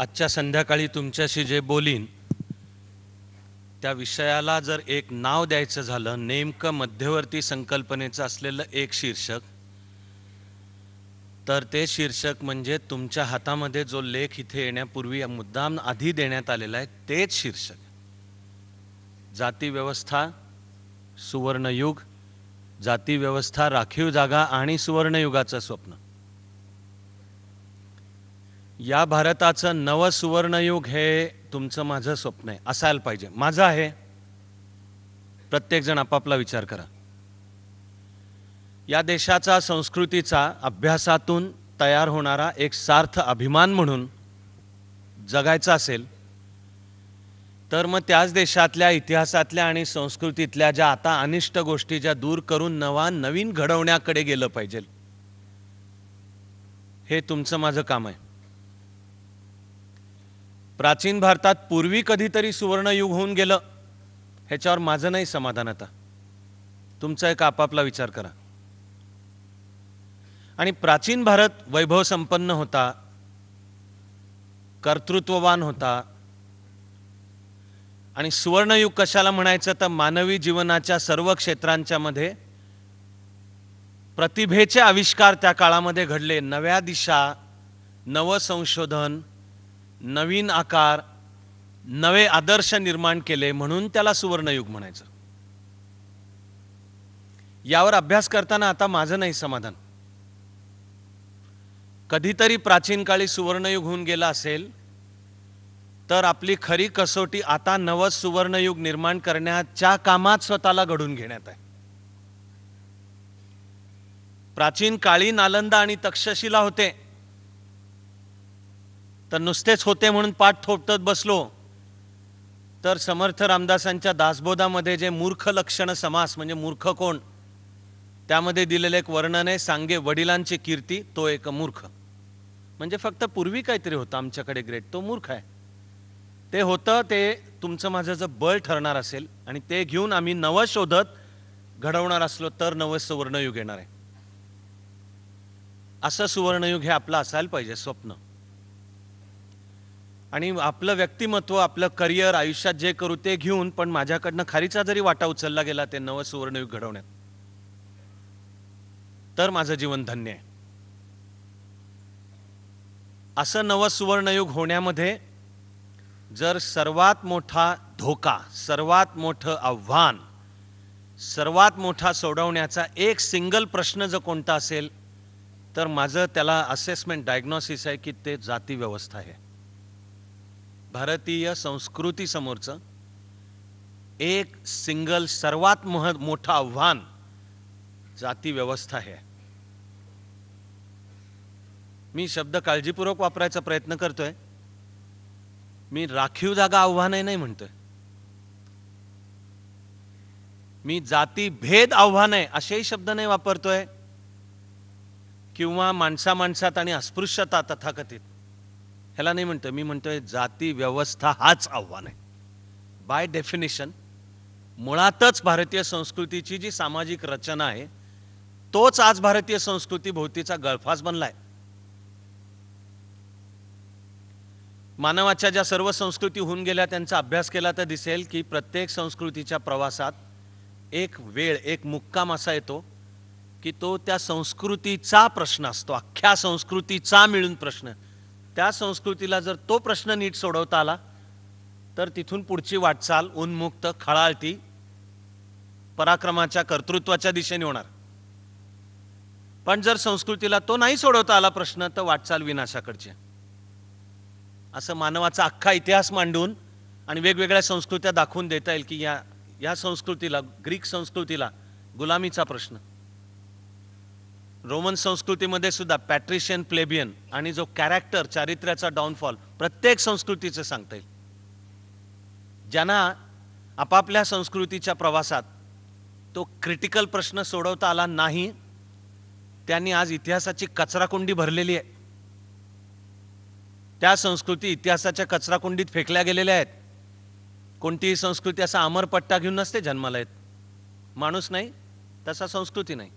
आजच्या संध्याकाळी तुमच्याशी जे बोलीन त्या विषयाला जर एक नाव द्यायचं झालं नेमकं मध्यवर्ती संकल्पनेचं असलेलं एक शीर्षक तर ते शीर्षक म्हणजे तुमच्या हातामध्ये जो लेख इथे येण्यापूर्वी मुद्दाम आधी देण्यात आलेला आहे तेच शीर्षक जाती व्यवस्था सुवर्णयुग जाती व्यवस्था राखीव जागा आणि सुवर्णयुगाचं स्वप्न या भारताचं नवं सुवर्णयुग हे तुमचं माझं स्वप्न आहे असायला पाहिजे माझं आहे प्रत्येकजण आपापला विचार करा या देशाचा संस्कृतीचा अभ्यासातून तयार होणारा एक सार्थ अभिमान म्हणून जगायचा असेल तर मग त्याच देशातल्या इतिहासातल्या आणि संस्कृतीतल्या ज्या आता अनिष्ट गोष्टी ज्या दूर करून नवा नवीन घडवण्याकडे गेलं पाहिजे हे तुमचं माझं काम आहे प्राचीन भारतात पूर्वी कधीतरी सुवर्णयुग होऊन गेलं ह्याच्यावर माझं नाही समाधान आता तुमचा एक आपापला विचार करा आणि प्राचीन भारत वैभव संपन्न होता कर्तृत्ववान होता आणि सुवर्णयुग कशाला म्हणायचं तर मानवी जीवनाच्या सर्व क्षेत्रांच्या मध्ये प्रतिभेचे आविष्कार त्या काळामध्ये घडले नव्या दिशा नवं संशोधन नवीन आकार नवे आदर्श निर्माण केले म्हणून त्याला सुवर्णयुग म्हणायचं यावर अभ्यास करताना आता माझं नाही समाधान कधीतरी प्राचीन काळी सुवर्णयुग होऊन गेला असेल तर आपली खरी कसोटी आता नवं सुवर्णयुग निर्माण करण्याच्या कामात स्वतःला घडून घेण्यात आहे प्राचीन काळी नालंदा आणि तक्षशिला होते तर नुसतेच होते म्हणून पाठ थोपटत बसलो तर समर्थ रामदासांच्या दासबोधामध्ये जे मूर्ख लक्षण समास म्हणजे मूर्ख कोण त्यामध्ये दिलेले एक वर्णन आहे सांगे वडिलांची कीर्ती तो एक मूर्ख म्हणजे फक्त पूर्वी काहीतरी होतं आमच्याकडे ग्रेट तो मूर्ख आहे ते होतं ते तुमचं माझं जर बळ ठरणार असेल आणि ते घेऊन आम्ही नवं शोधत घडवणार असलो तर नवं सुवर्णयुग येणार आहे असं सुवर्णयुग हे आपलं असायला पाहिजे स्वप्न आणि आपलं व्यक्तिमत्व आपलं करिअर आयुष्यात जे करू ते घेऊन पण माझ्याकडनं खारीचा जरी वाटा उचलला गेला ते नवं सुवर्णयुग घडवण्यात तर माझं जीवन धन्य आहे असं नवं सुवर्णयुग होण्यामध्ये जर सर्वात मोठा धोका सर्वात मोठं आव्हान सर्वात मोठा सोडवण्याचा एक सिंगल प्रश्न जर कोणता असेल तर माझं त्याला असेसमेंट डायग्नॉसिस आहे की ते जाती व्यवस्था आहे भारतीय संस्कृतीसमोरचं एक सिंगल सर्वात मह मोठं आव्हान जाती व्यवस्था हे मी शब्द काळजीपूर्वक वापरायचा प्रयत्न करतोय मी राखीव जागा आव्हानही नाही म्हणतोय मी जाती भेद आव्हान आहे असेही शब्द नाही वापरतोय किंवा माणसा माणसात आणि अस्पृश्यता तथाकथित ह्याला नाही म्हणतो मी म्हणतोय जाती व्यवस्था हाच आव्हान आहे बाय डेफिनेशन मुळातच भारतीय संस्कृतीची जी सामाजिक रचना आहे तोच आज भारतीय संस्कृती भोवतीचा गळफास बनलाय मानवाच्या ज्या सर्व संस्कृती होऊन गेल्या त्यांचा अभ्यास केला तर दिसेल की प्रत्येक संस्कृतीच्या प्रवासात एक वेळ एक मुक्काम असा येतो की तो त्या संस्कृतीचा प्रश्न असतो अख्ख्या संस्कृतीचा मिळून प्रश्न त्या संस्कृतीला जर तो प्रश्न नीट सोडवता आला तर तिथून पुढची वाटचाल उन्मुक्त खळाळती पराक्रमाच्या कर्तृत्वाच्या दिशेने होणार पण जर संस्कृतीला तो नाही सोडवता आला प्रश्न तर वाटचाल विनाशाकडची असं मानवाचा अख्खा इतिहास मांडून आणि वेगवेगळ्या संस्कृत्या दाखवून देता येईल की या या संस्कृतीला ग्रीक संस्कृतीला गुलामीचा प्रश्न रोमन संस्कृतीमध्ये सुद्धा पॅट्रिशियन प्लेबियन आणि जो कॅरेक्टर चारित्र्याचा डाऊनफॉल प्रत्येक संस्कृतीचं सांगता येईल ज्यांना आपापल्या संस्कृतीच्या प्रवासात तो क्रिटिकल प्रश्न सोडवता आला नाही त्यांनी आज इतिहासाची कचराकुंडी भरलेली आहे त्या संस्कृती इतिहासाच्या कचराकुंडीत फेकल्या गेलेल्या आहेत कोणतीही संस्कृती असा अमरपट्टा घेऊन नसते जन्माला येत माणूस नाही तसा संस्कृती नाही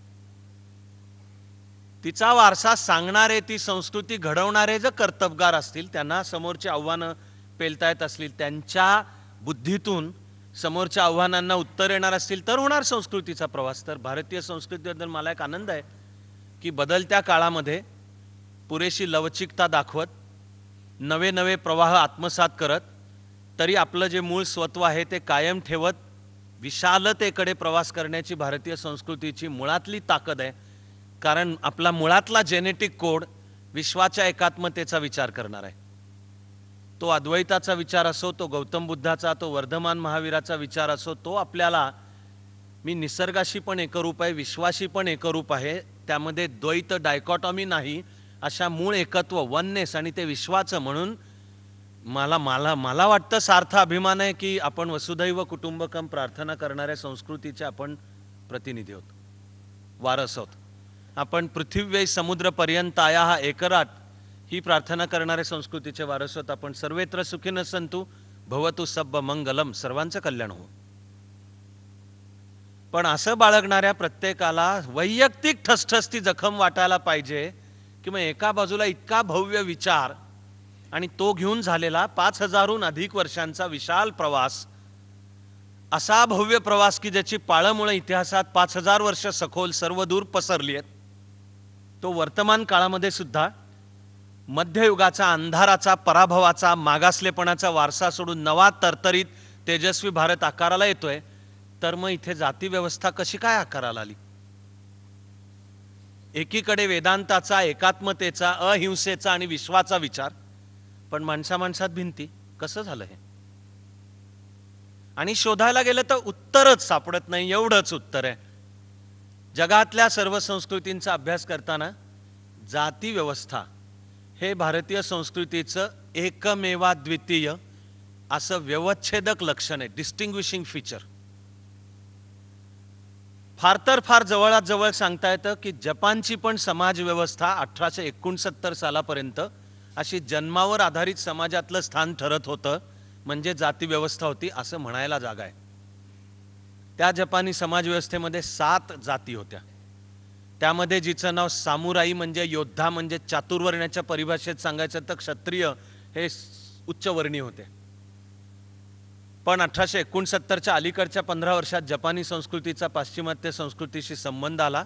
तिचा वारसा सांगणारे ती संस्कृती घडवणारे जर कर्तबगार असतील त्यांना समोरचे आव्हानं पेलता येत असतील त्यांच्या बुद्धीतून समोरच्या आव्हानांना उत्तर येणार असतील तर होणार संस्कृतीचा प्रवास तर भारतीय संस्कृतीबद्दल मला एक आनंद आहे की बदलत्या काळामध्ये पुरेशी लवचिकता दाखवत नवे नवे प्रवाह आत्मसात करत तरी आपलं जे मूळ स्वत्व आहे ते कायम ठेवत विशालतेकडे प्रवास करण्याची भारतीय संस्कृतीची मुळातली ताकद आहे कारण आपला मुळातला जेनेटिक कोड विश्वाच्या एकात्मतेचा विचार करणार आहे तो अद्वैताचा विचार असो तो गौतम बुद्धाचा तो वर्धमान महावीराचा विचार असो तो आपल्याला मी निसर्गाशी पण एकरूप आहे विश्वाशी पण एकरूप आहे त्यामध्ये द्वैत डायकॉटॉमी नाही अशा मूळ एकत्व वननेस आणि ते विश्वाचं म्हणून मला मला मला वाटतं सार्थ अभिमान आहे की आपण वसुधैव कुटुंबकम प्रार्थना करणाऱ्या संस्कृतीचे आपण प्रतिनिधी आहोत वारस आहोत आपण पृथ्वी समुद्रपर्यंत आया हा एकरात ही प्रार्थना करणाऱ्या संस्कृतीचे वारसोत आपण सर्वत्र सुखीन नसंतु भवतु सब्ब मंगलम सर्वांचं कल्याण हो पण असं बाळगणाऱ्या प्रत्येकाला वैयक्तिक ठसठस्ती जखम वाटायला पाहिजे किंवा एका बाजूला इतका भव्य विचार आणि तो घेऊन झालेला पाच हजारहून अधिक वर्षांचा विशाल प्रवास असा भव्य प्रवास की ज्याची पाळंमुळे इतिहासात पाच हजार वर्ष सखोल सर्वदूर पसरली आहेत तो वर्तमान काळामध्ये सुद्धा मध्ययुगाचा अंधाराचा पराभवाचा मागासलेपणाचा वारसा सोडून नवा तरतरीत तेजस्वी भारत आकाराला येतोय तर मग इथे जाती व्यवस्था कशी काय आकाराला आली एकीकडे वेदांताचा एकात्मतेचा अहिंसेचा आणि विश्वाचा विचार पण माणसा माणसात भिंती कसं झालं हे आणि शोधायला गेलं तर उत्तरच सापडत नाही एवढंच उत्तर आहे जगातल्या सर्व संस्कृतींचा अभ्यास करताना जाती व्यवस्था हे भारतीय संस्कृतीचं एकमेवा द्वितीय असं व्यवच्छेदक लक्षण आहे डिस्टिंग्विशिंग फीचर फार तर फार जवळात जवळ सांगता येतं की जपानची पण व्यवस्था अठराशे एकोणसत्तर सालापर्यंत अशी जन्मावर आधारित समाजातलं स्थान ठरत होतं म्हणजे जाती व्यवस्था होती असं म्हणायला जागा आहे त्या जपानी समाजव्यवस्थेमध्ये सात जाती होत्या त्यामध्ये जिचं नाव सामुराई म्हणजे योद्धा म्हणजे चातुर्वर्ण्याच्या परिभाषेत सांगायचं तर क्षत्रिय हे उच्चवर्णी होते पण अठराशे एकोणसत्तरच्या अलीकडच्या पंधरा वर्षात जपानी संस्कृतीचा पाश्चिमात्य संस्कृतीशी संबंध आला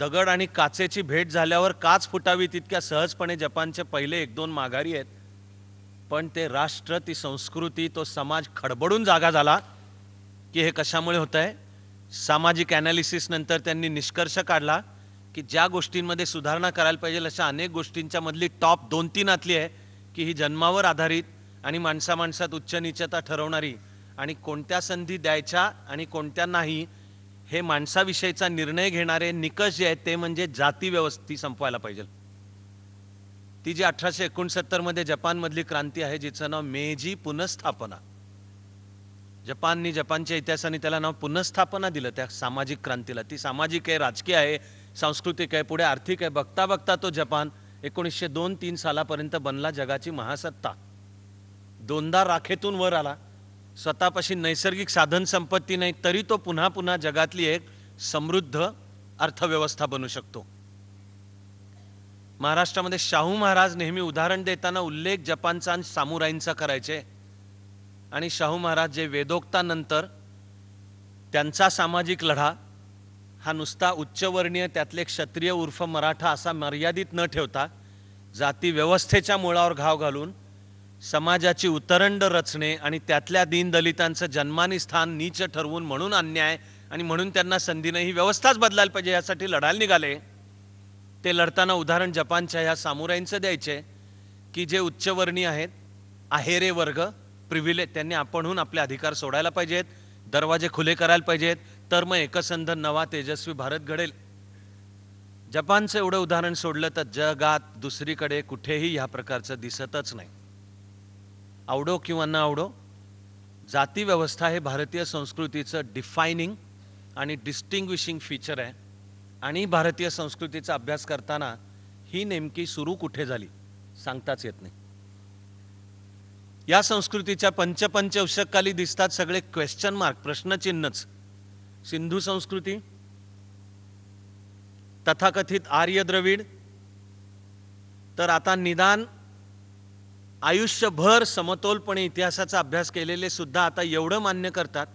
दगड आणि काचेची भेट झाल्यावर काच फुटावी तितक्या सहजपणे जपानचे पहिले एक दोन माघारी आहेत पण ते राष्ट्र ती संस्कृती तो समाज खडबडून जागा झाला की हे कशामुळे होत आहे सामाजिक ॲनालिसिस नंतर त्यांनी निष्कर्ष काढला की ज्या गोष्टींमध्ये सुधारणा करायला पाहिजे अशा अनेक गोष्टींच्या मधली टॉप दोन आतली आहे की ही जन्मावर आधारित आणि माणसा माणसात उच्च निचता ठरवणारी आणि कोणत्या संधी द्यायच्या आणि कोणत्या नाही हे माणसाविषयीचा निर्णय घेणारे निकष जे आहेत ते म्हणजे जाती व्यवस्थी संपवायला पाहिजे ती जी अठराशे एकोणसत्तरमध्ये जपानमधली क्रांती आहे जिचं नाव मेजी पुनर्स्थापना जपाननी जपानच्या इतिहासाने त्याला नाव पुनस्थापना दिलं त्या सामाजिक क्रांतीला ती सामाजिक आहे राजकीय आहे सांस्कृतिक आहे पुढे आर्थिक आहे बघता बघता तो जपान एकोणीसशे दोन तीन सालापर्यंत बनला जगाची महासत्ता दोनदा राखेतून वर आला स्वतःपाशी नैसर्गिक साधन संपत्ती नाही तरी तो पुन्हा पुन्हा जगातली एक समृद्ध अर्थव्यवस्था बनू शकतो महाराष्ट्रामध्ये शाहू महाराज नेहमी उदाहरण देताना उल्लेख जपानचा आणि सामुराईंचा करायचे आणि शाहू महाराज जे वेदोक्तानंतर त्यांचा सामाजिक लढा हा नुसता उच्चवर्णीय त्यातले क्षत्रिय उर्फ मराठा असा मर्यादित न ठेवता जाती व्यवस्थेच्या मुळावर घाव घालून समाजाची उतरंड रचणे आणि त्यातल्या दीनदलितांचं जन्मानी स्थान नीच ठरवून म्हणून अन्याय आणि म्हणून त्यांना संधीने ही व्यवस्थाच बदलायला पाहिजे यासाठी लढायला निघाले ते लढताना उदाहरण जपानच्या ह्या सामुराईंचं द्यायचे की जे उच्चवर्णीय आहेत आहेरे वर्ग प्रिव्हिलेज त्यांनी आपणहून आपले अधिकार सोडायला पाहिजेत दरवाजे खुले करायला पाहिजेत तर मग एकसंध नवा तेजस्वी भारत घडेल जपानचं एवढं उदाहरण सोडलं तर जगात दुसरीकडे कुठेही ह्या प्रकारचं दिसतच नाही आवडो किंवा न आवडो जाती व्यवस्था हे भारतीय संस्कृतीचं डिफायनिंग आणि डिस्टिंग्विशिंग फीचर आहे आणि भारतीय संस्कृतीचा अभ्यास करताना ही नेमकी सुरू कुठे झाली सांगताच येत नाही या संस्कृतीच्या पंचपंच पंचपंचवशकाली दिसतात सगळे क्वेश्चन मार्क प्रश्नचिन्हच सिंधू संस्कृती तथाकथित आर्य द्रविड तर आता निदान आयुष्यभर समतोलपणे इतिहासाचा अभ्यास केलेले सुद्धा आता एवढं मान्य करतात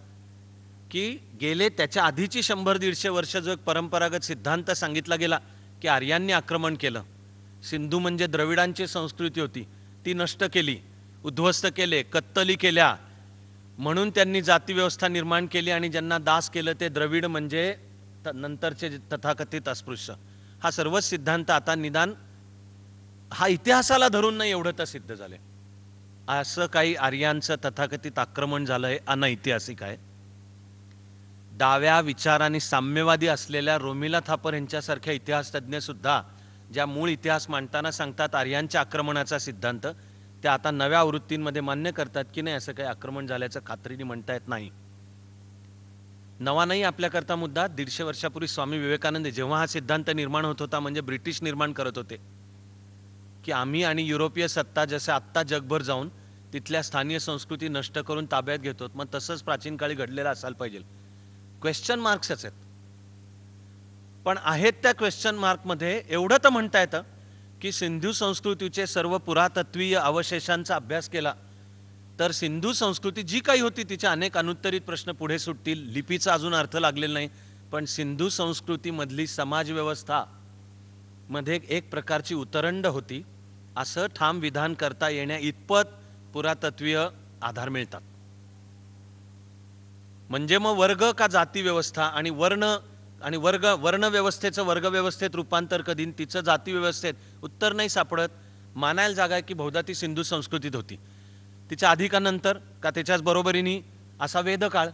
की गेले त्याच्या आधीची शंभर दीडशे वर्ष जो एक परंपरागत सिद्धांत सांगितला गेला की आर्यांनी आक्रमण केलं सिंधू म्हणजे द्रविडांची संस्कृती होती ती नष्ट केली उद्ध्वस्त केले कत्तली केल्या म्हणून त्यांनी जातीव्यवस्था निर्माण केली आणि ज्यांना दास केलं ते द्रविड म्हणजे नंतरचे तथाकथित अस्पृश्य हा सर्वच सिद्धांत आता निदान हा इतिहासाला धरून नाही एवढं तर सिद्ध झाले असं काही आर्यांचं तथाकथित आक्रमण झालं आहे अनैतिहासिक आहे डाव्या विचार आणि साम्यवादी असलेल्या रोमिला थापर यांच्यासारख्या इतिहासतज्ज्ञ सुद्धा ज्या मूळ इतिहास मांडताना सांगतात आर्यांच्या आक्रमणाचा सिद्धांत ते आता नव्या आवृत्तींमध्ये मान्य करतात की नाही असं काही आक्रमण झाल्याचं खात्रीने म्हणता येत नाही नवा नाही आपल्याकरता मुद्दा दीडशे वर्षापूर्वी स्वामी विवेकानंद जेव्हा हा सिद्धांत निर्माण होत होता म्हणजे ब्रिटिश निर्माण करत होते की आम्ही आणि युरोपीय सत्ता जसं आत्ता जगभर जाऊन तिथल्या स्थानीय संस्कृती नष्ट करून ताब्यात घेतो मग तसंच प्राचीन काळी घडलेलं असायला पाहिजे क्वेश्चन मार्क्सच आहेत पण आहेत त्या क्वेश्चन मार्कमध्ये एवढं तर म्हणता येतं की सिंधू संस्कृतीचे सर्व पुरातत्वीय अवशेषांचा अभ्यास केला तर सिंधू संस्कृती जी काही होती तिचे अनेक अनुत्तरित प्रश्न पुढे सुटतील लिपीचा अजून अर्थ लागलेला नाही पण सिंधू संस्कृतीमधली समाजव्यवस्था मध्ये एक प्रकारची उतरंड होती असं ठाम विधान करता येण्या इतपत पुरातत्वीय आधार मिळतात म्हणजे मग वर्ग का जाती व्यवस्था आणि वर्ण आणि वर्ग वर्णव्यवस्थेचं वर्गव्यवस्थेत रूपांतर कधी तिचं जातीव्यवस्थेत उत्तर नाही सापडत मानायला जागा आहे की बहुधा ती सिंधू संस्कृतीत होती तिच्या आधी का नंतर का त्याच्याच बरोबरीने असा वेदकाळ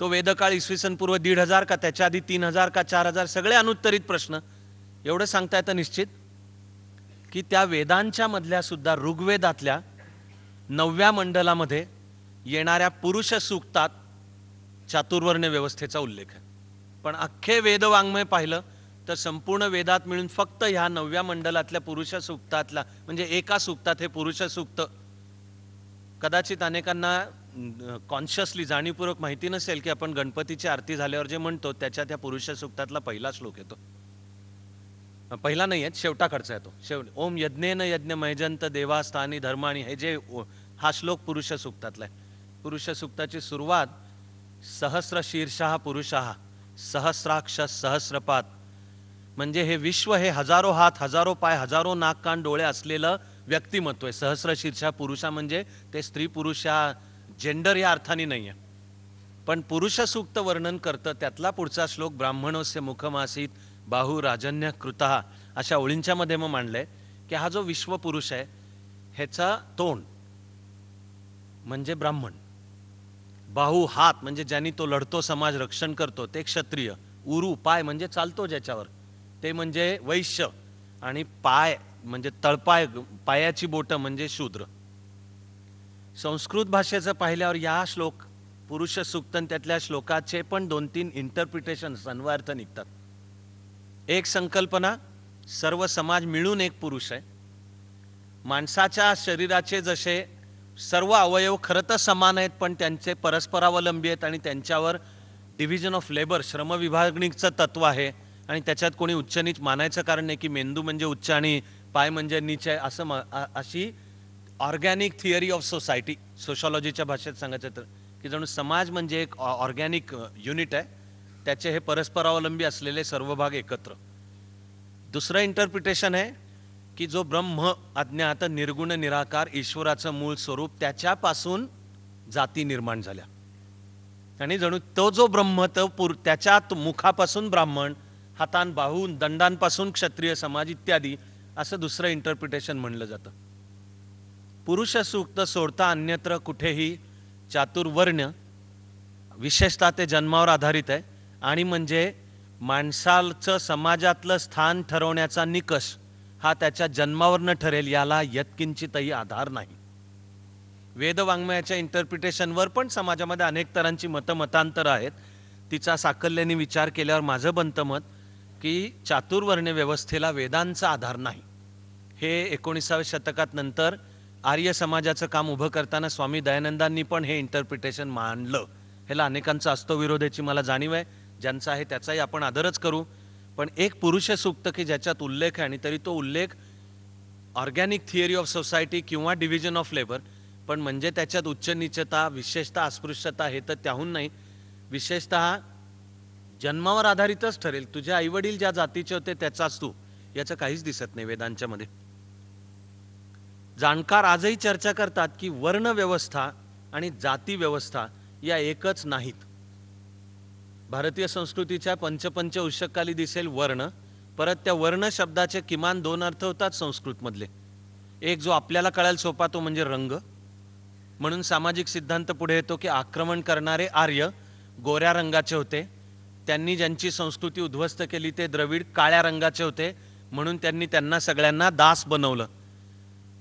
तो वेदकाळ इसवी सन पूर्व दीड हजार का त्याच्या आधी तीन हजार का चार हजार सगळे अनुत्तरित प्रश्न एवढं सांगता येतं निश्चित की त्या वेदांच्या मधल्या सुद्धा ऋग्वेदातल्या नवव्या मंडलामध्ये येणाऱ्या पुरुष सूक्तात चातुर्वर्ण व्यवस्थेचा उल्लेख आहे पण अख्खे वेदवाङ्मय पाहिलं तर संपूर्ण वेदात मिळून फक्त ह्या नवव्या मंडलातल्या पुरुष सुक्तातला म्हणजे एका सुक्तात हे पुरुष कदाचित अनेकांना कॉन्शियसली जाणीवपूर्वक माहिती नसेल की आपण गणपतीची आरती झाल्यावर जे म्हणतो त्याच्या त्या पुरुष सुक्तातला पहिला श्लोक येतो पहिला नाही आहेत शेवटाकडचा येतो शेव ओम यज्ञेन यज्ञ मैजंत देवास्थानी धर्माणी हे जे हा श्लोक पुरुष सुक्तातला आहे पुरुष सुक्ताची सुरुवात सहस्र शीर्षहा पुरुषहा सहस्राक्ष सहस्रपात म्हणजे हे विश्व हे हजारो हात हजारो पाय हजारो नाक कान डोळे असलेलं व्यक्तिमत्व आहे सहस्रशीर्षा पुरुषा म्हणजे ते स्त्री पुरुषा जेंडर या अर्थाने नाही आहे पण पुरुषसूक्त वर्णन करतं त्यातला पुढचा श्लोक ब्राह्मणोस्य मुखमासीत बाहू राजन्य कृतः अशा ओळींच्यामध्ये मग मांडले की हा जो विश्व पुरुष आहे ह्याचा तोंड म्हणजे ब्राह्मण बाहू हात म्हणजे ज्यांनी तो लढतो समाज रक्षण करतो ते क्षत्रिय उरू पाय म्हणजे चालतो ज्याच्यावर ते म्हणजे वैश्य आणि पाय म्हणजे तळपाय पायाची बोट म्हणजे शूद्र संस्कृत भाषेचं पाहिल्यावर या श्लोक पुरुष सुक्तन त्यातल्या श्लोकाचे पण दोन तीन इंटरप्रिटेशन अन्वयार्थ निघतात एक संकल्पना सर्व समाज मिळून एक पुरुष आहे माणसाच्या शरीराचे जसे सर्व अवयव खरं तर समान आहेत पण त्यांचे परस्परावलंबी आहेत आणि त्यांच्यावर डिव्हिजन ऑफ लेबर श्रमविभागणीचं तत्त्व आहे आणि त्याच्यात कोणी उच्च नीच मानायचं कारण नाही की मेंदू म्हणजे उच्च आणि पाय म्हणजे नीच आहे असं अशी ऑर्गॅनिक थिअरी ऑफ सोसायटी सोशॉलॉजीच्या भाषेत सांगायचं तर की जणू समाज म्हणजे एक ऑर्गॅनिक युनिट आहे त्याचे हे परस्परावलंबी असलेले सर्व भाग एकत्र दुसरं इंटरप्रिटेशन आहे की जो ब्रह्म अज्ञात निर्गुण निराकार ईश्वराचं मूळ स्वरूप त्याच्यापासून जाती निर्माण झाल्या आणि जणू तो जो ब्रह्म तो पुर त्याच्यात मुखापासून ब्राह्मण हातान बाहून दंडांपासून क्षत्रिय समाज इत्यादी असं दुसरं इंटरप्रिटेशन म्हणलं जातं पुरुष सूक्त सोडता अन्यत्र कुठेही चातुर्वर्ण विशेषतः ते जन्मावर आधारित आहे आणि म्हणजे माणसाचं समाजातलं स्थान ठरवण्याचा निकष हा त्याच्या जन्मावरनं ठरेल याला यत्किंचितही आधार नाही वाङ्मयाच्या इंटरप्रिटेशनवर पण समाजामध्ये अनेक तरांची मतं मतांतर आहेत तिचा साकल्याने विचार केल्यावर माझं बंत मत की चातुर्वर्ण्य व्यवस्थेला वेदांचा आधार नाही हे एकोणीसाव्या शतकात नंतर आर्य समाजाचं काम उभं करताना स्वामी दयानंदांनी पण हे इंटरप्रिटेशन मांडलं ह्याला अनेकांचा असतो विरोधाची मला जाणीव आहे ज्यांचा आहे त्याचाही आपण आदरच करू पण एक पुरुष सुक्त की ज्याच्यात उल्लेख आहे आणि तरी तो उल्लेख ऑर्गॅनिक थिअरी ऑफ सोसायटी किंवा डिव्हिजन ऑफ लेबर पण म्हणजे त्याच्यात उच्च निचता विशेषतः अस्पृश्यता हे तर त्याहून नाही विशेषत जन्मावर आधारितच ठरेल तुझे आईवडील ज्या जातीचे होते त्याचाच तू याचं काहीच दिसत नाही वेदांच्या मध्ये जाणकार आजही चर्चा करतात की वर्ण व्यवस्था आणि जाती व्यवस्था या एकच नाहीत भारतीय संस्कृतीच्या पंचपंच उषकाली दिसेल वर्ण परत त्या वर्ण शब्दाचे किमान दोन अर्थ होतात संस्कृतमधले एक जो आपल्याला कळायला सोपा तो म्हणजे रंग म्हणून सामाजिक सिद्धांत पुढे येतो की आक्रमण करणारे आर्य गोऱ्या रंगाचे होते त्यांनी ज्यांची संस्कृती उद्ध्वस्त केली ते द्रविड काळ्या रंगाचे होते म्हणून त्यांनी त्यांना सगळ्यांना दास बनवलं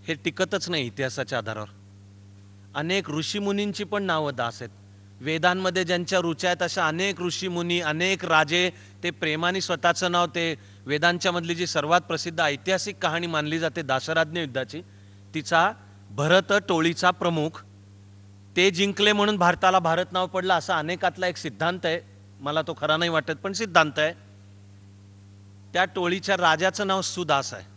हे टिकतच नाही इतिहासाच्या आधारावर अनेक ऋषीमुनींची पण नावं दास आहेत वेदांमध्ये ज्यांच्या रुच्या आहेत अशा अनेक ऋषी मुनी अनेक राजे ते प्रेमाने स्वतःचं नाव ते वेदांच्या मधली जी सर्वात प्रसिद्ध ऐतिहासिक कहाणी मानली जाते दासराज्ञ युद्धाची तिचा भरत टोळीचा प्रमुख ते जिंकले म्हणून भारताला भारत नाव पडलं असा अनेकातला एक सिद्धांत आहे मला तो खरा नाही वाटत पण सिद्धांत आहे त्या टोळीच्या राजाचं नाव सुदास आहे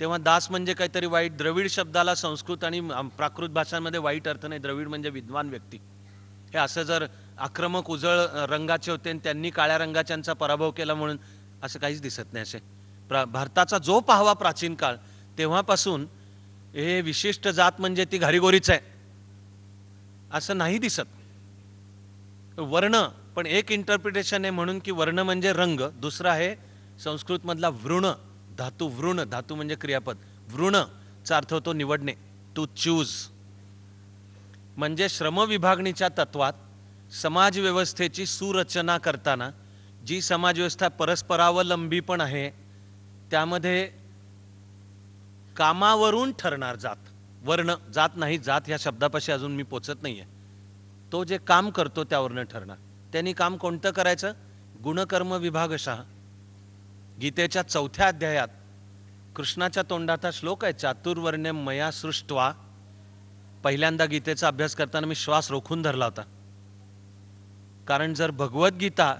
तेव्हा दास म्हणजे काहीतरी वाईट द्रविड शब्दाला संस्कृत आणि प्राकृत भाषांमध्ये वाईट अर्थ नाही द्रविड म्हणजे विद्वान व्यक्ती हे असं जर आक्रमक उजळ रंगाचे होते आणि त्यांनी काळ्या रंगाच्यांचा पराभव केला म्हणून असं काहीच दिसत नाही असे प्रा भारताचा जो पाहावा प्राचीन काळ तेव्हापासून हे विशिष्ट जात म्हणजे ती घारीगोरीच आहे असं नाही दिसत वर्ण पण एक इंटरप्रिटेशन आहे म्हणून की वर्ण म्हणजे रंग दुसरं आहे संस्कृतमधला वृण धातू वृण धातू म्हणजे क्रियापद वृणचा अर्थ होतो निवडणे टू चूज म्हणजे श्रमविभागणीच्या तत्वात समाजव्यवस्थेची सुरचना करताना जी समाजव्यवस्था परस्परावलंबी पण आहे त्यामध्ये कामावरून ठरणार जात वर्ण जात नाही जात ह्या शब्दापाशी अजून मी पोचत नाही आहे तो जे काम करतो त्यावरनं ठरणार त्यांनी काम कोणतं करायचं गुणकर्म विभागशः गीतेच्या चौथ्या अध्यायात कृष्णाच्या तोंडाचा श्लोक आहे चातुर्वर्ण्य मया सृष्ट्वा पहिल्यांदा गीतेचा अभ्यास करताना मी श्वास रोखून धरला होता कारण जर भगवद्गीता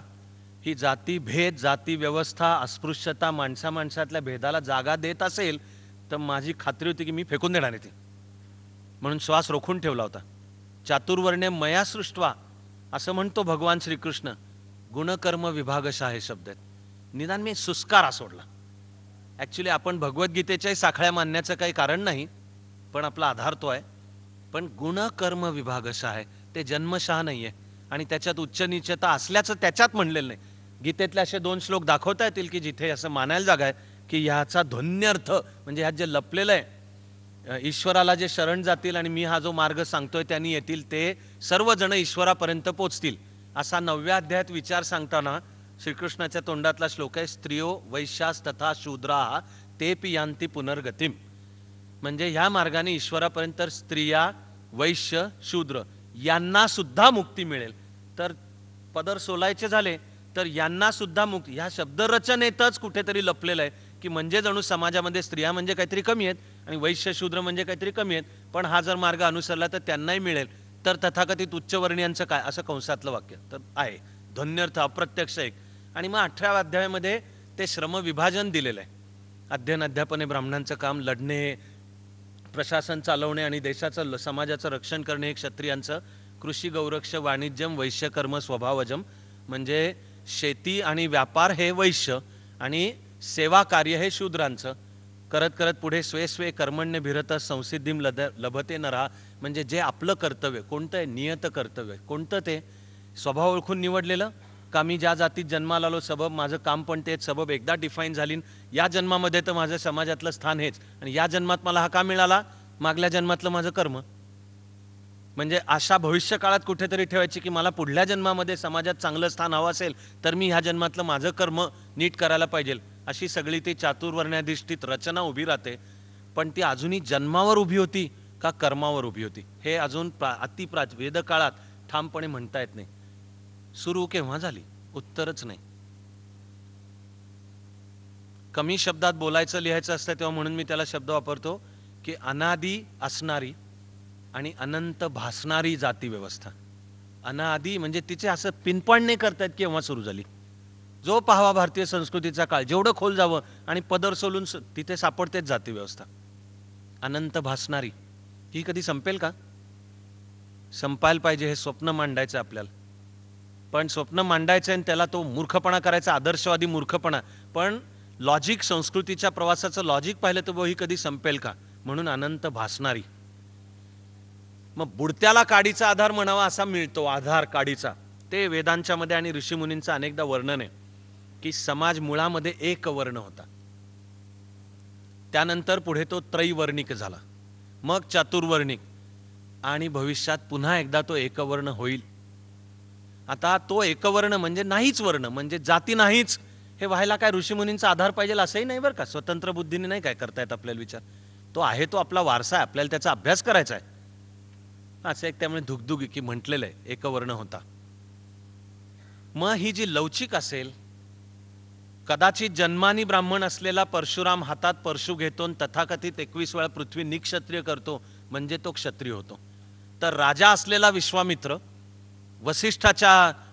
ही जाती भेद जाती व्यवस्था अस्पृश्यता माणसा माणसातल्या भेदाला जागा देत असेल तर माझी खात्री होती की मी फेकून देणार ती म्हणून श्वास रोखून ठेवला होता चातुर्वर्णे मया सृष्टवा असं म्हणतो भगवान श्रीकृष्ण गुणकर्म विभागशा हे शब्द आहेत निदान मी सुस्कारा सोडला ॲक्च्युली आपण भगवद्गीतेच्याही साखळ्या मानण्याचं काही कारण नाही पण आपला आधार तो आहे पण गुणकर्म विभाग असा आहे ते जन्मशहा नाही आहे आणि त्याच्यात उच्च निचता असल्याचं त्याच्यात म्हणलेलं नाही गीतेतले असे दोन श्लोक दाखवता येतील की जिथे असं मानायला जागा आहे की ह्याचा ध्वन्यर्थ म्हणजे ह्यात जे लपलेलं आहे ईश्वराला जे शरण जातील आणि मी हा जो मार्ग सांगतोय त्यांनी येतील ते सर्वजण ईश्वरापर्यंत पोचतील असा नवव्या अध्यायात विचार सांगताना श्रीकृष्णाच्या तोंडातला श्लोक आहे स्त्रियो वैश्यास तथा शूद्रा ते पियांती पुनर्गतीम म्हणजे ह्या मार्गाने ईश्वरापर्यंत स्त्रिया वैश्य शूद्र यांना सुद्धा मुक्ती मिळेल तर पदर सोलायचे झाले तर यांना सुद्धा मुक्त ह्या शब्दरचनेतच कुठेतरी लपलेलं आहे की म्हणजे जणू समाजामध्ये स्त्रिया म्हणजे काहीतरी कमी आहेत आणि वैश्य शूद्र म्हणजे काहीतरी कमी आहेत पण हा जर मार्ग अनुसरला तर त्यांनाही मिळेल तर तथाकथित उच्चवर्णीयांचं काय असं कंसातलं वाक्य तर आहे धन्यर्थ अप्रत्यक्ष एक आणि मग अठराव्या अध्यायामध्ये ते श्रमविभाजन दिलेलं आहे अध्ययन अध्यापने ब्राह्मणांचं काम लढणे प्रशासन चालवणे आणि देशाचं ल समाजाचं रक्षण करणे हे क्षत्रियांचं कृषी गौरक्ष वाणिज्यम वैश्यकर्म स्वभावजम म्हणजे शेती आणि व्यापार हे वैश्य आणि सेवा कार्य हे शूद्रांचं करत करत पुढे स्वे स्वे कर्मण्य भिरत संसिद्धीम लद लभते न राहा म्हणजे जे आपलं कर्तव्य कोणतं आहे नियत कर्तव्य कोणतं ते स्वभाव ओळखून निवडलेलं का मी ज्या जातीत जन्माला आलो सबब माझं काम पण तेच सबब एकदा डिफाईन झालीन या जन्मामध्ये तर माझं समाजातलं स्थान हेच आणि या जन्मात मला हा का मिळाला मागल्या जन्मातलं माझं कर्म म्हणजे अशा भविष्य काळात कुठेतरी ठेवायची की मला पुढल्या जन्मामध्ये समाजात चांगलं स्थान हवं असेल तर मी ह्या जन्मातलं माझं कर्म नीट करायला पाहिजे अशी सगळी ती चातुर्वर्ण्याधिष्ठित रचना उभी राहते पण ती अजूनही जन्मावर उभी होती का कर्मावर उभी होती हे अजून प्रा अतिप्राच वेदकाळात ठामपणे म्हणता येत नाही सुरू केव्हा झाली उत्तरच नाही कमी शब्दात बोलायचं लिहायचं असतं तेव्हा म्हणून मी त्याला शब्द वापरतो की अनादी असणारी आणि अनंत भासणारी जाती व्यवस्था अनादी म्हणजे तिचे असं पिनपॉईंट नाही करतायत केव्हा सुरू झाली जो पाहावा भारतीय संस्कृतीचा काळ जेवढं खोल जावं आणि पदर सोलून तिथे सापडतेच जाती व्यवस्था अनंत भासणारी ही कधी संपेल का संपायला पाहिजे हे स्वप्न मांडायचं आपल्याला पण स्वप्न मांडायचं आणि त्याला तो मूर्खपणा करायचा आदर्शवादी मूर्खपणा पण लॉजिक संस्कृतीच्या प्रवासाचं लॉजिक पाहिलं तर ही कधी संपेल का म्हणून अनंत भासणारी मग बुडत्याला काडीचा आधार म्हणावा असा मिळतो आधार काडीचा ते वेदांच्या मध्ये आणि ऋषीमुनींचं अनेकदा वर्णन आहे की समाज मुळामध्ये एक वर्ण होता त्यानंतर पुढे तो त्रैवर्णिक झाला मग चतुर्वर्णिक आणि भविष्यात पुन्हा एकदा तो एकवर्ण होईल आता तो एकवर्ण म्हणजे नाहीच वर्ण म्हणजे जाती नाहीच हे व्हायला काय ऋषीमुनींचा आधार पाहिजे असंही नाही बरं का स्वतंत्र बुद्धीने नाही काय करता येत आपल्याला विचार तो आहे तो आपला वारसा आहे आपल्याला त्याचा अभ्यास करायचा आहे असं एक त्यामुळे धुगधुगी की म्हटलेलं आहे एकवर्ण होता मग ही जी लवचिक असेल कदाचित जन्मानी ब्राह्मण असलेला परशुराम हातात परशु घेतो तथाकथित एकवीस वेळा पृथ्वी निक्षत्रिय करतो म्हणजे तो क्षत्रिय होतो तर राजा असलेला विश्वामित्र वसिष्ठाच्या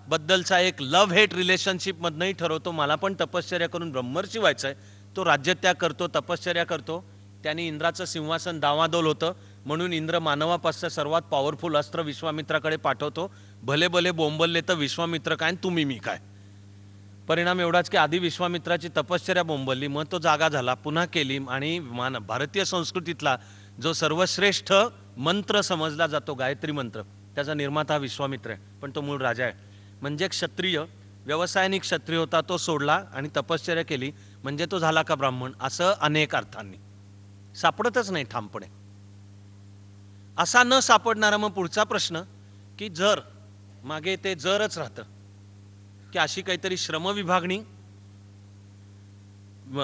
बद्दलचा एक लव्ह हेट रिलेशनशिपमधनंही ठरवतो मला पण तपश्चर्या करून ब्रह्मर्षी व्हायचं आहे तो राज्यत्याग करतो तपश्चर्या करतो त्याने इंद्राचं सिंहासन दावादोल होतं म्हणून इंद्र मानवापासचं सर्वात पॉवरफुल अस्त्र विश्वामित्राकडे पाठवतो भले भले बोंबलले तर विश्वामित्र काय तुम्ही मी काय परिणाम एवढाच की आधी विश्वामित्राची तपश्चर्या बोंबलली मग तो जागा झाला पुन्हा केली आणि मान भारतीय संस्कृतीतला जो सर्वश्रेष्ठ मंत्र समजला जातो गायत्री मंत्र त्याचा निर्माता विश्वामित्र आहे पण तो मूळ राजा आहे म्हणजे क्षत्रिय व्यवसायाने क्षत्रिय होता तो सोडला आणि तपश्चर्या केली म्हणजे तो झाला का ब्राह्मण असं अनेक अर्थांनी सापडतच नाही ठामपणे असा न सापडणारा मग पुढचा प्रश्न की जर मागे ते जरच राहत की अशी काहीतरी श्रमविभागणी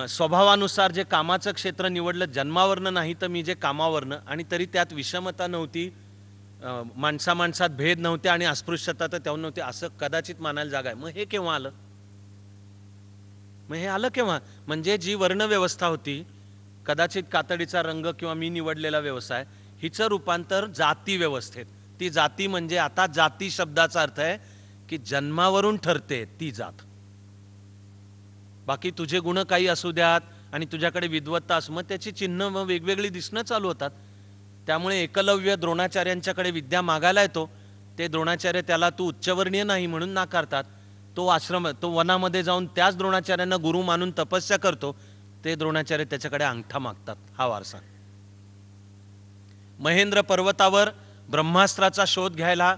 स्वभावानुसार जे कामाचं क्षेत्र निवडलं जन्मावरनं नाही तर मी जे कामावरनं आणि तरी त्यात विषमता नव्हती माणसा माणसात भेद नव्हते आणि अस्पृश्यता तर तेव्हा नव्हती असं कदाचित मानायला जागा आहे मग हे केव्हा आलं मग हे आलं केव्हा म्हणजे जी वर्णव्यवस्था होती कदाचित कातडीचा रंग किंवा मी निवडलेला व्यवसाय हिचं रूपांतर जाती व्यवस्थेत ती जाती म्हणजे आता जाती शब्दाचा अर्थ आहे की जन्मावरून ठरते ती जात बाकी तुझे गुण काही असू द्यात आणि तुझ्याकडे विद्वत्ता असं मग त्याची चिन्ह वेगवेगळी दिसणं चालू होतात त्यामुळे एकलव्य द्रोणाचार्यांच्याकडे विद्या मागायला येतो ते द्रोणाचार्य त्याला तू उच्चवर्णीय नाही म्हणून नाकारतात तो आश्रम तो वनामध्ये जाऊन त्याच द्रोणाचार्यांना गुरु मानून तपस्या करतो ते द्रोणाचार्य त्याच्याकडे अंगठा मागतात हा वारसा महेंद्र पर्वतावर ब्रह्मास्त्राचा शोध घ्यायला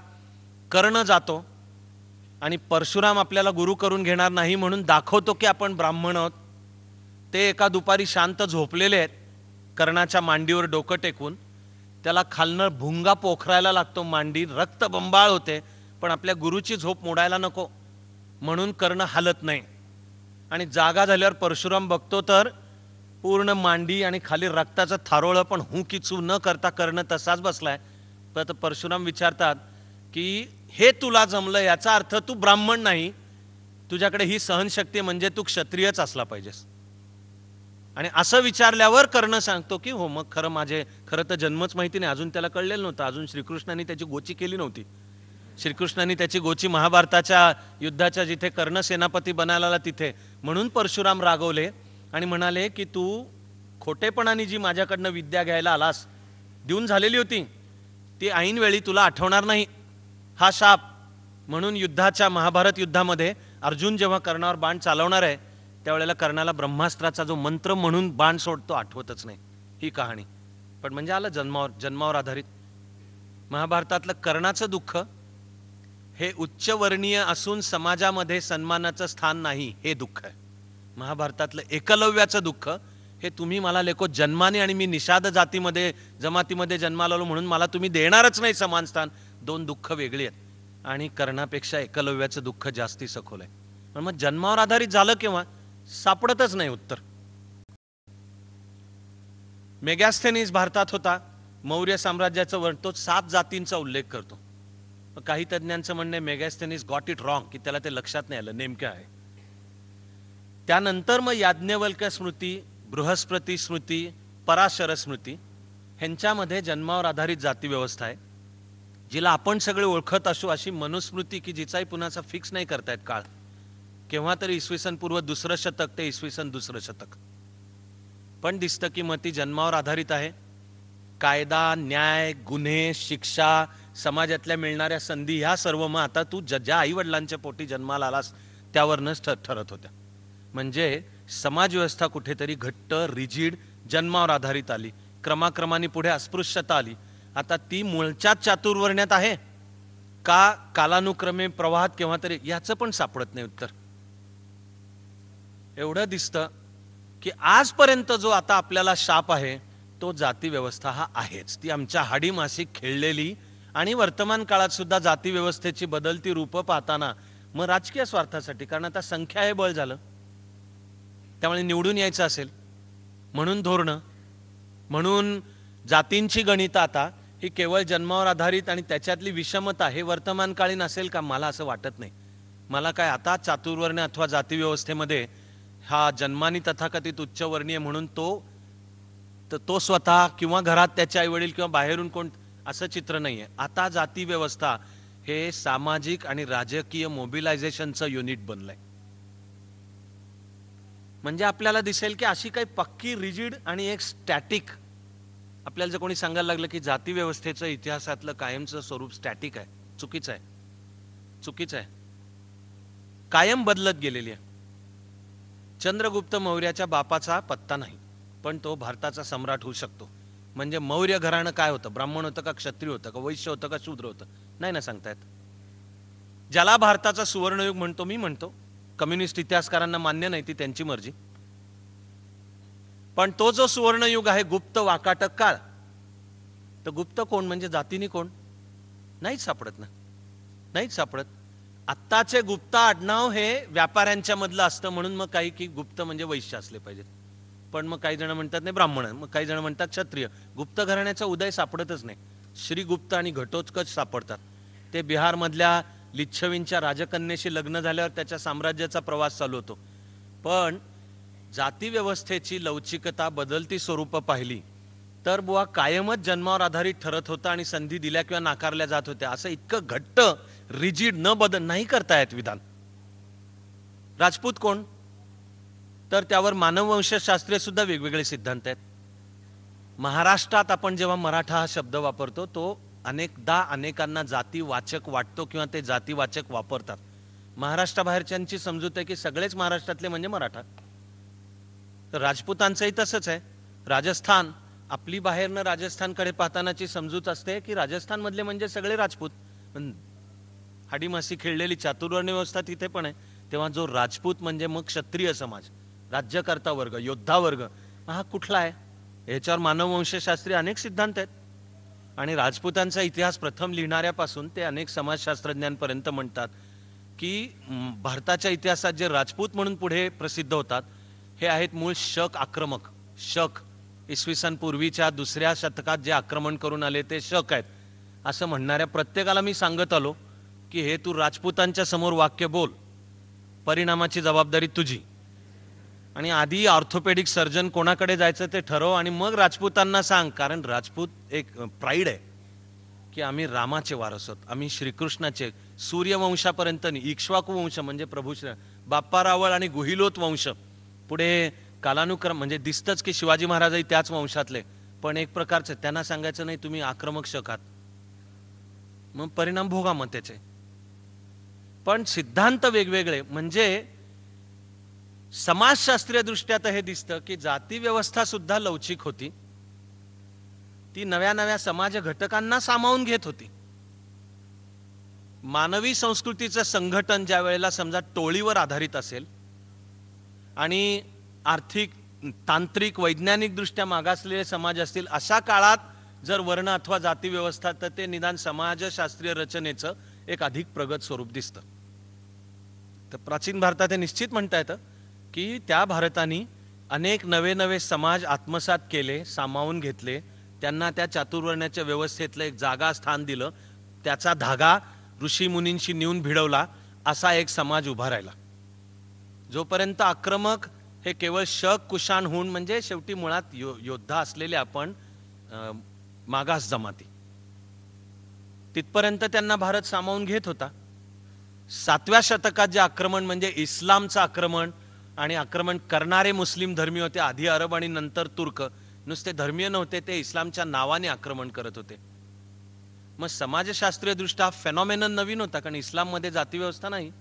कर्ण जातो आणि परशुराम आपल्याला गुरु करून घेणार नाही म्हणून दाखवतो की आपण ब्राह्मण आहोत ते एका दुपारी शांत झोपलेले आहेत कर्णाच्या मांडीवर डोकं टेकून त्याला खालनं भुंगा पोखरायला लागतो मांडी रक्त बंबाळ होते पण आपल्या गुरुची झोप मोडायला नको म्हणून करणं हालत नाही आणि जागा झाल्यावर परशुराम बघतो तर पूर्ण मांडी आणि खाली रक्ताचं थारोळं पण हू न करता करणं तसाच बसलाय तर परशुराम विचारतात की हे तुला जमलं याचा अर्थ तू ब्राह्मण नाही तुझ्याकडे ही सहनशक्ती म्हणजे तू क्षत्रियच असला पाहिजेस आणि असं विचारल्यावर कर्ण सांगतो की हो मग खरं माझे खरं तर जन्मच माहिती नाही अजून त्याला कळलेलं नव्हतं अजून श्रीकृष्णाने त्याची गोची केली नव्हती श्रीकृष्णाने त्याची गोची महाभारताच्या युद्धाच्या जिथे कर्ण सेनापती बनायला तिथे म्हणून परशुराम रागवले आणि म्हणाले की तू खोटेपणाने जी माझ्याकडनं विद्या घ्यायला आलास देऊन झालेली होती ती ऐनवेळी तुला आठवणार नाही हा शाप म्हणून युद्धाच्या महाभारत युद्धामध्ये अर्जुन जेव्हा कर्णावर बाण चालवणार आहे त्यावेळेला कर्णाला ब्रह्मास्त्राचा जो मंत्र म्हणून बाण सोडतो आठवतच नाही ही कहाणी पण म्हणजे आलं जन्मावर जन्मावर आधारित महाभारतातलं कर्णाचं दुःख हे उच्चवर्णीय असून समाजामध्ये सन्मानाचं स्थान नाही हे दुःख आहे महाभारतातलं एकलव्याचं दुःख हे तुम्ही मला लेखो जन्माने आणि मी निषाद जातीमध्ये जमातीमध्ये जन्माला म्हणून मला तुम्ही देणारच नाही समान स्थान दोन दुःख वेगळी आहेत आणि कर्णापेक्षा एकलव्याचं दुःख जास्ती सखोल आहे पण मग जन्मावर आधारित झालं केव्हा सापडतच नाही उत्तर मेगॅस्थेनिस भारतात होता मौर्य साम्राज्याचा तो सात जातींचा उल्लेख करतो काही तज्ञांचं म्हणणे मेगॅस्थेनिस गॉट इट रॉंग की त्याला ते लक्षात नाही आलं नेमकं आहे त्यानंतर मग याज्ञवल्क स्मृती बृहस्पती स्मृती पराशर स्मृती ह्यांच्यामध्ये जन्मावर आधारित जातीव्यवस्था आहे जिला आपण सगळे ओळखत असू अशी मनुस्मृती की जिचाही पुन्हा फिक्स नाही करतायत काळ केव्हा तरी इसवी सन पूर्व दुसरं शतक ते इसवी सन दुसरं शतक पण दिसतं की मती जन्मावर आधारित आहे कायदा न्याय गुन्हे शिक्षा समाजातल्या मिळणाऱ्या संधी ह्या सर्व मग आता तू ज्या आईवडिलांच्या पोटी जन्माला आलास त्यावरनंच ठर ठरत होत्या म्हणजे समाजव्यवस्था कुठेतरी घट्ट रिजिड जन्मावर आधारित आली क्रमाक्रमाने पुढे अस्पृश्यता आली आता ती मूळच्या चातुर्वर्ण्यात आहे का कालानुक्रमे प्रवाहात केव्हा तरी याचं पण सापडत नाही उत्तर एवढं दिसतं की आजपर्यंत जो आता आपल्याला शाप आहे तो जाती व्यवस्था हा आहेच ती आमच्या हाडी मासिक खेळलेली आणि वर्तमान काळात सुद्धा जाती व्यवस्थेची बदलती रूप पाहताना मग राजकीय स्वार्थासाठी कारण आता संख्या हे बळ झालं त्यामुळे निवडून यायचं असेल म्हणून धोरणं म्हणून जातींची गणित आता ही केवळ जन्मावर आधारित आणि त्याच्यातली विषमता हे वर्तमानकाळी असेल का मला असं वाटत नाही मला काय आता चातुर्वर्ण अथवा जातीव्यवस्थेमध्ये हा जन्मानी तथाकथित उच्चवर्णीय म्हणून तो तर तो स्वतः किंवा घरात त्याचे आई वडील किंवा बाहेरून कोण असं चित्र नाही आहे आता जाती व्यवस्था हे सामाजिक आणि राजकीय मोबिलायझेशनचं युनिट बनलंय म्हणजे आपल्याला दिसेल की अशी काही पक्की रिजिड आणि एक स्टॅटिक आपल्याला जर कोणी सांगायला लागलं की जाती व्यवस्थेचं इतिहासातलं कायमचं स्वरूप स्टॅटिक आहे चुकीचं आहे चुकीचं आहे कायम बदलत गेलेली आहे चंद्रगुप्त मौर्याच्या बापाचा पत्ता नाही पण तो भारताचा सम्राट होऊ शकतो म्हणजे मौर्य घराणं काय होतं ब्राह्मण होतं का क्षत्रिय होतं का वैश्य होतं का शूद्र होतं नाही ना सांगतायत ज्याला भारताचा सुवर्णयुग म्हणतो मी म्हणतो कम्युनिस्ट इतिहासकारांना मान्य नाही ती त्यांची मर्जी पण तो जो सुवर्णयुग आहे गुप्त वाकाटक काळ तर गुप्त कोण म्हणजे जातीनी कोण नाहीच सापडत ना नाहीच सापडत आत्ताचे गुप्त आडनाव हे व्यापाऱ्यांच्या मधलं असतं म्हणून मग काही की गुप्त म्हणजे वैश्य असले पाहिजेत पण मग काही जण म्हणतात नाही ब्राह्मण मग काही जण म्हणतात क्षत्रिय गुप्त घराण्याचा उदय सापडतच नाही श्रीगुप्त आणि घटोत्कच सापडतात ते बिहारमधल्या लिच्छवींच्या राजकन्येशी लग्न झाल्यावर त्याच्या साम्राज्याचा प्रवास चालू होतो पण जातीव्यवस्थेची लवचिकता बदलती स्वरूपं पाहिली तर बुवा कायमच जन्मावर आधारित ठरत होता आणि संधी दिल्या किंवा नाकारल्या जात होत्या असं इतकं घट्ट रिजिड न बदल नाही करता येत विधान राजपूत कोण तर त्यावर मानववंशशास्त्रीय सुद्धा वेगवेगळे सिद्धांत आहेत महाराष्ट्रात आपण जेव्हा मराठा हा शब्द वापरतो तो अनेकदा अनेकांना जातीवाचक वाटतो किंवा ते जातीवाचक वापरतात महाराष्ट्राबाहेरच्यांची समजूत आहे की सगळेच महाराष्ट्रातले म्हणजे मराठा तर राजपूतांचंही तसंच आहे राजस्थान आपली बाहेरनं राजस्थानकडे पाहतानाची समजूत असते की राजस्थानमधले म्हणजे सगळे राजपूत हाडीमासी खेळलेली चातुर्वर्ण व्यवस्था तिथे पण आहे तेव्हा जो राजपूत म्हणजे मग क्षत्रिय समाज राज्यकर्ता वर्ग योद्धा वर्ग हा कुठला आहे याच्यावर मानववंशास्त्री अनेक सिद्धांत आहेत आणि राजपूतांचा इतिहास प्रथम लिहिणाऱ्यापासून ते अनेक समाजशास्त्रज्ञांपर्यंत म्हणतात की भारताच्या इतिहासात जे राजपूत म्हणून पुढे प्रसिद्ध होतात हे आहेत मूळ शक आक्रमक शक इसवी सन पूर्वीच्या दुसऱ्या शतकात जे आक्रमण करून आले ते शक आहेत असं म्हणणाऱ्या प्रत्येकाला मी सांगत आलो की हे तू राजपूतांच्या समोर वाक्य बोल परिणामाची जबाबदारी तुझी आणि आधी ऑर्थोपेडिक सर्जन कोणाकडे जायचं ते ठरव आणि मग राजपूतांना सांग कारण राजपूत एक प्राईड आहे की आम्ही रामाचे वारस आहोत आम्ही श्रीकृष्णाचे सूर्यवंशापर्यंत इक्ष्वाकू वंश म्हणजे प्रभू बाप्पा रावळ आणि गुहिलोत वंश पुढे कालानुक्रम म्हणजे दिसतंच की शिवाजी महाराजही त्याच वंशातले पण एक प्रकारचे त्यांना सांगायचं नाही तुम्ही आक्रमक शकात मग परिणाम भोगा मग त्याचे पण सिद्धांत वेगवेगळे म्हणजे समाजशास्त्रीय दृष्ट्या तर हे दिसतं की जाती व्यवस्था सुद्धा लवचिक होती ती नव्या नव्या समाज घटकांना सामावून घेत होती मानवी संस्कृतीचं संघटन ज्या वेळेला समजा टोळीवर आधारित असेल आणि आर्थिक तांत्रिक वैज्ञानिकदृष्ट्या मागासलेले समाज असतील अशा काळात जर वर्ण अथवा जाती व्यवस्था तर ते निदान समाजशास्त्रीय रचनेचं एक अधिक प्रगत स्वरूप दिसतं तर प्राचीन भारतात हे निश्चित म्हणता येतं की त्या भारताने अनेक नवे नवे समाज आत्मसात केले सामावून घेतले त्यांना त्या चातुर्वर्ण्याच्या व्यवस्थेतलं एक जागा स्थान दिलं त्याचा धागा ऋषी मुनींशी नेऊन भिडवला असा एक समाज उभा राहिला जोपर्यंत आक्रमक हे केवळ शक कुशाण होऊन म्हणजे शेवटी मुळात यो योद्धा असलेले आपण मागास जमाती तिथपर्यंत त्यांना भारत सामावून घेत होता सातव्या शतकात जे आक्रमण म्हणजे इस्लामचं आक्रमण आणि आक्रमण करणारे मुस्लिम धर्मीय होते आधी अरब आणि नंतर तुर्क नुसते धर्मीय नव्हते ते इस्लामच्या नावाने आक्रमण करत होते मग समाजशास्त्रीय दृष्ट्या हा नवीन होता कारण इस्लाममध्ये जाती व्यवस्था नाही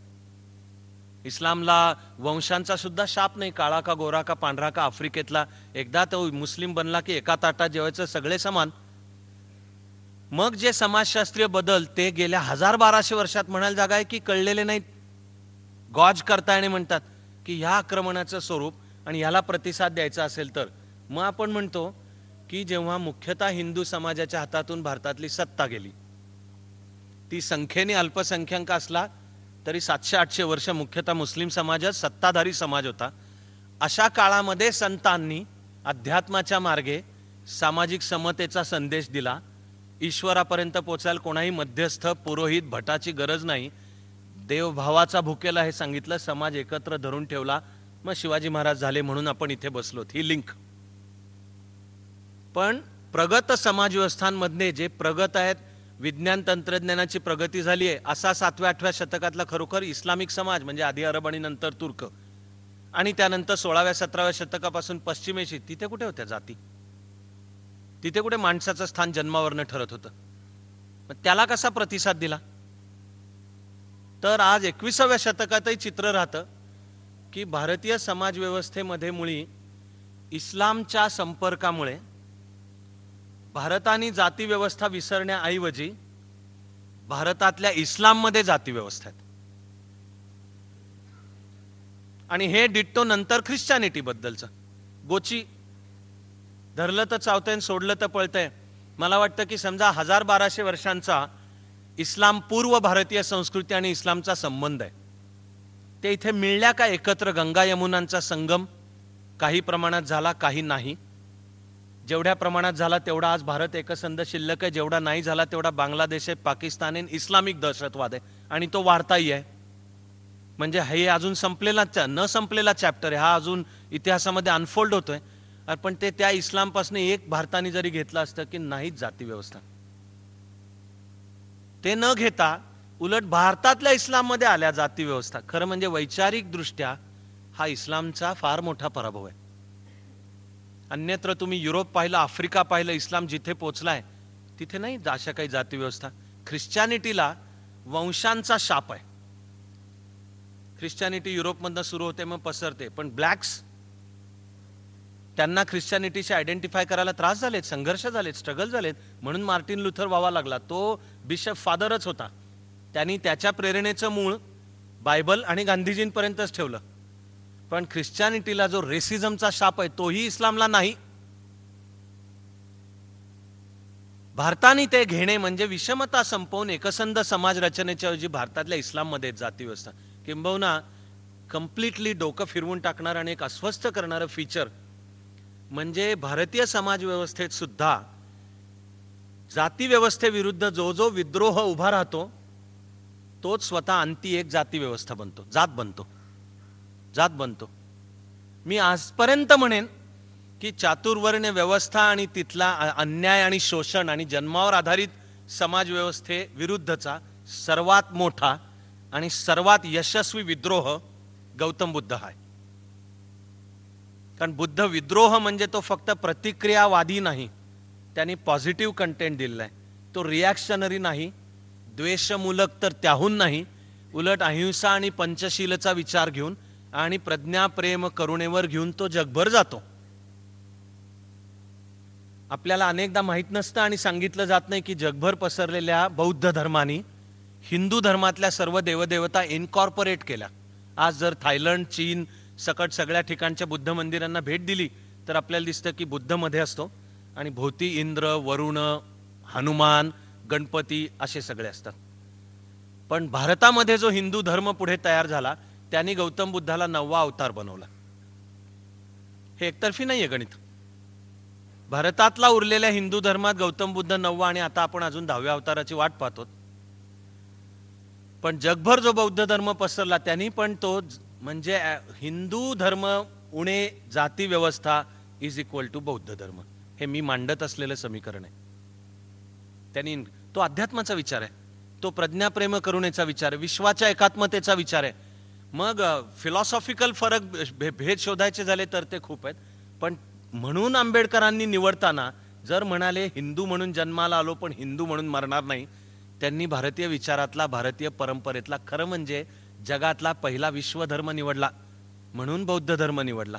इस्लामला वंशांचा सुद्धा शाप नाही काळा का गोरा का पांढरा का आफ्रिकेतला एकदा तो मुस्लिम बनला की एका ताटात जेवायचं सगळे समान मग जे समाजशास्त्रीय बदल ते गेल्या हजार बाराशे वर्षात म्हणायला जागा आहे की कळलेले नाहीत गॉज करतायने म्हणतात की ह्या आक्रमणाचं स्वरूप आणि याला प्रतिसाद द्यायचा असेल तर मग आपण म्हणतो की जेव्हा मुख्यतः हिंदू समाजाच्या हातातून भारतातली सत्ता गेली ती संख्येने अल्पसंख्याक असला तरी सातशे आठशे वर्ष मुख्यतः मुस्लिम समाजात सत्ताधारी समाज होता अशा काळामध्ये संतांनी अध्यात्माच्या मार्गे सामाजिक समतेचा संदेश दिला ईश्वरापर्यंत पोचायला कोणाही मध्यस्थ पुरोहित भटाची गरज नाही देवभावाचा भूकेला हे सांगितलं समाज एकत्र धरून ठेवला मग शिवाजी महाराज झाले म्हणून आपण इथे बसलो ही लिंक पण प्रगत समाज व्यवस्थांमधले जे प्रगत आहेत विज्ञान तंत्रज्ञानाची प्रगती झाली आहे असा सातव्या आठव्या शतकातला खरोखर इस्लामिक समाज म्हणजे आधी अरब आणि नंतर तुर्क आणि त्यानंतर सोळाव्या सतराव्या शतकापासून पश्चिमेशी तिथे कुठे होत्या जाती तिथे कुठे माणसाचं स्थान जन्मावरनं ठरत होतं मग त्याला कसा प्रतिसाद दिला तर आज एकविसाव्या शतकातही चित्र राहतं की भारतीय समाजव्यवस्थेमध्ये मुळी इस्लामच्या संपर्कामुळे भारताने जातीव्यवस्था विसरण्याऐवजी भारतातल्या इस्लाममध्ये व्यवस्था आहेत आणि हे डिट्टो नंतर ख्रिश्चॅनिटीबद्दलचं गोची धरलं तर चावतंय सोडलं तर पळतंय मला वाटतं की समजा हजार बाराशे वर्षांचा इस्लाम पूर्व भारतीय संस्कृती आणि इस्लामचा संबंध आहे ते इथे मिळल्या का एकत्र गंगा यमुनांचा संगम काही प्रमाणात झाला काही नाही जेवढ्या प्रमाणात झाला तेवढा आज भारत एकसंध शिल्लक आहे जेवढा नाही झाला तेवढा बांगलादेश आहे पाकिस्तान आहे इस्लामिक दहशतवाद आहे आणि तो वाढताही आहे म्हणजे हे अजून संपलेला न संपलेला चॅप्टर आहे हा अजून इतिहासामध्ये अनफोल्ड होतोय पण ते त्या इस्लामपासून एक भारताने जरी घेतलं असतं की नाही जाती व्यवस्था ते न घेता उलट भारतातल्या इस्लाममध्ये आल्या जाती व्यवस्था खरं म्हणजे वैचारिकदृष्ट्या हा इस्लामचा फार मोठा पराभव आहे अन्यत्र तुम्ही युरोप पाहिलं आफ्रिका पाहिलं इस्लाम जिथे पोचलाय तिथे नाही अशा काही जाती व्यवस्था ख्रिश्चॅनिटीला वंशांचा शाप आहे ख्रिश्चॅनिटी युरोपमधनं सुरू होते मग पसरते पण ब्लॅक्स त्यांना ख्रिश्चॅनिटीशी आयडेंटिफाय करायला त्रास झालेत संघर्ष झालेत स्ट्रगल झालेत म्हणून मार्टिन लुथर व्हावा लागला तो बिशप फादरच होता त्यांनी त्याच्या प्रेरणेचं मूळ बायबल आणि गांधीजींपर्यंतच ठेवलं पण ख्रिश्चॅनिटीला जो रेसिझमचा शाप आहे तोही इस्लामला नाही भारताने ते घेणे म्हणजे विषमता संपवून एकसंध समाज रचनेच्या ऐवजी भारतातल्या इस्लाममध्ये जाती व्यवस्था किंबहुना कम्प्लिटली डोकं फिरवून टाकणारं आणि एक अस्वस्थ करणारं फीचर म्हणजे भारतीय समाजव्यवस्थेत सुद्धा जाती व्यवस्थेविरुद्ध जो जो विद्रोह उभा राहतो तोच स्वतः अंती एक जाती व्यवस्था बनतो जात बनतो जात बनतो मी आजपर्यंत म्हणेन की चातुर्वर्ण्य व्यवस्था आणि तिथला अन्याय आणि शोषण आणि जन्मावर आधारित समाजव्यवस्थेविरुद्धचा सर्वात मोठा आणि सर्वात यशस्वी विद्रोह गौतम बुद्ध आहे कारण बुद्ध विद्रोह म्हणजे तो फक्त प्रतिक्रियावादी नाही त्यांनी पॉझिटिव्ह कंटेंट दिलेला आहे तो रिॲक्शनरी नाही द्वेषमूलक तर त्याहून नाही उलट अहिंसा आणि पंचशीलचा विचार घेऊन आणि प्रज्ञा प्रेम करुणेवर घेऊन तो जगभर जातो आपल्याला अनेकदा माहीत नसतं आणि सांगितलं जात नाही की जगभर पसरलेल्या बौद्ध धर्मानी हिंदू धर्मातल्या सर्व देवदेवता इनकॉर्पोरेट केल्या आज जर थायलंड चीन सकट सगळ्या ठिकाणच्या बुद्ध मंदिरांना भेट दिली तर आपल्याला दिसतं की बुद्ध मध्ये असतो आणि भोवती इंद्र वरुण हनुमान गणपती असे सगळे असतात पण भारतामध्ये जो हिंदू धर्म पुढे तयार झाला त्यांनी गौतम बुद्धाला नववा अवतार बनवला हे एकतर्फी नाही आहे गणित भारतातला उरलेल्या हिंदू धर्मात गौतम बुद्ध नववा आणि आता आपण अजून दहाव्या अवताराची वाट पाहतो पण जगभर जो बौद्ध धर्म पसरला त्यांनी पण तो म्हणजे हिंदू धर्म उणे जाती व्यवस्था इज इक्वल टू बौद्ध धर्म हे मी मांडत असलेलं समीकरण आहे त्यांनी तो अध्यात्माचा विचार आहे तो प्रज्ञाप्रेम करुणेचा विचार आहे विश्वाच्या एकात्मतेचा विचार आहे मग फिलॉसॉफिकल फरक भेद शोधायचे झाले तर ते खूप आहेत पण म्हणून आंबेडकरांनी निवडताना जर म्हणाले हिंदू म्हणून जन्माला आलो पण हिंदू म्हणून मरणार नाही त्यांनी भारतीय विचारातला भारतीय परंपरेतला खरं म्हणजे जगातला पहिला विश्व धर्म निवडला म्हणून बौद्ध धर्म निवडला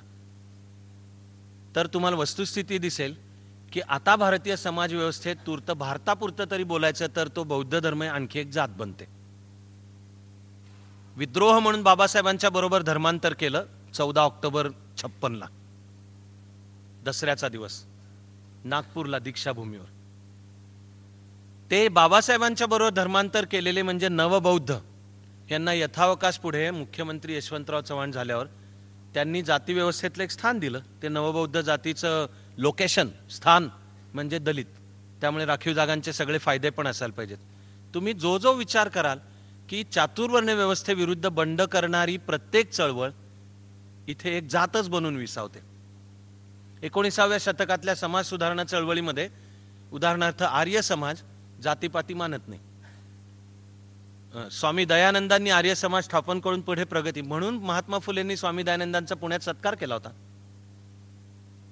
तर तुम्हाला वस्तुस्थिती दिसेल की आता भारतीय समाज व्यवस्थेत तूर्त भारतापुरतं तरी बोलायचं तर तो बौद्ध धर्म आणखी एक जात बनते विद्रोह म्हणून बाबासाहेबांच्या बरोबर धर्मांतर केलं चौदा ऑक्टोबर छप्पनला दसऱ्याचा दिवस नागपूरला दीक्षाभूमीवर ते बाबासाहेबांच्या बरोबर धर्मांतर केलेले म्हणजे नवबौद्ध यांना यथावकाश पुढे मुख्यमंत्री यशवंतराव चव्हाण झाल्यावर त्यांनी जातीव्यवस्थेतलं एक स्थान दिलं ते नवबौद्ध जातीचं लोकेशन स्थान म्हणजे दलित त्यामुळे राखीव जागांचे सगळे फायदे पण असायला पाहिजेत तुम्ही जो जो विचार कराल की चातुर्वर्ण व्यवस्थेविरुद्ध बंड करणारी प्रत्येक चळवळ इथे एक जातच बनून विसावते एकोणीसाव्या शतकातल्या समाज सुधारणा चळवळीमध्ये उदाहरणार्थ आर्य समाज जातीपाती मानत नाही स्वामी दयानंदांनी आर्य समाज स्थापन करून पुढे प्रगती म्हणून महात्मा फुलेंनी स्वामी दयानंदांचा पुण्यात सत्कार केला होता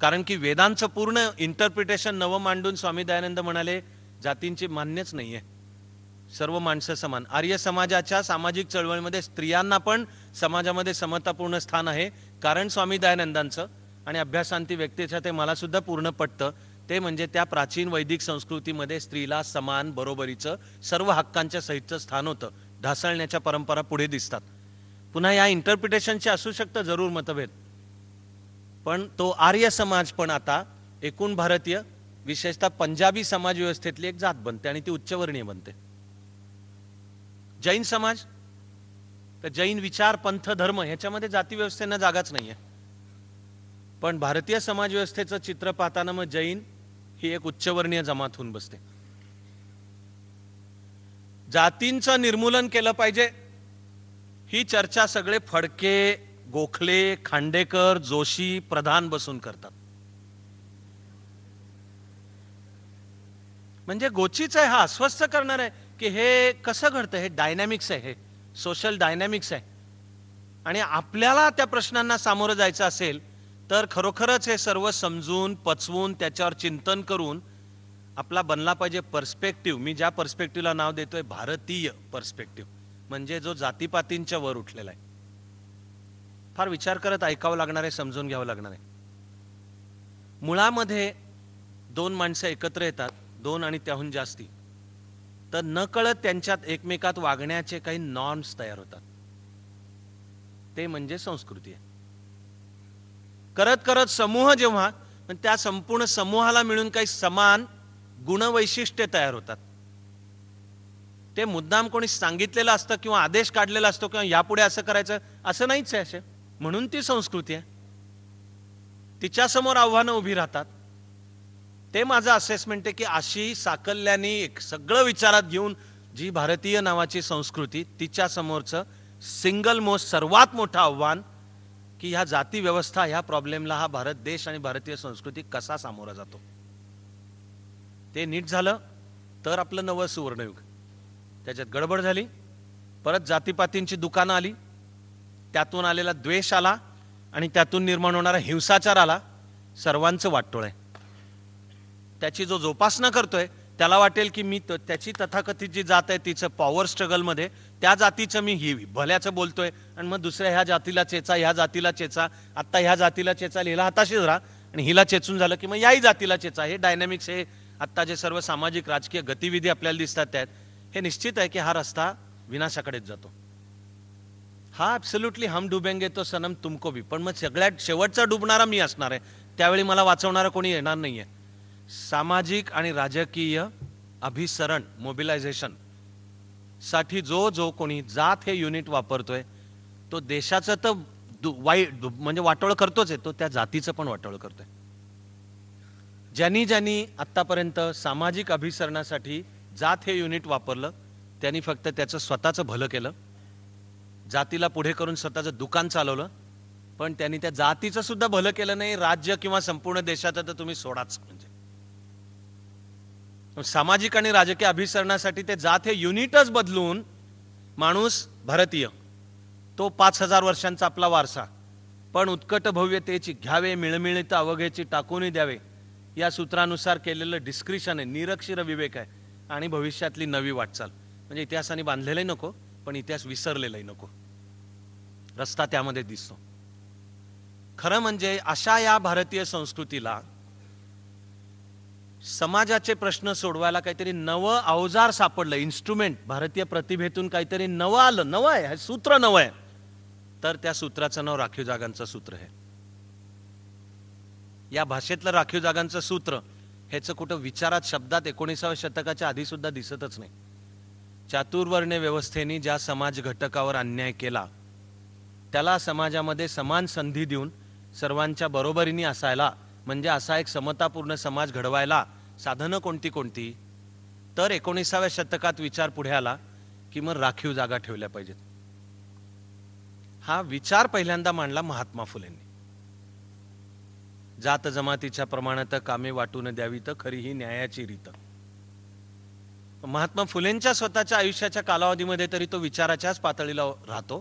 कारण की वेदांचं पूर्ण इंटरप्रिटेशन नवं मांडून स्वामी दयानंद म्हणाले जातींची मान्यच नाहीये सर्व माणसं समान आर्य समाजाच्या सामाजिक चळवळीमध्ये स्त्रियांना पण समाजामध्ये समतापूर्ण स्थान आहे कारण स्वामी दयानंदांचं आणि अभ्यासांती व्यक्तीच्या ते मला सुद्धा पूर्ण पटतं ते म्हणजे त्या प्राचीन वैदिक संस्कृतीमध्ये स्त्रीला समान बरोबरीचं सर्व हक्कांच्या सहितचं स्थान होतं ढासळण्याच्या परंपरा पुढे दिसतात पुन्हा या इंटरप्रिटेशनचे असू शकतं जरूर मतभेद पण तो आर्य समाज पण आता एकूण भारतीय विशेषतः पंजाबी समाज व्यवस्थेतली एक जात बनते आणि ती उच्चवर्णीय बनते जैन समाज तर जैन विचार पंथ धर्म ह्याच्यामध्ये जाती व्यवस्थेनं जागाच नाही आहे पण भारतीय समाज व्यवस्थेचं चित्र पाहताना मग जैन ही एक उच्चवर्णीय जमात होऊन बसते जातींचं निर्मूलन केलं पाहिजे ही चर्चा सगळे फडके गोखले खांडेकर जोशी प्रधान बसून करतात म्हणजे गोचीच आहे हा अस्वस्थ करणार आहे की हे कसं घडतं हे डायनॅमिक्स आहे हे सोशल डायनॅमिक्स आहे आणि आपल्याला त्या प्रश्नांना सामोरं जायचं असेल तर खरोखरच हे सर्व समजून पचवून त्याच्यावर चिंतन करून आपला बनला पाहिजे पर्स्पेक्टिव्ह मी ज्या पर्स्पेक्टिव्हला नाव देतोय भारतीय पर्स्पेक्टिव्ह म्हणजे जो जातीपातींच्या वर उठलेला आहे फार विचार करत ऐकावं लागणार आहे समजून घ्यावं लागणार आहे मुळामध्ये दोन माणसं एकत्र येतात दोन आणि त्याहून जास्ती तर नकळत त्यांच्यात एकमेकात वागण्याचे काही नॉर्म्स तयार होतात ते म्हणजे संस्कृती आहे करत करत समूह जेव्हा पण त्या संपूर्ण समूहाला मिळून काही समान गुणवैशिष्ट्ये तयार होतात ते मुद्दाम कोणी सांगितलेलं असतं किंवा आदेश काढलेला असतो किंवा यापुढे असं करायचं असं नाहीच आहे असे म्हणून ती संस्कृती आहे तिच्या समोर आव्हानं उभी राहतात ते माझं असेसमेंट आहे की अशी साकल्याने एक सगळं विचारात घेऊन जी भारतीय नावाची संस्कृती तिच्यासमोरचं सिंगल मोस्ट सर्वात मोठं आव्हान की ह्या जाती व्यवस्था ह्या प्रॉब्लेमला हा भारत देश आणि भारतीय संस्कृती कसा सामोरा जातो ते नीट झालं तर आपलं नवं सुवर्णयुग त्याच्यात गडबड झाली परत जातीपातींची दुकानं आली त्यातून आलेला द्वेष आला आणि त्यातून निर्माण होणारा हिंसाचार आला सर्वांचं वाटतोळ आहे त्याची जो जोपासना करतोय त्याला वाटेल की मी त्याची तथाकथित जी जात आहे तिचं पॉवर स्ट्रगलमध्ये त्या जातीचं मी ही भल्याचं बोलतोय आणि मग दुसऱ्या ह्या जातीला चेचा ह्या जातीला चेचा आत्ता ह्या जातीला चेचा लिहिला हाताशीच राहा आणि हिला चेचून झालं की मग याही जातीला चेचा हे डायनॅमिक्स हे आत्ता जे सर्व सामाजिक राजकीय गतिविधी आपल्याला दिसतात त्यात हे निश्चित आहे की हा रस्ता विनाशाकडेच जातो हा ॲब्सल्युटली हम डुबेंगे तो सनम तुमको बी पण मग सगळ्यात शेवटचा डुबणारा मी असणार आहे त्यावेळी मला वाचवणारा कोणी येणार नाही आहे सामाजिक आणि राजकीय अभिसरण मोबिलायझेशन साठी जो जो कोणी जात हे युनिट वापरतोय तो देशाचं तर वाईट म्हणजे वाटोळ करतोच आहे तो त्या जातीचं पण वाटोळ करतोय ज्यांनी ज्यांनी आत्तापर्यंत सामाजिक अभिसरणासाठी जात हे युनिट वापरलं त्यांनी फक्त त्याचं स्वतःचं भलं केलं जातीला पुढे करून स्वतःचं दुकान चालवलं पण त्यांनी त्या जातीचं सुद्धा भलं केलं नाही राज्य किंवा संपूर्ण देशाचं तर तुम्ही सोडाच म्हणजे सामाजिक आणि राजकीय अभिसरणासाठी ते जात हे युनिटच बदलून माणूस भारतीय तो पाच हजार वर्षांचा आपला वारसा पण उत्कट भव्यतेची घ्यावे मिळमिळीत अवघेची टाकूनही द्यावे या सूत्रानुसार केलेलं डिस्क्रिशन आहे निरक्षीर विवेक आहे आणि भविष्यातली नवी वाटचाल म्हणजे इतिहासाने बांधलेलंही नको पण इतिहास विसरलेलाही नको रस्ता त्यामध्ये दिसतो खरं म्हणजे अशा या भारतीय संस्कृतीला समाजाचे प्रश्न सोडवायला काहीतरी नवं अवजार सापडलं इन्स्ट्रुमेंट भारतीय प्रतिभेतून काहीतरी नवं आलं नवं आहे हे सूत्र नवं आहे तर त्या सूत्राचं नाव राखीव जागांचं सूत्र आहे या भाषेतलं राखीव जागांचं सूत्र ह्याचं कुठं विचारात शब्दात एकोणीसाव्या शतकाच्या आधी सुद्धा दिसतच नाही चातुर्वर्ण्य व्यवस्थेने ज्या समाज घटकावर अन्याय केला त्याला समाजामध्ये समान संधी देऊन सर्वांच्या बरोबरीने असायला म्हणजे असा एक समतापूर्ण समाज घडवायला साधनं कोणती कोणती तर एकोणीसाव्या शतकात विचार पुढे आला की मग राखीव जागा ठेवल्या पाहिजेत हा विचार पहिल्यांदा मांडला महात्मा फुलेंनी जात जमातीच्या प्रमाणात कामे वाटून द्यावी तर खरी ही न्यायाची रीत महात्मा फुलेंच्या स्वतःच्या आयुष्याच्या कालावधीमध्ये तरी तो विचाराच्याच पातळीला राहतो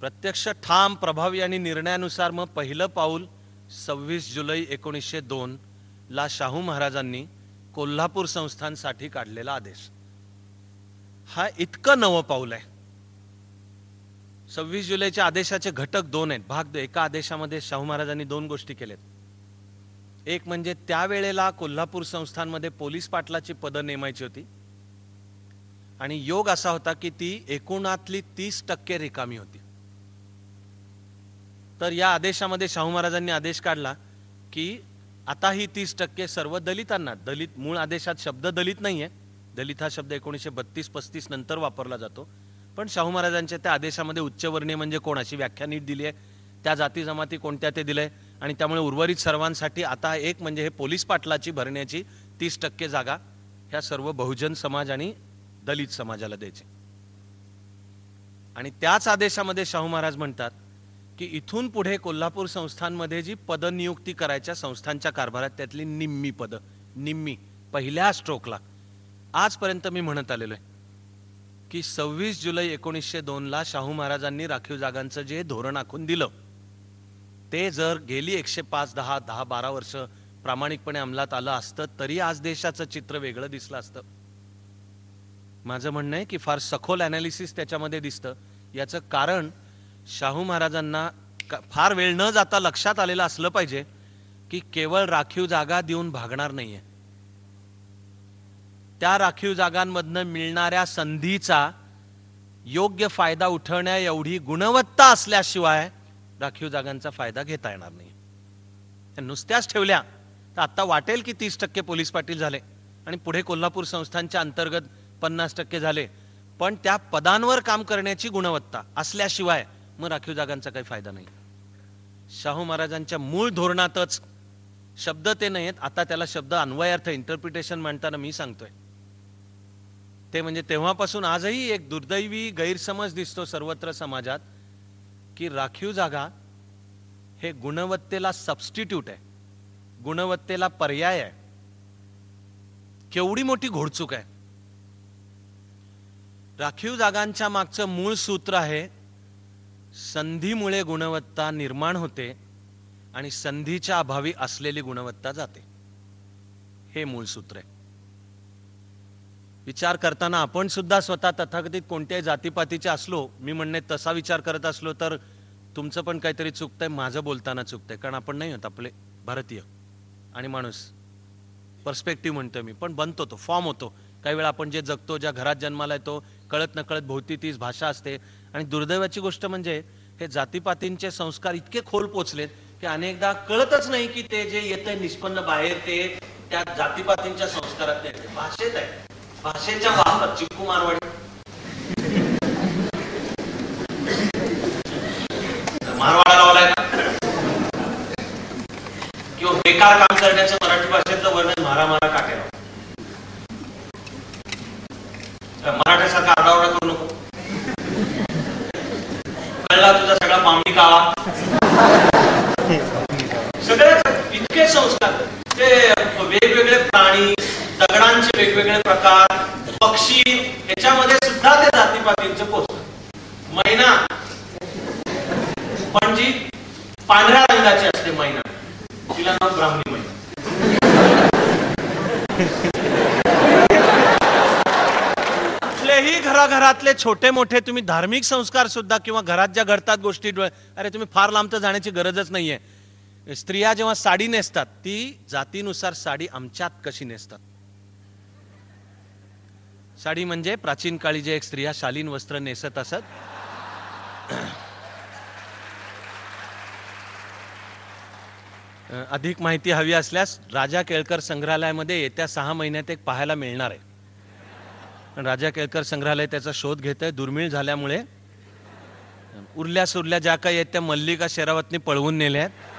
प्रत्यक्ष ठाम प्रभावी आणि निर्णयानुसार मग पहिलं पाऊल सव्वीस जुलै एकोणीसशे दोन ला शाहू महाराजांनी कोल्हापूर संस्थांसाठी काढलेला आदेश हा इतकं नवं पाऊल आहे सव्वीस जुलैच्या आदेशाचे घटक दोन आहेत भाग एका आदेशामध्ये शाहू महाराजांनी दोन गोष्टी केल्यात एक म्हणजे त्यावेळेला कोल्हापूर संस्थांमध्ये पोलीस पाटलाची पदं नेमायची होती आणि योग असा होता की ती एकूणातली तीस टक्के रिकामी होती तर या आदेशामध्ये शाहू महाराजांनी आदेश काढला की आता ही तीस टक्के सर्व दलितांना दलित मूळ आदेशात शब्द दलित नाही आहे दलित हा शब्द एकोणीसशे बत्तीस पस्तीस नंतर वापरला जातो पण शाहू महाराजांच्या त्या आदेशामध्ये उच्चवर्णीय म्हणजे कोण अशी व्याख्या नीट दिली आहे त्या जाती जमाती कोणत्या ते दिलंय आणि त्यामुळे उर्वरित सर्वांसाठी आता एक म्हणजे हे पोलीस पाटलाची भरण्याची तीस टक्के जागा ह्या सर्व बहुजन समाज आणि दलित समाजाला द्यायचे आणि त्याच आदेशामध्ये शाहू महाराज म्हणतात की इथून पुढे कोल्हापूर संस्थांमध्ये जी पदनियुक्ती करायच्या संस्थांच्या कारभारात त्यातली निम्मी पद निम्मी पहिल्या स्ट्रोकला आजपर्यंत मी म्हणत आलेलो आहे की सव्वीस जुलै एकोणीसशे दोनला शाहू महाराजांनी राखीव जागांचं जे धोरण आखून दिलं ते जर गेली एकशे पाच दहा दहा बारा वर्ष प्रामाणिकपणे अंमलात आलं असतं तरी आज देशाचं चित्र वेगळं दिसलं असतं माझं म्हणणं आहे की फार सखोल अनालिसिस त्याच्यामध्ये दिसतं याचं कारण शाहू महाराजांना फार वेळ न जाता लक्षात आलेलं असलं पाहिजे की केवळ राखीव जागा देऊन भागणार नाहीये त्या राखीव जागांमधनं मिळणाऱ्या संधीचा योग्य फायदा उठवण्या एवढी गुणवत्ता असल्याशिवाय राखीव जागांचा फायदा घेता येणार नाही नुसत्याच ठेवल्या तर आता वाटेल की तीस टक्के पोलीस पाटील झाले आणि पुढे कोल्हापूर संस्थांच्या अंतर्गत पन्नास टक्के झाले पण त्या पदांवर काम करण्याची गुणवत्ता असल्याशिवाय मग राखीव जागांचा काही फायदा नाही शाहू महाराजांच्या मूळ धोरणातच शब्द ते नाहीत आता त्याला शब्द अन्वयार्थ इंटरप्रिटेशन म्हणताना मी सांगतोय ते म्हणजे तेव्हापासून आजही एक दुर्दैवी गैरसमज दिसतो सर्वत्र समाजात की राखीव जागा हे गुणवत्तेला सबस्टिट्यूट आहे गुणवत्तेला पर्याय आहे केवढी मोठी घोडचूक आहे राखीव जागांच्या मागचं मूळ सूत्र आहे संधीमुळे गुणवत्ता निर्माण होते आणि संधीच्या अभावी असलेली गुणवत्ता जाते हे मूळ सूत्र आहे विचार करताना आपण सुद्धा स्वतः तथाकथित कोणत्याही जातीपातीचे असलो मी म्हणणे तसा विचार करत असलो तर तुमचं पण काहीतरी चुकतंय माझं बोलताना चुकतंय कारण आपण नाही होत आपले भारतीय आणि माणूस पर्स्पेक्टिव्ह म्हणतोय मी पण बनतो तो फॉर्म होतो काही वेळा आपण जे जगतो ज्या घरात जन्माला येतो कळत नकळत भोवती तीच भाषा असते आणि दुर्दैवाची गोष्ट म्हणजे हे जातीपातींचे संस्कार इतके खोल पोचलेत की अनेकदा कळतच नाही की ते जे येते निष्पन्न बाहेर ते त्या जातीपातींच्या संस्कारात येते भाषेत आहे भाषेच्या बाबत चिक्कू मारवाडी मारवाडा लावलाय का किंवा बेकार काम करण्याचं मराठी भाषेतलं वर्णन मारा मारा काटेला वेगवेगळे प्रकार पक्षी याच्यामध्ये सुद्धा ते जातीपातींचं पोचत मैना पण जी पांढऱ्या रंगाची असते मैना तिला नाव ब्राह्मणी मैना कुठलेही घराघरातले छोटे मोठे तुम्ही धार्मिक संस्कार सुद्धा किंवा घरात ज्या घडतात गोष्टी अरे तुम्ही फार लांब जाण्याची गरजच नाहीये स्त्रिया जेव्हा साडी नेसतात ती जातीनुसार साडी आमच्यात कशी नेसतात साडी म्हणजे प्राचीन काळी जे एक स्त्रिया शालीन वस्त्र नेसत असत अधिक माहिती हवी असल्यास राजा केळकर संग्रहालयामध्ये येत्या सहा महिन्यात एक पाहायला मिळणार आहे राजा केळकर संग्रहालय त्याचा शोध घेत आहे दुर्मिळ झाल्यामुळे उरल्या सुरल्या ज्या काही आहेत त्या मल्लिका शेरावतनी पळवून नेल्या आहेत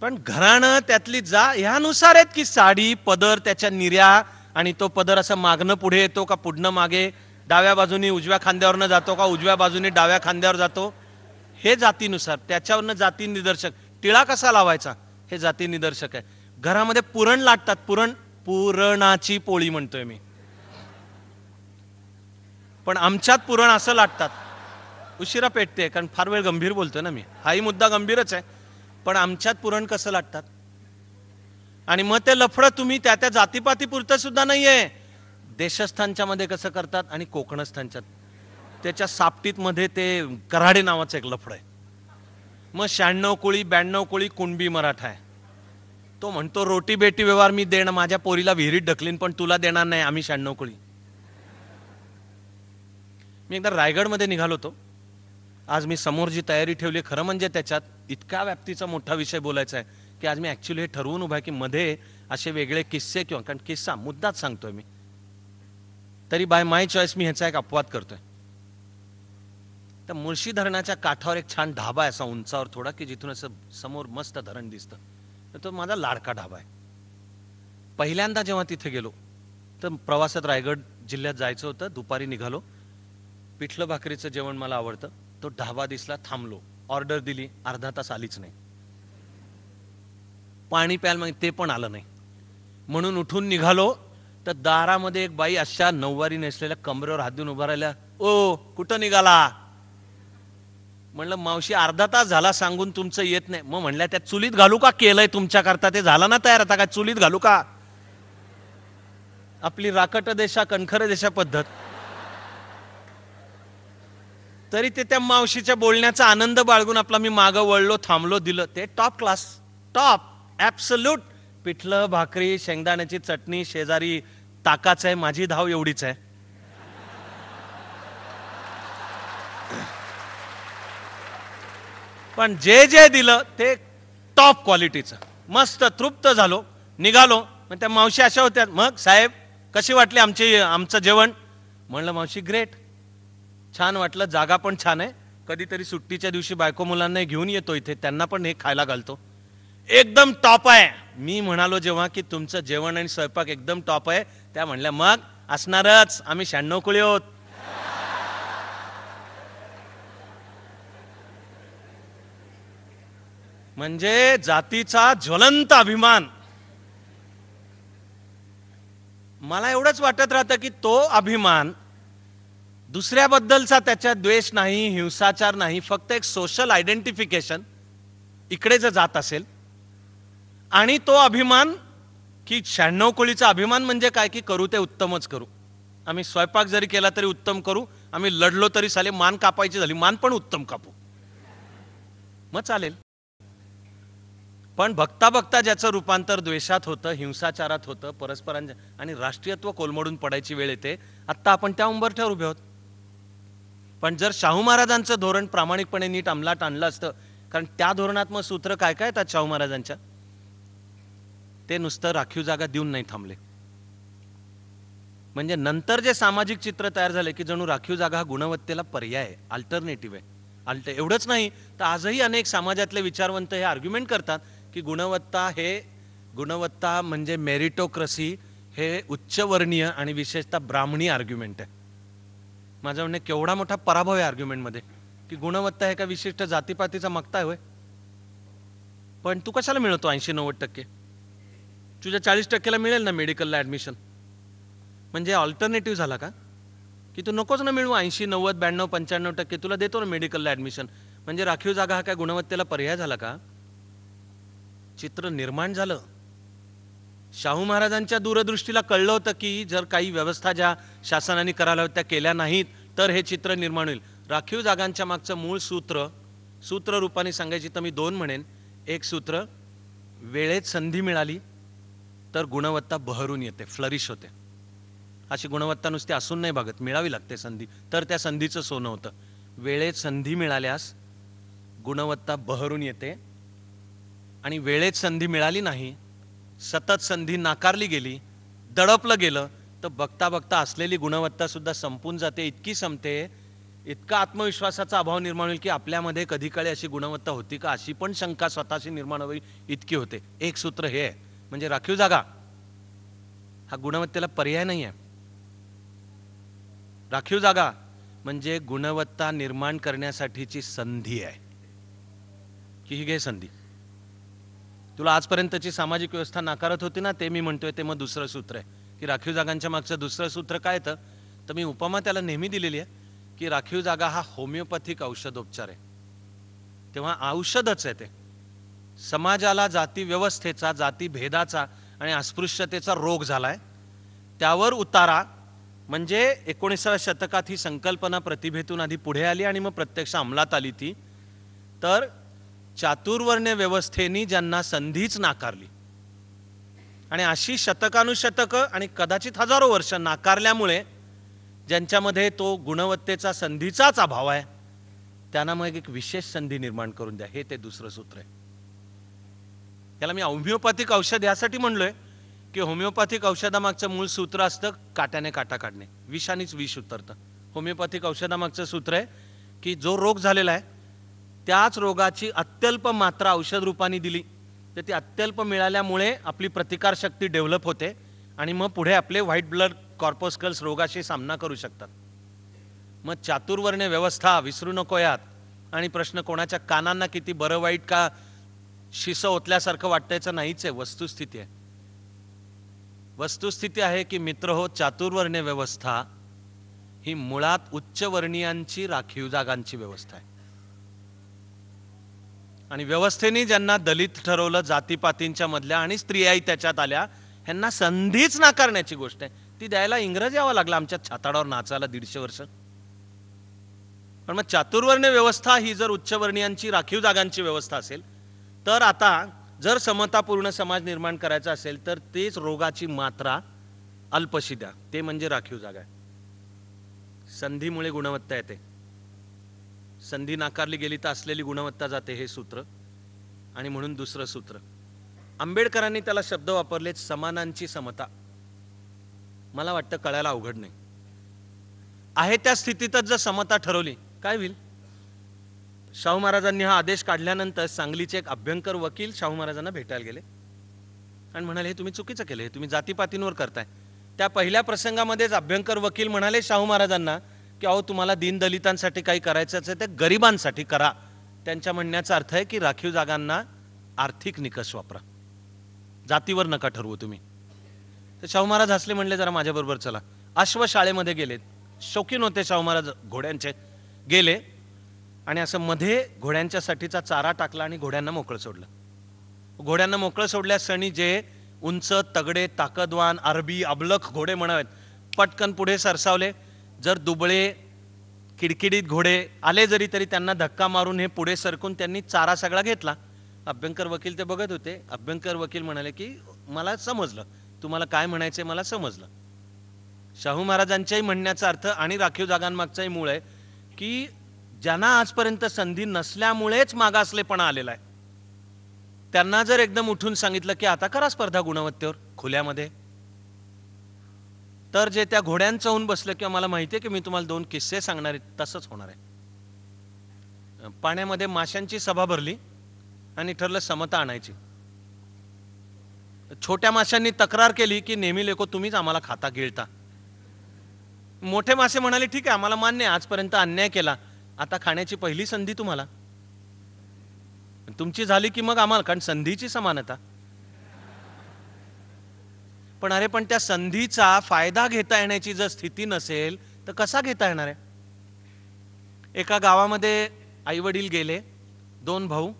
पण घराणं त्यातली जा ह्यानुसार आहेत की साडी पदर त्याच्या निर्या आणि तो पदर असं मागणं पुढे येतो का पुढणं मागे डाव्या बाजूनी उजव्या खांद्यावरनं जातो का उजव्या बाजूनी डाव्या खांद्यावर जातो हे जातीनुसार त्याच्यावरनं जाती निदर्शक टिळा कसा लावायचा हे जाती निदर्शक आहे घरामध्ये पुरण लाटतात पुरण पुरणाची पोळी म्हणतोय मी पण आमच्यात पुरण असं लाटतात उशिरा पेटते कारण फार वेळ गंभीर बोलतोय ना मी हाही मुद्दा गंभीरच आहे पण आमच्यात पुरण कसं लागतात आणि मग ते लफडं तुम्ही त्या त्या जातीपातीपुरतं सुद्धा नाही आहे देशस्थांच्या मध्ये कसं करतात आणि कोकणस्थांच्या त्याच्या मध्ये ते कराडे नावाचं एक लफड आहे मग शहाण्णव कोळी ब्याण्णव कोळी कुणबी मराठा आहे तो म्हणतो रोटी बेटी व्यवहार मी देणं माझ्या पोरीला विहिरीत ढकलीन पण तुला देणार नाही आम्ही शहाण्णव कोळी मी एकदा रायगडमध्ये निघालो होतो आज मी समोर जी तयारी ठेवली खरं म्हणजे त्याच्यात इतका व्याप्तीचा मोठा विषय बोलायचा आहे की आज मी ॲक्च्युली हे ठरवून उभा की मध्ये असे वेगळे किस्से किंवा कारण किस्सा मुद्दाच सांगतोय मी तरी बाय माय चॉईस मी ह्याचा एक अपवाद करतोय तर मुळशी धरणाच्या काठावर एक छान ढाबा आहे असा उंचावर थोडा की जिथून असं समोर मस्त धरण दिसतं तर तो माझा लाडका ढाबा आहे पहिल्यांदा जेव्हा तिथे गेलो तर प्रवासात रायगड जिल्ह्यात जायचं होतं दुपारी निघालो पिठलं भाकरीचं जेवण मला आवडतं तो ढाबा दिसला थांबलो ऑर्डर दिली अर्धा तास आलीच नाही पाणी प्यायला मग ते पण आलं नाही म्हणून उठून निघालो तर दारामध्ये एक बाई अशा नऊवारी नेसलेल्या कमरेवर हात देऊन उभा राहिल्या ओ कुठं निघाला म्हणलं मावशी अर्धा तास झाला सांगून तुमचं येत नाही मग म्हणल्या त्या चुलीत घालू का केलंय तुमच्याकरता ते झालं ना तयार आता का चुलीत घालू का आपली राकट देशा कणखर देशा पद्धत तरी ते त्या मावशीच्या बोलण्याचा आनंद बाळगून आपला मी मागं वळलो थांबलो दिलं ते टॉप क्लास टॉप ॲप्सल्यूट पिठलं भाकरी शेंगदाण्याची चटणी शेजारी ताकाच आहे माझी धाव एवढीच आहे पण जे जे दिलं ते टॉप क्वालिटीचं मस्त तृप्त झालो निघालो मग त्या मावशी अशा होत्या मग साहेब कशी वाटली आमची आमचं जेवण म्हणलं मावशी ग्रेट छान वाटलं जागा पण छान आहे कधीतरी सुट्टीच्या दिवशी बायको मुलांना घेऊन येतो इथे त्यांना पण हे खायला घालतो एकदम टॉप आहे मी म्हणालो जेव्हा की तुमचं जेवण आणि स्वयंपाक एकदम टॉप आहे त्या म्हणल्या मग असणारच आम्ही शहाण्णव कुळी होत म्हणजे जातीचा ज्वलंत अभिमान मला एवढंच वाटत राहतं की तो अभिमान दुसऱ्याबद्दलचा त्याच्या द्वेष नाही हिंसाचार नाही फक्त एक सोशल आयडेंटिफिकेशन इकडे जर जात असेल आणि तो अभिमान की शहाण्णव कोळीचा अभिमान म्हणजे काय की करू ते उत्तमच करू आम्ही स्वयंपाक जरी केला तरी उत्तम करू आम्ही लढलो तरी चालेल मान कापायची झाली मान पण उत्तम कापू मग चालेल पण बघता बघता ज्याचं रूपांतर द्वेषात होतं हिंसाचारात होतं परस्परांच्या आणि राष्ट्रीयत्व कोलमडून पडायची वेळ येते आत्ता आपण त्या उंबरठ्यावर उभे आहोत पण जर शाहू महाराजांचं धोरण प्रामाणिकपणे नीट अंमलात आणलं असतं कारण त्या धोरणात मग सूत्र काय काय येतात शाहू महाराजांच्या ते नुसतं राखीव जागा देऊन नाही थांबले म्हणजे नंतर जे सामाजिक चित्र तयार झाले की जणू राखीव जागा हा गुणवत्तेला पर्याय आहे अल्टरनेटिव्ह आहे अल्ट एवढंच नाही तर आजही अनेक समाजातले विचारवंत हे आर्ग्युमेंट करतात की गुणवत्ता हे गुणवत्ता म्हणजे मेरिटोक्रसी हे उच्चवर्णीय आणि विशेषतः ब्राह्मणी आर्ग्युमेंट आहे माझं म्हणणे केवढा मोठा पराभव आहे आर्ग्युमेंटमध्ये की गुणवत्ता हे का विशिष्ट जातीपातीचा मागता होय पण तू कशाला मिळवतो ऐंशी नव्वद टक्के तुझ्या चाळीस टक्केला मिळेल ना मेडिकलला ॲडमिशन म्हणजे ऑल्टरनेटिव्ह झाला का की तू नकोच ना मिळवू ऐंशी नव्वद ब्याण्णव पंच्याण्णव टक्के तुला देतो ना मेडिकलला ॲडमिशन म्हणजे राखीव जागा हा काय गुणवत्तेला पर्याय झाला का चित्र निर्माण झालं शाहू महाराजांच्या दूरदृष्टीला कळलं होतं की जर काही व्यवस्था ज्या शासनाने करायला होत्या केल्या नाहीत तर हे चित्र निर्माण होईल राखीव जागांच्या मागचं मूळ सूत्र सूत्र रूपाने सांगायची तर मी दोन म्हणेन एक सूत्र वेळेत संधी मिळाली तर गुणवत्ता बहरून येते फ्लरिश होते अशी गुणवत्ता नुसती असून नाही बघत मिळावी लागते संधी तर त्या संधीचं सोनं होतं वेळेत संधी मिळाल्यास गुणवत्ता बहरून येते आणि वेळेत संधी मिळाली नाही सतत संधी नाकारली गेली दडपलं गेलं तर बघता बघता असलेली गुणवत्ता सुद्धा संपून जाते इतकी संपते इतका आत्मविश्वासाचा अभाव निर्माण होईल की आपल्यामध्ये कधी काळी अशी गुणवत्ता होती का अशी पण शंका स्वतःशी निर्माण होईल इतकी होते एक सूत्र हे आहे म्हणजे राखीव जागा हा गुणवत्तेला पर्याय नाही आहे राखीव जागा म्हणजे गुणवत्ता निर्माण करण्यासाठीची संधी आहे की ही घे संधी तुला आजपर्यंतची सामाजिक व्यवस्था नाकारत होती ना ते मी म्हणतोय ते मग दुसरं सूत्र आहे की राखीव जागांच्या मागचं दुसरं सूत्र काय येतं तर मी उपमा त्याला नेहमी दिलेली आहे की राखीव जागा हा होमिओपॅथिक औषधोपचार आहे तेव्हा औषधच आहे ते समाजाला जाती व्यवस्थेचा जाती भेदाचा आणि अस्पृश्यतेचा रोग झालाय त्यावर उतारा म्हणजे एकोणीसाव्या शतकात ही संकल्पना प्रतिभेतून आधी पुढे आली आणि मग प्रत्यक्ष अंमलात आली ती तर चातुर्वर्ण्य व्यवस्थेनी ज्यांना संधीच नाकारली आणि अशी शतकानुशतकं आणि कदाचित हजारो वर्ष नाकारल्यामुळे ज्यांच्यामध्ये तो गुणवत्तेचा संधीचाच अभाव आहे त्यांना मग एक विशेष संधी निर्माण करून द्या हे ते दुसरं सूत्र आहे याला मी होमिओपॅथिक औषध यासाठी म्हणलोय की होमिओपॅथिक औषधामागचं मूळ सूत्र असतं काट्याने काटा काढणे विषानेच विष उतरतं होमिओपॅथिक औषधामागचं सूत्र आहे की जो रोग झालेला आहे त्याच रोगाची अत्यल्प मात्रा औषध रूपाने दिली तर ती अत्यल्प मिळाल्यामुळे आपली प्रतिकारशक्ती डेव्हलप होते आणि मग पुढे आपले व्हाईट ब्लड कॉर्पोस्कल्स रोगाशी सामना करू शकतात मग चातुर्वर्णे व्यवस्था विसरू नको यात आणि प्रश्न कोणाच्या कानांना किती बरं वाईट का शिस ओतल्यासारखं वाटायचं नाहीच आहे वस्तुस्थिती आहे वस्तुस्थिती आहे की मित्र हो चातुर्वर्णे व्यवस्था ही मुळात उच्चवर्णीयांची राखीव जागांची व्यवस्था आहे आणि व्यवस्थेने ज्यांना दलित ठरवलं जातीपातींच्या मधल्या आणि स्त्रियाही त्याच्यात आल्या ह्यांना संधीच नाकारण्याची गोष्ट आहे ती द्यायला इंग्रज यावं लागला आमच्या छाताडावर नाचायला दीडशे वर्ष पण मग चातुर्वर्ण्य व्यवस्था ही जर उच्चवर्णीयांची राखीव जागांची व्यवस्था असेल तर आता जर समतापूर्ण समाज निर्माण करायचा असेल तर तेच रोगाची मात्रा अल्पशी द्या ते म्हणजे राखीव जागा संधीमुळे गुणवत्ता येते संधी नाकारली गेली तर असलेली गुणवत्ता जाते हे सूत्र आणि म्हणून दुसरं सूत्र आंबेडकरांनी त्याला शब्द वापरले समानांची समता मला वाटतं कळायला अवघड नाही आहे त्या स्थितीतच जर समता ठरवली काय होईल शाहू महाराजांनी हा आदेश काढल्यानंतर सांगलीचे एक अभ्यंकर वकील शाहू महाराजांना भेटायला गेले आणि म्हणाले हे तुम्ही चुकीचं केलं हे तुम्ही जातीपातींवर करताय त्या पहिल्या प्रसंगामध्येच अभ्यंकर वकील म्हणाले शाहू महाराजांना की अहो तुम्हाला दीनदलितांसाठी काही करायचं असेल ते गरिबांसाठी करा त्यांच्या म्हणण्याचा अर्थ आहे की राखीव जागांना आर्थिक निकष वापरा जातीवर नका ठरवू तुम्ही तर शाहू महाराज हसले म्हणले जरा माझ्याबरोबर चला अश्व शाळेमध्ये गेलेत शौकीन होते शाहू महाराज घोड्यांचे गेले आणि असं मध्ये घोड्यांच्यासाठीचा चारा टाकला आणि घोड्यांना मोकळं सोडलं घोड्यांना मोकळं सोडल्या सणी जे उंच तगडे ताकदवान अरबी अबलख घोडे म्हणावेत पटकन पुढे सरसावले जर दुबळे किडकिडीत घोडे आले जरी तरी त्यांना धक्का मारून हे पुढे सरकून त्यांनी चारा सगळा घेतला अभ्यंकर वकील ते बघत होते अभ्यंकर वकील म्हणाले की मला समजलं तुम्हाला काय म्हणायचं मला समजलं शाहू महाराजांच्याही म्हणण्याचा अर्थ आणि राखीव जागांमागचाही मूळ आहे की ज्यांना आजपर्यंत संधी नसल्यामुळेच मागासलेपणा आलेला आहे त्यांना जर एकदम उठून सांगितलं की आता करा स्पर्धा गुणवत्तेवर खुल्यामध्ये तर जे त्या घोड्यांचं होऊन बसलं किंवा मला माहिती आहे की मी तुम्हाला दोन किस्से सांगणार आहे तसंच होणार आहे पाण्यामध्ये माशांची सभा भरली आणि ठरलं समता आणायची छोट्या माशांनी तक्रार केली की नेहमी लेखो तुम्हीच आम्हाला खाता गिळता मोठे मासे म्हणाले ठीक आहे आम्हाला मान्य आहे आजपर्यंत अन्याय केला आता खाण्याची पहिली संधी तुम्हाला तुमची झाली की मग आम्हाला कारण संधीची समानता पण अरे पण त्या संधीचा फायदा घेता येण्याची जर स्थिती नसेल तर कसा घेता येणार आहे एका गावामध्ये आईवडील गेले दोन भाऊ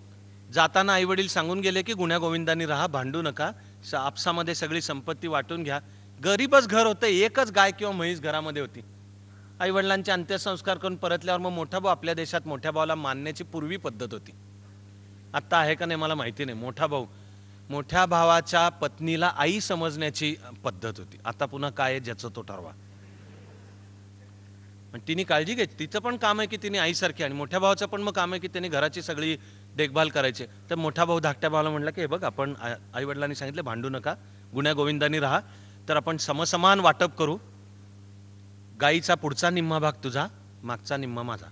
जाताना आईवडील सांगून गेले की गुण्या गोविंदांनी राहा भांडू नका आपसामध्ये सगळी संपत्ती वाटून घ्या गरीबच घर होतं एकच गाय किंवा म्हैस घरामध्ये होती आईवडिलांचे अंत्यसंस्कार करून परतल्यावर मग मोठा भाऊ आपल्या देशात मोठ्या भावाला मानण्याची पूर्वी पद्धत होती आता आहे का नाही मला माहिती नाही मोठा भाऊ मोठ्या भावाच्या पत्नीला आई समजण्याची पद्धत होती आता पुन्हा काय ज्याचं तो ठरवा तिने काळजी घ्यायची तिचं पण काम आहे की तिने आईसारखी आणि मोठ्या भावाचं पण मग काम आहे की त्याने घराची सगळी देखभाल करायची तर मोठा भाऊ धाकट्या भावाला म्हटलं की हे बघ आपण आई वडिलांनी सांगितलं भांडू नका गुण्या गोविंदांनी राहा तर आपण समसमान वाटप करू गाईचा पुढचा निम्मा भाग तुझा मागचा निम्मा माझा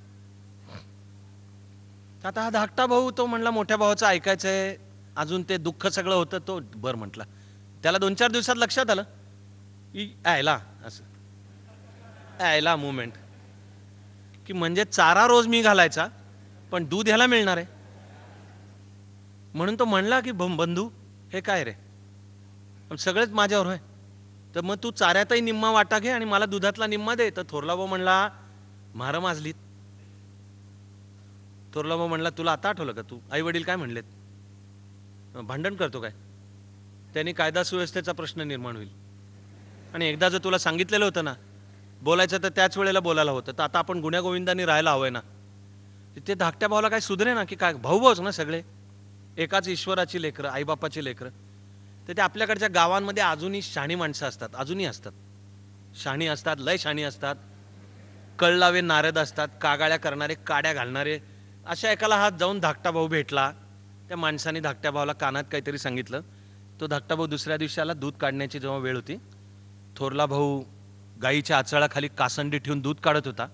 आता हा धाकटा भाऊ तो म्हणला मोठ्या भावाचं ऐकायचं आहे अजून ते दुःख सगळं होतं तो बरं म्हटला त्याला दोन चार दिवसात लक्षात आलं की यायला असं यायला मुवमेंट की म्हणजे चारा रोज मी घालायचा पण दूध ह्याला मिळणार आहे म्हणून तो म्हणला की बंधू हे काय रे सगळेच माझ्यावर होय तर मग तू चाऱ्यातही निम्मा वाटा घे आणि मला दुधातला निम्मा दे तर थोरलाबा म्हणला मार माजलीत थोरलाबा म्हणला तुला आता आठवलं का तू आई वडील काय म्हणलेत भांडण करतो काय त्यांनी कायदा सुव्यवस्थेचा प्रश्न निर्माण होईल आणि एकदा जर तुला सांगितलेलं होतं ना बोलायचं तर त्याच वेळेला बोलायला होतं तर आता आपण गोविंदांनी राहायला हवं ना ते धाकट्या भावाला काय सुधरे ना की काय भाऊ भाऊच ना सगळे एकाच ईश्वराची लेकरं आईबापाची लेकरं तर ते आपल्याकडच्या गावांमध्ये अजूनही शहाणी माणसं असतात अजूनही असतात शहाणी असतात लय शहाणी असतात कळलावे नारद असतात कागाळ्या करणारे काड्या घालणारे अशा एकाला हात जाऊन धाकटा भाऊ भेटला त्या माणसाने धाकट्या भावाला कानात काहीतरी सांगितलं तो धाकटा भाऊ दुसऱ्या दिवशी आला दूध काढण्याची जेव्हा वेळ होती थोरला भाऊ गाईच्या आचळाखाली कासंडी ठेवून दूध काढत होता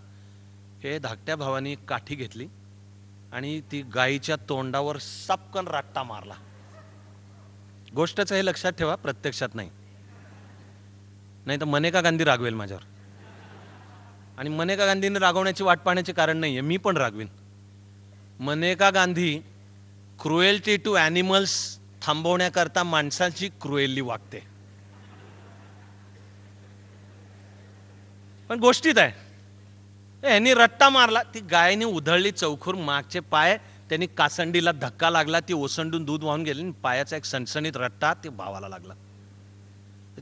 हे धाकट्या भावानी काठी घेतली आणि ती गाईच्या तोंडावर सापकन राट्टा मारला गोष्टचं हे लक्षात ठेवा प्रत्यक्षात नाही नाही तर मनेका गांधी रागवेल माझ्यावर आणि मनेका गांधीने रागवण्याची वाट पाहण्याचे कारण नाही आहे मी पण रागवीन Maneka Gandhi cruelty to animals थांबवण्याकरता माणसाची क्रुएल्ली वागते पण गोष्टीत आहे ह्यांनी रट्टा मारला ती गायने उधळली चौखूर मागचे पाय त्यांनी कासंडीला धक्का लागला ती ओसंडून दूध वाहून गेली आणि पायाचा एक सणसणीत रट्टा ते भावाला लागला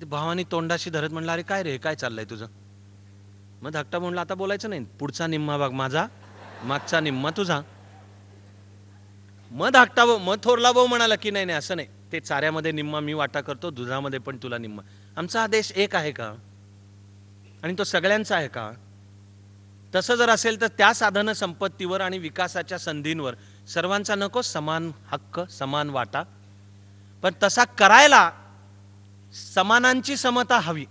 ते भावाने तोंडाशी धरत म्हणलं अरे काय रे काय चाललंय तुझं मग धक्का म्हणलं आता बोलायचं नाही पुढचा निम्मा भाग माझा मागचा निम्मा तुझा मध हाकटा भाऊ मग थोरला भाऊ म्हणाला की नाही नाही असं नाही ते चाऱ्यामध्ये निम्मा मी वाटा करतो दुधामध्ये पण तुला निम्मा आमचा आदेश एक आहे का आणि तो सगळ्यांचा आहे का तसं जर असेल तर त्या साधन संपत्तीवर आणि विकासाच्या संधींवर सर्वांचा नको समान हक्क समान वाटा पण तसा करायला समानांची समता हवी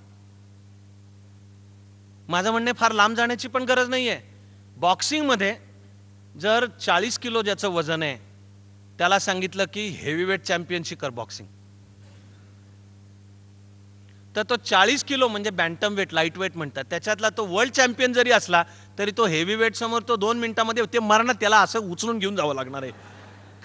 माझं म्हणणे फार लांब जाण्याची पण गरज नाही आहे बॉक्सिंगमध्ये जर चाळीस किलो ज्याचं वजन आहे त्याला सांगितलं की वेट चॅम्पियनशिप कर बॉक्सिंग तर तो चाळीस किलो म्हणजे बँटम वेट लाईट वेट म्हणतात त्याच्यातला तो वर्ल्ड चॅम्पियन जरी असला तरी तो हेवी वेट समोर तो दोन मिनिटामध्ये ते मरण त्याला असं उचलून घेऊन जावं लागणार आहे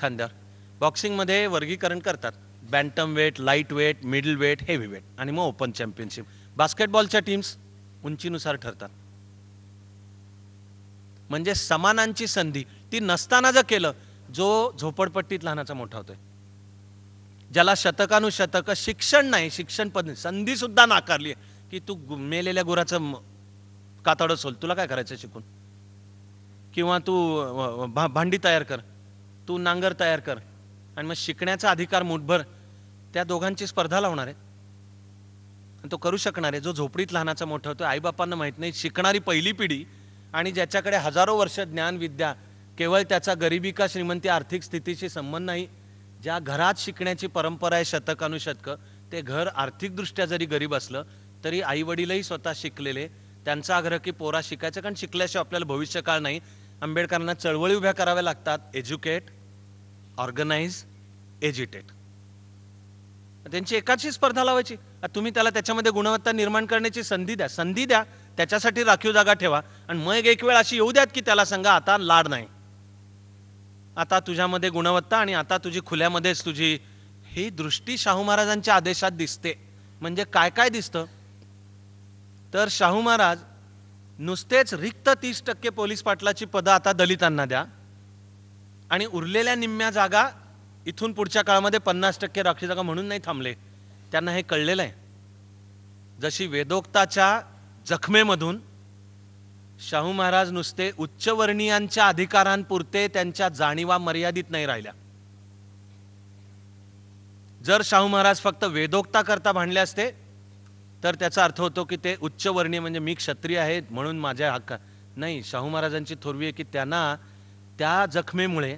खांद्यावर बॉक्सिंगमध्ये वर्गीकरण करतात bantam weight light weight middle weight heavy weight आणि मग ओपन चॅम्पियनशिप बास्केटबॉलच्या टीम्स उंचीनुसार ठरतात म्हणजे समानांची संधी ती नसताना जर केलं जो झोपडपट्टीत लहानाचा मोठा होतोय ज्याला शतकानुशतक शिक्षण नाही शिक्षण पद संधी सुद्धा नाकारली की तू मेलेल्या गुराचं कातडं सोल तुला काय करायचं शिकून किंवा तू भांडी तयार कर तू नांगर तयार कर आणि मग शिकण्याचा अधिकार मुठभर त्या दोघांची स्पर्धा लावणार आहे आणि तो करू शकणार आहे जो झोपडीत लहानाचा मोठा होतो आईबापांना माहीत नाही शिकणारी पहिली पिढी आणि ज्याच्याकडे हजारो वर्ष ज्ञान विद्या केवळ त्याचा गरिबी का श्रीमंती आर्थिक स्थितीशी संबंध नाही ज्या घरात शिकण्याची परंपरा आहे शतकानुशतक ते घर आर्थिकदृष्ट्या जरी गरीब असलं तरी वडीलही स्वतः शिकलेले त्यांचा आग्रह की पोरा शिकायचं कारण शिकल्याशिवाय आपल्याला भविष्य काळ नाही आंबेडकरांना चळवळी उभ्या कराव्या लागतात एज्युकेट ऑर्गनाइज एज्युटेट त्यांची एकाची स्पर्धा लावायची तुम्ही त्याला त्याच्यामध्ये गुणवत्ता निर्माण करण्याची संधी द्या संधी द्या त्याच्यासाठी राखीव जागा ठेवा आणि मग एक वेळ अशी येऊ द्यात की त्याला सांगा आता लाड नाही आता तुझ्यामध्ये गुणवत्ता आणि आता तुझी खुल्यामध्येच तुझी ही दृष्टी शाहू महाराजांच्या आदेशात दिसते म्हणजे काय काय दिसतं तर शाहू महाराज नुसतेच रिक्त तीस टक्के पोलीस पाटलाची पदं आता दलितांना द्या आणि उरलेल्या निम्म्या जागा इथून पुढच्या काळामध्ये पन्नास टक्के राखी जागा म्हणून नाही थांबले त्यांना हे कळलेलं आहे जशी वेदोक्ताच्या जखमेमधून शाहू महाराज नुसते उच्चवर्णीयांच्या अधिकारांपुरते त्यांच्या जाणीवा मर्यादित नाही राहिल्या जर शाहू महाराज फक्त वेदोक्ता करता भांडले असते तर त्याचा अर्थ होतो की ते उच्चवर्णीय म्हणजे मी क्षत्रिय आहेत म्हणून माझ्या हक्क नाही शाहू महाराजांची थोरवी आहे की त्यांना त्या जखमेमुळे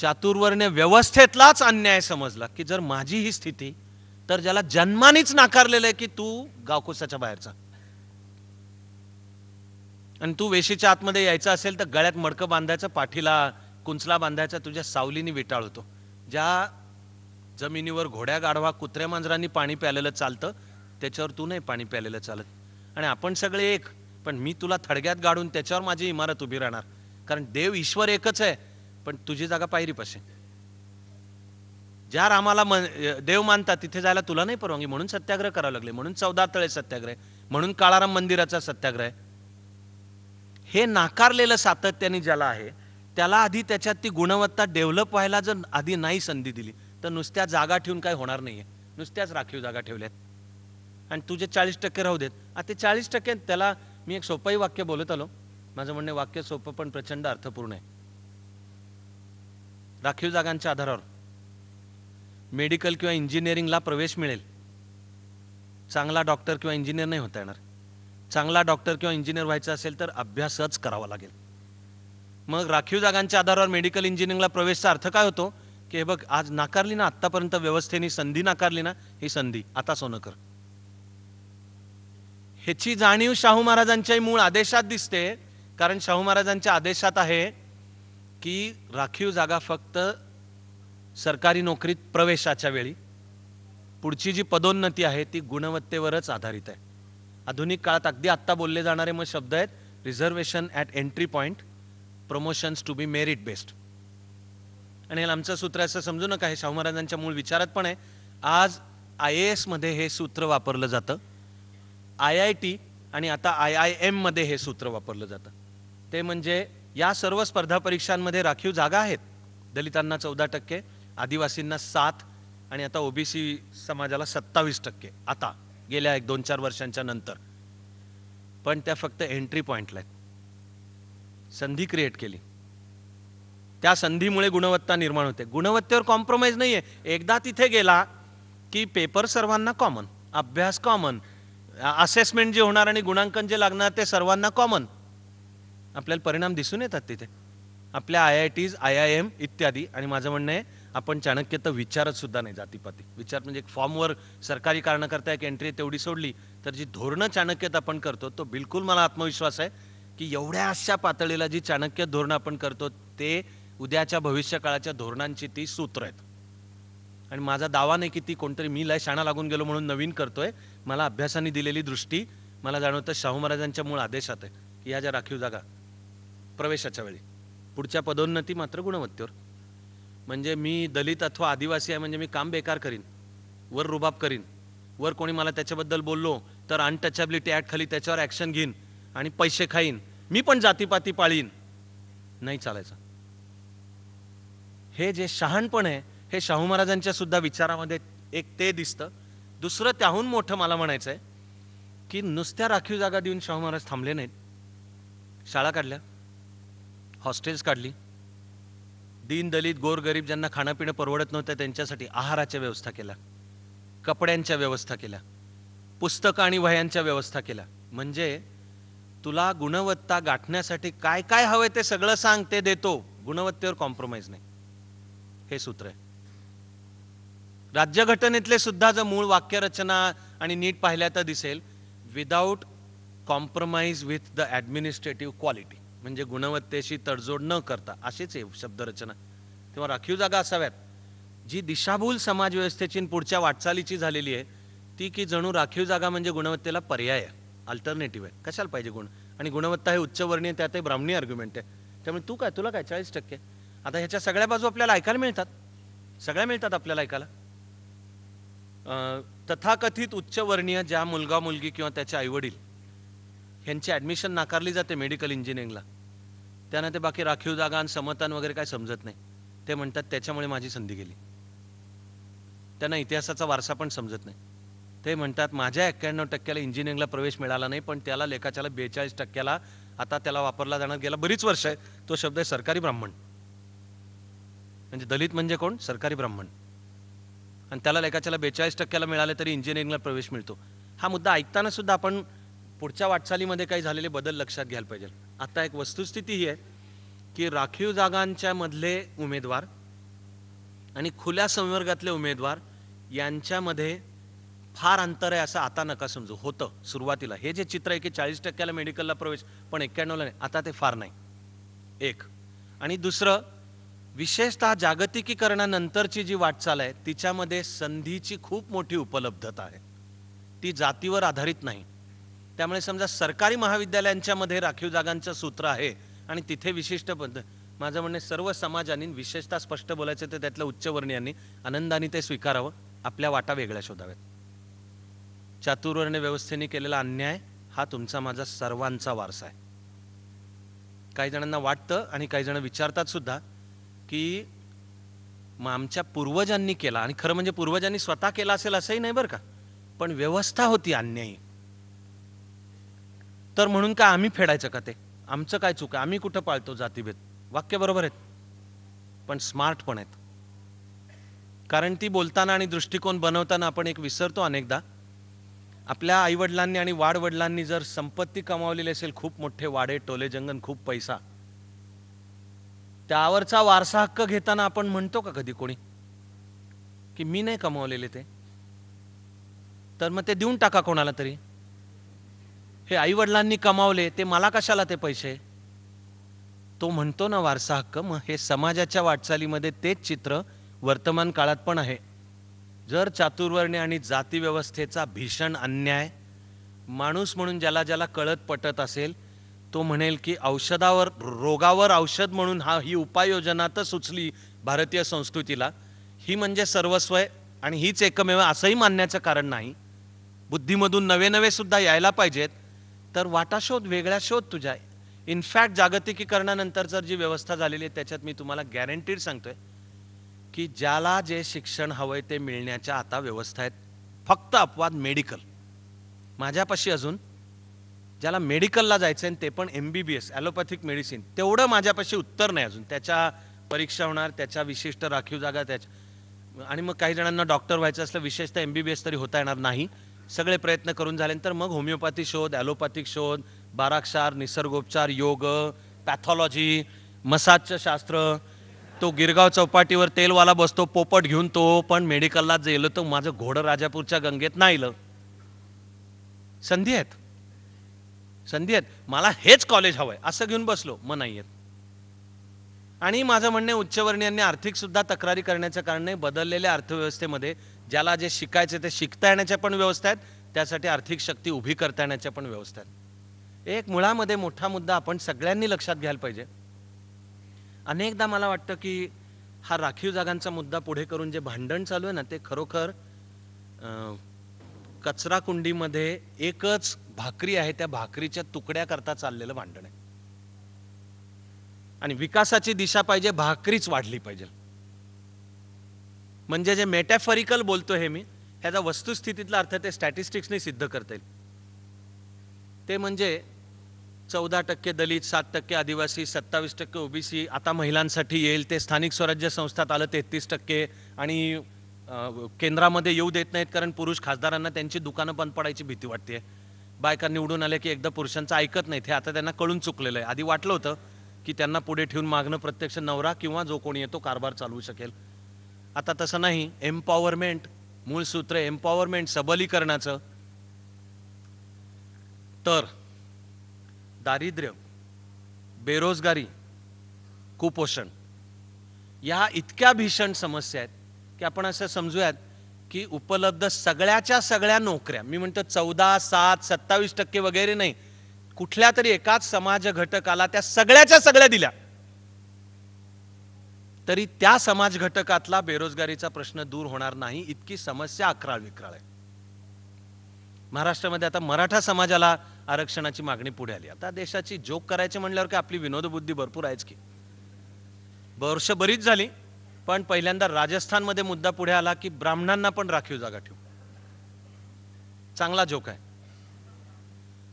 चातुर्वर्ण्य व्यवस्थेतलाच अन्याय समजला की जर माझी ही स्थिती तर ज्याला जन्मानेच नाकारलेलं आहे की तू गावकोसाच्या बाहेरचा आणि तू वेशीच्या आतमध्ये यायचं असेल तर गळ्यात मडकं बांधायचं पाठीला कुंचला बांधायचा तुझ्या सावलीने विटाळ होतो ज्या जमिनीवर घोड्या गाढवा कुत्र्या मांजरांनी पाणी प्यालेलं चालतं त्याच्यावर तू नाही पाणी प्यालेलं चालत आणि आपण सगळे एक पण मी तुला थडग्यात गाडून त्याच्यावर माझी इमारत उभी राहणार कारण देव ईश्वर एकच आहे पण तुझी जागा पायरी पाशी ज्या रामाला मन देव मानतात तिथे जायला तुला नाही परवानगी म्हणून सत्याग्रह करावं लागले म्हणून चौदा तळे सत्याग्रह म्हणून काळाराम मंदिराचा सत्याग्रह हे नाकारलेलं सातत्याने ज्याला आहे त्याला आधी त्याच्यात ती गुणवत्ता डेव्हलप व्हायला जर आधी नाही संधी दिली तर नुसत्या जागा ठेवून काय होणार नाही आहे नुसत्याच राखीव जागा ठेवल्यात आणि तुझे चाळीस टक्के राहू देत आता ते चाळीस टक्के त्याला मी एक सोपंही वाक्य बोलत आलो माझं म्हणणे वाक्य सोपं पण प्रचंड अर्थपूर्ण आहे राखीव जागांच्या आधारावर मेडिकल किंवा इंजिनिअरिंगला प्रवेश मिळेल चांगला डॉक्टर किंवा इंजिनिअर नाही होता येणार चांगला डॉक्टर किंवा इंजिनियर व्हायचा असेल तर अभ्यासच करावा लागेल मग राखीव जागांच्या आधारावर मेडिकल इंजिनिअरिंगला प्रवेशचा अर्थ काय होतो की हे बघ आज नाकारली ना आत्तापर्यंत व्यवस्थेने संधी नाकारली ना ही संधी आता सोनं कर ह्याची जाणीव शाहू महाराजांच्याही मूळ आदेशात दिसते कारण शाहू महाराजांच्या आदेशात आहे की राखीव जागा फक्त सरकारी नोकरीत प्रवेशाच्या वेळी पुढची जी पदोन्नती आहे ती गुणवत्तेवरच आधारित आहे आधुनिक काळात अगदी आत्ता बोलले जाणारे मग शब्द आहेत reservation at entry point promotions to be merit based आणि आमचं सूत्र असं समजू नका हे शाहू महाराजांच्या मूळ विचारात पण आहे आज आय ए एसमध्ये हे सूत्र वापरलं जातं आय आय टी आणि आता आय आय एममध्ये हे सूत्र वापरलं जातं ते म्हणजे या सर्व स्पर्धा परीक्षांमध्ये राखीव जागा आहेत दलितांना चौदा टक्के आदिवासींना सात आणि आता ओबीसी समाजाला सत्तावीस टक्के आता गेल्या एक दोन चार वर्षांच्या नंतर पण त्या फक्त एंट्री पॉईंटला आहेत संधी क्रिएट केली त्या संधीमुळे गुणवत्ता निर्माण होते गुणवत्तेवर कॉम्प्रोमाइज नाही आहे एकदा तिथे गेला की पेपर सर्वांना कॉमन अभ्यास कॉमन असेसमेंट जे होणार आणि गुणांकन जे लागणार ते सर्वांना कॉमन आपल्याला परिणाम दिसून येतात तिथे आपल्या I I Ts I I M इत्यादी आणि माझं म्हणणं आहे आपण चाणक्य तर विचारत सुद्धा नाही जातीपाती विचार म्हणजे एक फॉर्मवर सरकारी कारणं करता एक एंट्री तेवढी सोडली तर जी धोरणं चाणक्यत आपण करतो तो बिलकुल मला आत्मविश्वास आहे की एवढ्या अशा पातळीला जी चाणक्य धोरणं आपण करतो ते उद्याच्या भविष्यकाळाच्या धोरणांची ती सूत्र आहेत आणि माझा दावा नाही की ती कोणतरी मी लय शाणा लागून गेलो म्हणून नवीन करतोय मला अभ्यासाने दिलेली दृष्टी मला जाणवतं शाहू महाराजांच्या मूळ आदेशात आहे की या ज्या राखीव जागा प्रवेशाच्या वेळी पुढच्या पदोन्नती मात्र गुणवत्तेवर म्हणजे मी दलित अथवा आदिवासी आहे म्हणजे मी काम बेकार करीन वर रुबाब करीन वर कोणी मला त्याच्याबद्दल बोललो तर अनटचॅबिलिटी ॲक्ट खाली त्याच्यावर ॲक्शन घेईन आणि पैसे खाईन मी पण जातीपाती पाळीन नाही चालायचं हे जे शहाणपण आहे हे शाहू महाराजांच्या सुद्धा विचारामध्ये एक ते दिसतं दुसरं त्याहून मोठं मला म्हणायचं आहे की नुसत्या राखीव जागा देऊन शाहू महाराज थांबले नाहीत शाळा काढल्या हॉस्टेल्स काढली दीनदलित गोरगरीब ज्यांना खाणं पिणं परवडत नव्हतं त्यांच्यासाठी आहाराच्या व्यवस्था केल्या कपड्यांच्या व्यवस्था केल्या पुस्तकं आणि वह्यांच्या व्यवस्था केल्या म्हणजे तुला गुणवत्ता गाठण्यासाठी काय काय हवं ते सगळं सांग ते देतो गुणवत्तेवर कॉम्प्रोमाइज नाही हे सूत्र आहे राज्यघटनेतले सुद्धा जर मूळ वाक्यरचना आणि नीट पाहिल्या तर दिसेल without compromise with the administrative quality म्हणजे गुणवत्तेशी तडजोड न करता अशीच आहे शब्दरचना तेव्हा राखीव जागा असाव्यात जी दिशाभूल समाजव्यवस्थेची पुढच्या वाटचालीची झालेली आहे ती की जणू राखीव जागा म्हणजे गुणवत्तेला पर्याय आहे अल्टरनेटिव्ह आहे कशाला पाहिजे गुण आणि गुणवत्ता हे उच्चवर्णीय त्यातही ब्राह्मणी आर्ग्युमेंट आहे त्यामुळे तू काय तुला काय चाळीस टक्के आता ह्याच्या सगळ्या बाजू आपल्याला ऐकायला मिळतात सगळ्या मिळतात आपल्याला ऐकायला तथाकथित उच्चवर्णीय ज्या मुलगा मुलगी किंवा त्याचे आईवडील ह्यांची ॲडमिशन नाकारली जाते मेडिकल इंजिनिअरिंगला त्यांना ते बाकी राखीव जागा आणि समतान वगैरे काय समजत नाही ते म्हणतात त्याच्यामुळे माझी संधी गेली त्यांना इतिहासाचा वारसा पण समजत नाही ते म्हणतात माझ्या एक्क्याण्णव टक्क्याला इंजिनिअरिंगला प्रवेश मिळाला नाही पण त्याला लेखाच्याला बेचाळीस टक्क्याला आता त्याला वापरला जाणार गेला बरीच वर्ष आहे तो शब्द आहे सरकारी ब्राह्मण म्हणजे दलित म्हणजे कोण सरकारी ब्राह्मण आणि त्याला लेखाच्याला बेचाळीस टक्क्याला मिळाले तरी इंजिनिअरिंगला प्रवेश मिळतो हा मुद्दा ऐकताना सुद्धा आपण पुढच्या वाटचालीमध्ये काही झालेले बदल लक्षात घ्यायला पाहिजे आता एक वस्तुस्थिती ही आहे की राखीव जागांच्या मधले उमेदवार आणि खुल्या संवर्गातले उमेदवार यांच्यामध्ये फार अंतर आहे असं आता नका समजू होतं सुरुवातीला हे जे चित्र आहे की चाळीस टक्क्याला मेडिकलला प्रवेश पण एक्क्याण्णवला नाही आता ते फार नाही एक आणि दुसरं विशेषतः जागतिकीकरणानंतरची जी वाटचाल आहे तिच्यामध्ये संधीची खूप मोठी उपलब्धता आहे ती जातीवर आधारित नाही त्यामुळे समजा सरकारी महाविद्यालयांच्यामध्ये राखीव जागांचं सूत्र आहे आणि तिथे विशिष्ट पद्धत माझं म्हणणे सर्व समाजांनी विशेषतः स्पष्ट बोलायचं तर त्यातल्या उच्चवर्णीयांनी आनंदाने ते स्वीकारावं आपल्या वाटा वेगळ्या शोधाव्यात चातुर्वर्ण व्यवस्थेने केलेला अन्याय हा तुमचा माझा सर्वांचा वारसा आहे काही जणांना वाटतं आणि काही जण विचारतात सुद्धा की मग आमच्या पूर्वजांनी केला आणि खरं म्हणजे पूर्वजांनी स्वतः केला असेल असंही नाही बरं का पण व्यवस्था होती अन्यायी तर म्हणून काय आम्ही फेडायचं का ते आमचं काय चूक आहे आम्ही कुठं पाळतो जातीभेद वाक्य बरोबर आहेत पण स्मार्ट पण आहेत कारण ती बोलताना आणि दृष्टिकोन बनवताना आपण एक विसरतो अनेकदा आपल्या आईवडिलांनी आणि वाडवडिलांनी जर संपत्ती कमावलेली असेल खूप मोठे वाडे टोले जंगन खूप पैसा त्यावरचा वारसा हक्क घेताना आपण म्हणतो का कधी कोणी की मी नाही कमावलेले ते तर मग ते देऊन टाका कोणाला तरी हे वडिलांनी कमावले ते मला कशाला ते पैसे तो म्हणतो ना वारसा हक्क मग हे समाजाच्या वाटचालीमध्ये तेच चित्र वर्तमान काळात पण आहे जर चातुर्वर्ण्य आणि जातीव्यवस्थेचा भीषण अन्याय माणूस म्हणून ज्याला ज्याला कळत पटत असेल तो म्हणेल की औषधावर रोगावर औषध म्हणून हा ही उपाययोजना तर सुचली भारतीय संस्कृतीला ही म्हणजे सर्वस्व आहे आणि हीच एकमेव असंही मानण्याचं कारण नाही बुद्धीमधून नवे नवे सुद्धा यायला पाहिजेत तर वाटा शोध वेगळा शोध तुझ्या इनफॅक्ट जागतिकीकरणानंतर जर जी व्यवस्था झालेली आहे त्याच्यात मी तुम्हाला गॅरंटीड सांगतोय की ज्याला जे शिक्षण हवंय ते मिळण्याच्या आता व्यवस्था आहेत फक्त अपवाद मेडिकल माझ्यापाशी अजून ज्याला मेडिकलला जायचं आहे ते पण M B B S allopathic medicine तेवढं माझ्यापाशी उत्तर नाही अजून त्याच्या परीक्षा होणार त्याच्या विशिष्ट राखीव जागा त्याच्या आणि मग काही जणांना डॉक्टर व्हायचं असलं विशेषतः एम बी बी एस तरी होता येणार नाही सगळे प्रयत्न करून झाल्यानंतर मग होमिओपॅथी शोध ॲलोपॅथिक शोध बाराक्षार निसर्गोपचार योग पॅथॉलॉजी मसाजचं शास्त्र तो गिरगाव चौपाटीवर तेलवाला बसतो पोपट घेऊन तो पण मेडिकलला जेलो तो माझं घोडं राजापूरच्या गंगेत नाही संधी आहेत संधी आहेत मला हेच कॉलेज हवंय असं घेऊन बसलो मग नाही आहेत आणि माझं म्हणणे उच्चवर्णीयांनी सुद्धा तक्रारी करण्याचं कारण नाही बदललेल्या अर्थव्यवस्थेमध्ये ज्याला जे शिकायचं ते शिकता येण्याच्या पण व्यवस्था आहेत त्यासाठी आर्थिक शक्ती उभी करता येण्याच्या पण व्यवस्था आहेत एक मुळामध्ये मोठा मुद्दा आपण सगळ्यांनी लक्षात घ्यायला पाहिजे अनेकदा मला वाटतं की हा राखीव जागांचा मुद्दा पुढे करून जे भांडण चालू आहे ना ते खरोखर कचरा कुंडीमध्ये एकच भाकरी आहे त्या भाकरीच्या तुकड्या करता चाललेलं भांडण आहे आणि विकासाची दिशा पाहिजे भाकरीच वाढली पाहिजे म्हणजे जे मेटॅफरिकल बोलतो हे मी ह्याचा वस्तुस्थितीतला अर्थ ते स्टॅटिस्टिक्सने सिद्ध करता येईल ते म्हणजे चौदा टक्के दलित सात टक्के आदिवासी सत्तावीस टक्के ओबीसी आता महिलांसाठी येईल ते स्थानिक स्वराज्य संस्थात आलं तेहतीस टक्के आणि केंद्रामध्ये येऊ देत नाहीत कारण पुरुष खासदारांना त्यांची दुकानं बंद पडायची भीती वाटते बायका निवडून आल्या की एकदा पुरुषांचं ऐकत नाहीत हे आता त्यांना कळून चुकलेलं आहे आधी वाटलं होतं की त्यांना पुढे ठेवून मागणं प्रत्यक्ष नवरा किंवा जो कोणी येतो कारभार चालवू शकेल आता तसं नाही एम्पॉवरमेंट मूळ सूत्र एम्पॉवरमेंट सबलीकरणाचं तर दारिद्र्य बेरोजगारी कुपोषण या इतक्या भीषण समस्या आहेत की आपण असं समजूयात की उपलब्ध सगळ्याच्या सगळ्या नोकऱ्या मी म्हणतो चौदा सात सत्तावीस टक्के वगैरे नाही कुठल्या तरी एकाच समाज घटकाला त्या सगळ्याच्या सगळ्या दिल्या तरी त्या समाज घटकातला बेरोजगारीचा प्रश्न दूर होणार नाही इतकी समस्या अकराळ विक्राळ आहे महाराष्ट्रामध्ये आता मराठा समाजाला आरक्षणाची मागणी पुढे आली आता देशाची जोक करायची म्हणल्यावर की आपली विनोदबुद्धी भरपूर आहेच की वर्ष बरीच झाली पण पहिल्यांदा राजस्थानमध्ये मुद्दा पुढे आला की ब्राह्मणांना पण राखीव जागा ठेवू चांगला जोक आहे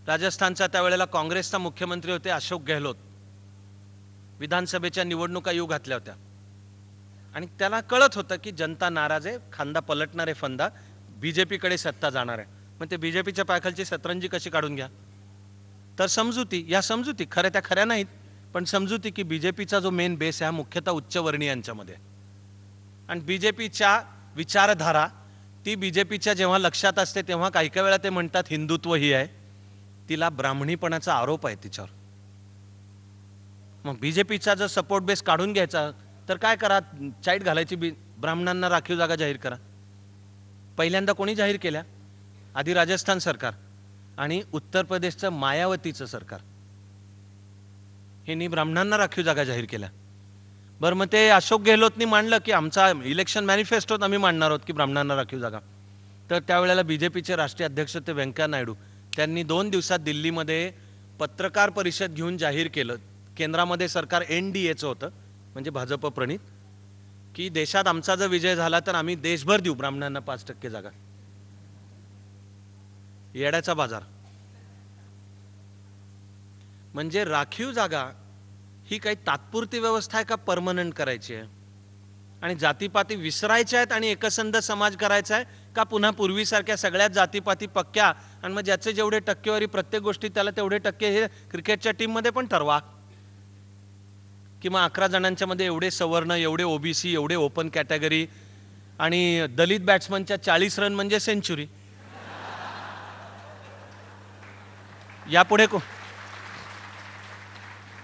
राजस्थानचा त्यावेळेला काँग्रेसचा मुख्यमंत्री होते अशोक गेहलोत विधानसभेच्या निवडणुका येऊ घातल्या होत्या आणि त्याला कळत होतं की जनता नाराज आहे खांदा पलटणार आहे फंदा बी सत्ता जाणार आहे मग ते बीजेपीच्या जे पायखालची सतरंजी कशी काढून घ्या तर समजुती या समजुती खऱ्या त्या खऱ्या नाहीत पण समजुती की बीजेपीचा जो मेन बेस आहे हा मुख्यतः उच्चवर्णीयांच्यामध्ये आणि बीजेपीच्या विचारधारा ती बीजेपीच्या जेव्हा लक्षात असते तेव्हा काही काही वेळा ते म्हणतात हिंदुत्व ही आहे तिला ब्राह्मणीपणाचा आरोप आहे तिच्यावर मग बीजेपीचा जे जर सपोर्ट बेस काढून घ्यायचा तर काय करा चाईट घालायची बी ब्राह्मणांना राखीव जागा जाहीर करा पहिल्यांदा कोणी जाहीर केल्या आधी राजस्थान सरकार आणि उत्तर प्रदेशचं मायावतीचं सरकार ह्यांनी ब्राह्मणांना राखीव जागा जाहीर केल्या बरं मग ते अशोक गेहलोतनी मांडलं की आमचा इलेक्शन मॅनिफेस्टोत आम्ही मांडणार आहोत की ब्राह्मणांना राखीव जागा तर त्यावेळेला बी जे पीचे राष्ट्रीय अध्यक्ष ते व्यंकय्या नायडू त्यांनी दोन दिवसात दिल्लीमध्ये पत्रकार परिषद घेऊन जाहीर केलं केंद्रामध्ये सरकार एन डी एचं होतं म्हणजे भाजप प्रणित की देशात आमचा जर विजय झाला तर आम्ही देशभर देऊ ब्राह्मणांना पाच टक्के जागा येड्याचा बाजार म्हणजे राखीव जागा ही काही तात्पुरती व्यवस्था आहे का परमनंट करायची आहे आणि जातीपाती विसरायच्या आहेत आणि एकसंध समाज करायचा आहे का पुन्हा पूर्वीसारख्या सगळ्याच जातीपाती पक्क्या आणि मग ज्याचे जेवढे टक्केवारी प्रत्येक गोष्टी त्याला तेवढे टक्के हे क्रिकेटच्या टीममध्ये पण ठरवा किंवा अकरा जणांच्या मध्ये एवढे सवर्ण एवढे ओबीसी एवढे ओपन कॅटेगरी आणि दलित बॅट्समनच्या चाळीस रन म्हणजे सेंचुरी यापुढे को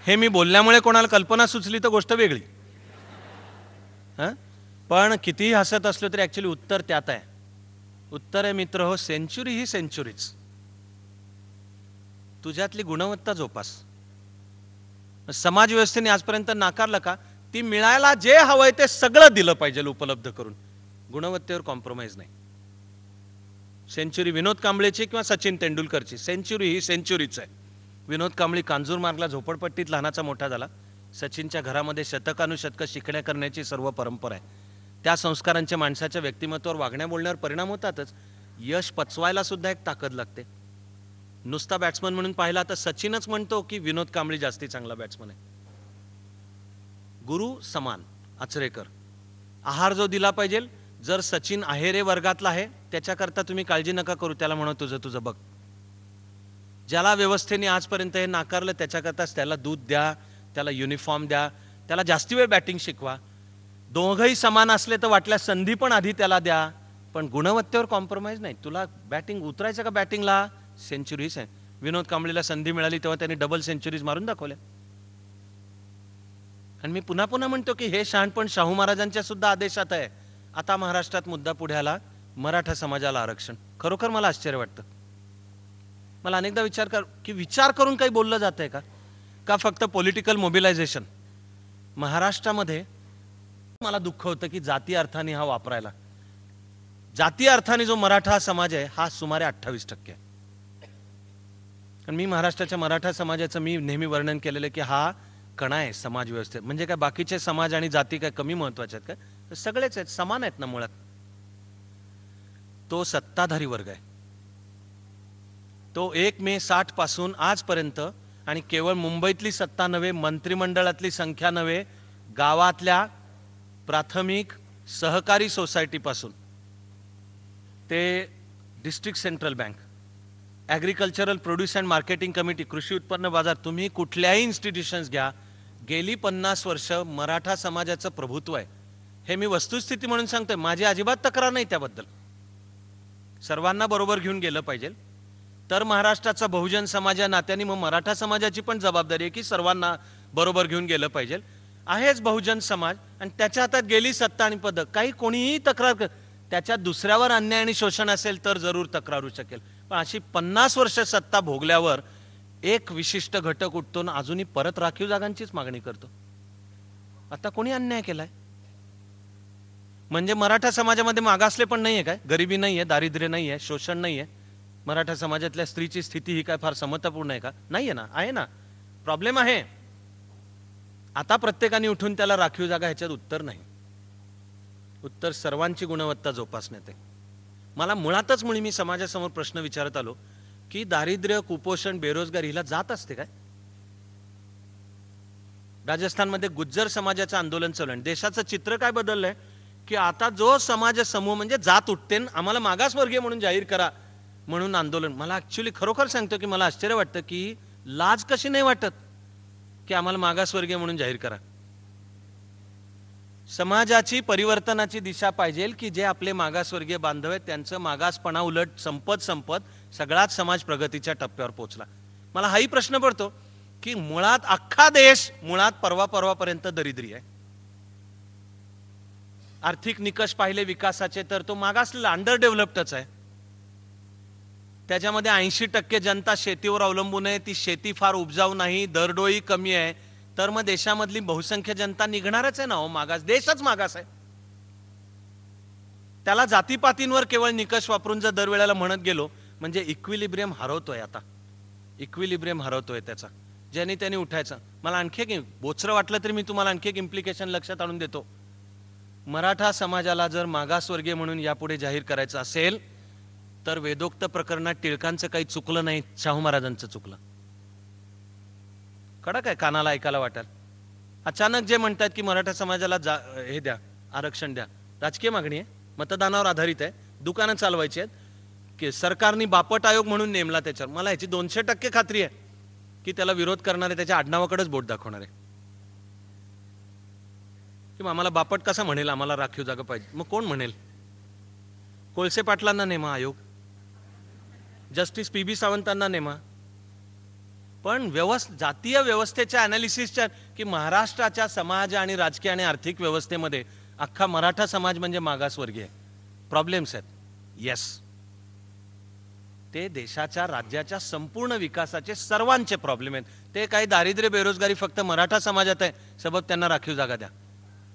हे मी बोलल्यामुळे कोणाला कल्पना सुचली तर गोष्ट वेगळी हां पण कितीही हसत असलो तरी ॲक्च्युली उत्तर त्यात आहे उत्तर आहे मित्र हो सेंचुरी ही सेंचुरीच तुझ्यातली गुणवत्ता जोपास समाज व्यवस्थेने आजपर्यंत नाकारलं का ती मिळायला जे हवंय ते सगळं दिलं पाहिजे उपलब्ध करून गुणवत्तेवर कॉम्प्रोमाइज नाही सेंच्युरी विनोद कांबळेची किंवा सचिन तेंडुलकरची सेंच्युरी ही सेंच्युरीच आहे विनोद कांबळी कांजूर मार्गला झोपडपट्टीत लहानाचा मोठा झाला सचिनच्या घरामध्ये शतकानुशतकं शिकण्या करण्याची सर्व परंपरा आहे त्या संस्कारांच्या माणसाच्या व्यक्तिमत्वावर वागण्या बोलण्यावर परिणाम होतातच यश पचवायला सुद्धा एक ताकद लागते नुसता बॅट्समन म्हणून पाहिला तर सचिनच म्हणतो की विनोद कांबळी जास्ती चांगला बॅट्समन आहे गुरु समान आचरेकर आहार जो दिला पाहिजे जर सचिन आहेरे वर्गातला आहे त्याच्याकरता तुम्ही काळजी नका करू त्याला म्हणा तुझं तुझं बघ ज्याला व्यवस्थेने आजपर्यंत हे नाकारलं त्याच्याकरताच त्याला दूध द्या त्याला युनिफॉर्म द्या त्याला जास्ती वेळ बॅटिंग शिकवा दोघंही समान असले तर वाटल्या संधी पण आधी त्याला द्या पण गुणवत्तेवर कॉम्प्रोमाइज नाही तुला बॅटिंग उतरायचं का बॅटिंगला सेंचुरीज आहे विनोद कांबळेला संधी मिळाली तेव्हा त्यांनी डबल सेंचुरीज मारून दाखवल्या आणि मी पुन्हा पुन्हा म्हणतो की हे शहाणपण शाहू महाराजांच्या सुद्धा आदेशात आहे आता महाराष्ट्रात मुद्दा पुढे आला मराठा समाजाला आरक्षण खरोखर मला आश्चर्य वाटतं मला अनेकदा विचार कर की विचार करून काही बोललं जात आहे का का फक्त पॉलिटिकल मोबिलायझेशन महाराष्ट्रामध्ये मला दुःख होतं की जाती अर्थाने हा वापरायला जाती अर्थाने जो मराठा समाज आहे हा सुमारे अठ्ठावीस टक्के कारण मी महाराष्ट्राच्या मराठा समाजाचं मी नेहमी वर्णन केलेलं की हा कणा आहे समाज व्यवस्थेत म्हणजे काय बाकीचे समाज आणि जाती काय कमी महत्वाचे आहेत काय सगळेच आहेत समान आहेत ना मुळात तो सत्ताधारी वर्ग आहे तो एक मे साठ पासून आजपर्यंत आणि केवळ मुंबईतली सत्ता नव्हे मंत्रिमंडळातली संख्या नव्हे गावातल्या प्राथमिक सहकारी सोसायटीपासून ते district central bank agricultural produce and marketing committee कृषी उत्पन्न बाजार तुम्ही कुठल्याही इन्स्टिट्यूशन्स घ्या गेली पन्नास वर्ष मराठा समाजाचं प्रभुत्व आहे हे मी वस्तुस्थिती म्हणून सांगतोय माझी अजिबात तक्रार नाही त्याबद्दल सर्वांना बरोबर घेऊन गेलं पाहिजे तर महाराष्ट्राचा बहुजन समाज या नात्याने मग मराठा समाजाची पण जबाबदारी आहे की सर्वांना बरोबर घेऊन गेलं पाहिजे आहेच बहुजन समाज आणि त्याच्या हातात गेली सत्ता आणि पद काही कोणीही तक्रार कर त्याच्या दुसऱ्यावर अन्याय आणि शोषण असेल तर जरूर तक्रारू शकेल पण अशी पन्नास वर्ष सत्ता भोगल्यावर एक विशिष्ट घटक उठतो ना अजूनही परत राखीव जागांचीच मागणी करतो आता कोणी अन्याय केलाय म्हणजे मराठा समाजामध्ये मागासले पण नाहीये काय गरिबी नाहीये दारिद्र्य नाहीये शोषण नाहीये मराठा समाजातल्या स्त्रीची स्थिती ही काय फार समतापूर्ण आहे का नाहीये ना आहे ना प्रॉब्लेम आहे आता प्रत्येकाने उठून त्याला राखीव जागा ह्याच्यात उत्तर नाही उत्तर सर्वांची गुणवत्ता जोपासण्यात आहे मला मुळातच मुळी मी समाजासमोर प्रश्न विचारत आलो की दारिद्र्य कुपोषण बेरोजगारी हिला जात असते काय राजस्थानमध्ये गुज्जर समाजाचं आंदोलन चालू देशाचं चित्र काय बदललंय की आता जो समाज समूह म्हणजे जात उठते आम्हाला मागासवर्गीय म्हणून जाहीर करा म्हणून आंदोलन मला ऍक्च्युली खरोखर सांगतो की मला आश्चर्य वाटतं की लाज कशी नाही वाटत की आम्हाला मागासवर्गीय म्हणून जाहीर करा समाजाची परिवर्तनाची दिशा पाहिजे की जे आपले मागासवर्गीय बांधव आहेत त्यांचं मागासपणा उलट संपत संपत सगळाच समाज प्रगतीच्या टप्प्यावर पोहोचला मला हाही प्रश्न पडतो की मुळात अख्खा देश मुळात परवा परवापर्यंत दरिद्री आहे आर्थिक निकष पाहिले विकासाचे तर तो मागासलेला अंडर डेव्हलप्डच आहे त्याच्यामध्ये ऐंशी टक्के जनता शेतीवर अवलंबून आहे ती शेती फार उपजाऊ नाही दरडोई कमी आहे तर मग देशामधली बहुसंख्य जनता निघणारच आहे ना हो मागास देशच मागास आहे त्याला जातीपातींवर केवळ निकष वापरून जर दरवेळेला म्हणत गेलो म्हणजे इक्विलिब्रियम हरवतोय आता इक्विलिब्रियम हरवतोय त्याचा ज्याने त्याने उठायचं मला आणखी एक बोचरं वाटलं तरी मी तुम्हाला आणखी एक इम्प्लिकेशन लक्षात आणून देतो मराठा समाजाला जर मागासवर्गीय म्हणून यापुढे जाहीर करायचं असेल तर वेदोक्त प्रकरणात टिळकांचं काही चुकलं नाही शाहू महाराजांचं चुकलं कडक आहे कानाला ऐकायला वाटेल अचानक जे म्हणतात की मराठा समाजाला जा हे द्या आरक्षण द्या राजकीय मागणी आहे मतदानावर आधारित आहे दुकानं चालवायची आहेत की सरकारने बापट आयोग म्हणून नेमला त्याच्यावर मला ह्याची दोनशे टक्के खात्री आहे की त्याला विरोध करणारे त्याच्या आडनावाकडेच बोट दाखवणार आहे किंवा आम्हाला बापट कसा म्हणेल आम्हाला राखीव जागा पाहिजे मग कोण म्हणेल कोळसे पाटलांना नेमा आयोग जस्टिस पी बी सावंतांना नेमा पण व्यवस् जातीय व्यवस्थेच्या अनालिसिसच्या की महाराष्ट्राच्या समाज आणि राजकीय आणि आर्थिक व्यवस्थेमध्ये अख्खा मराठा समाज म्हणजे मागासवर्गीय प्रॉब्लेम्स आहेत येस ते देशाच्या राज्याच्या संपूर्ण विकासाचे सर्वांचे प्रॉब्लेम आहेत ते काही दारिद्र्य बेरोजगारी फक्त मराठा समाजात आहे सबब त्यांना राखीव जागा द्या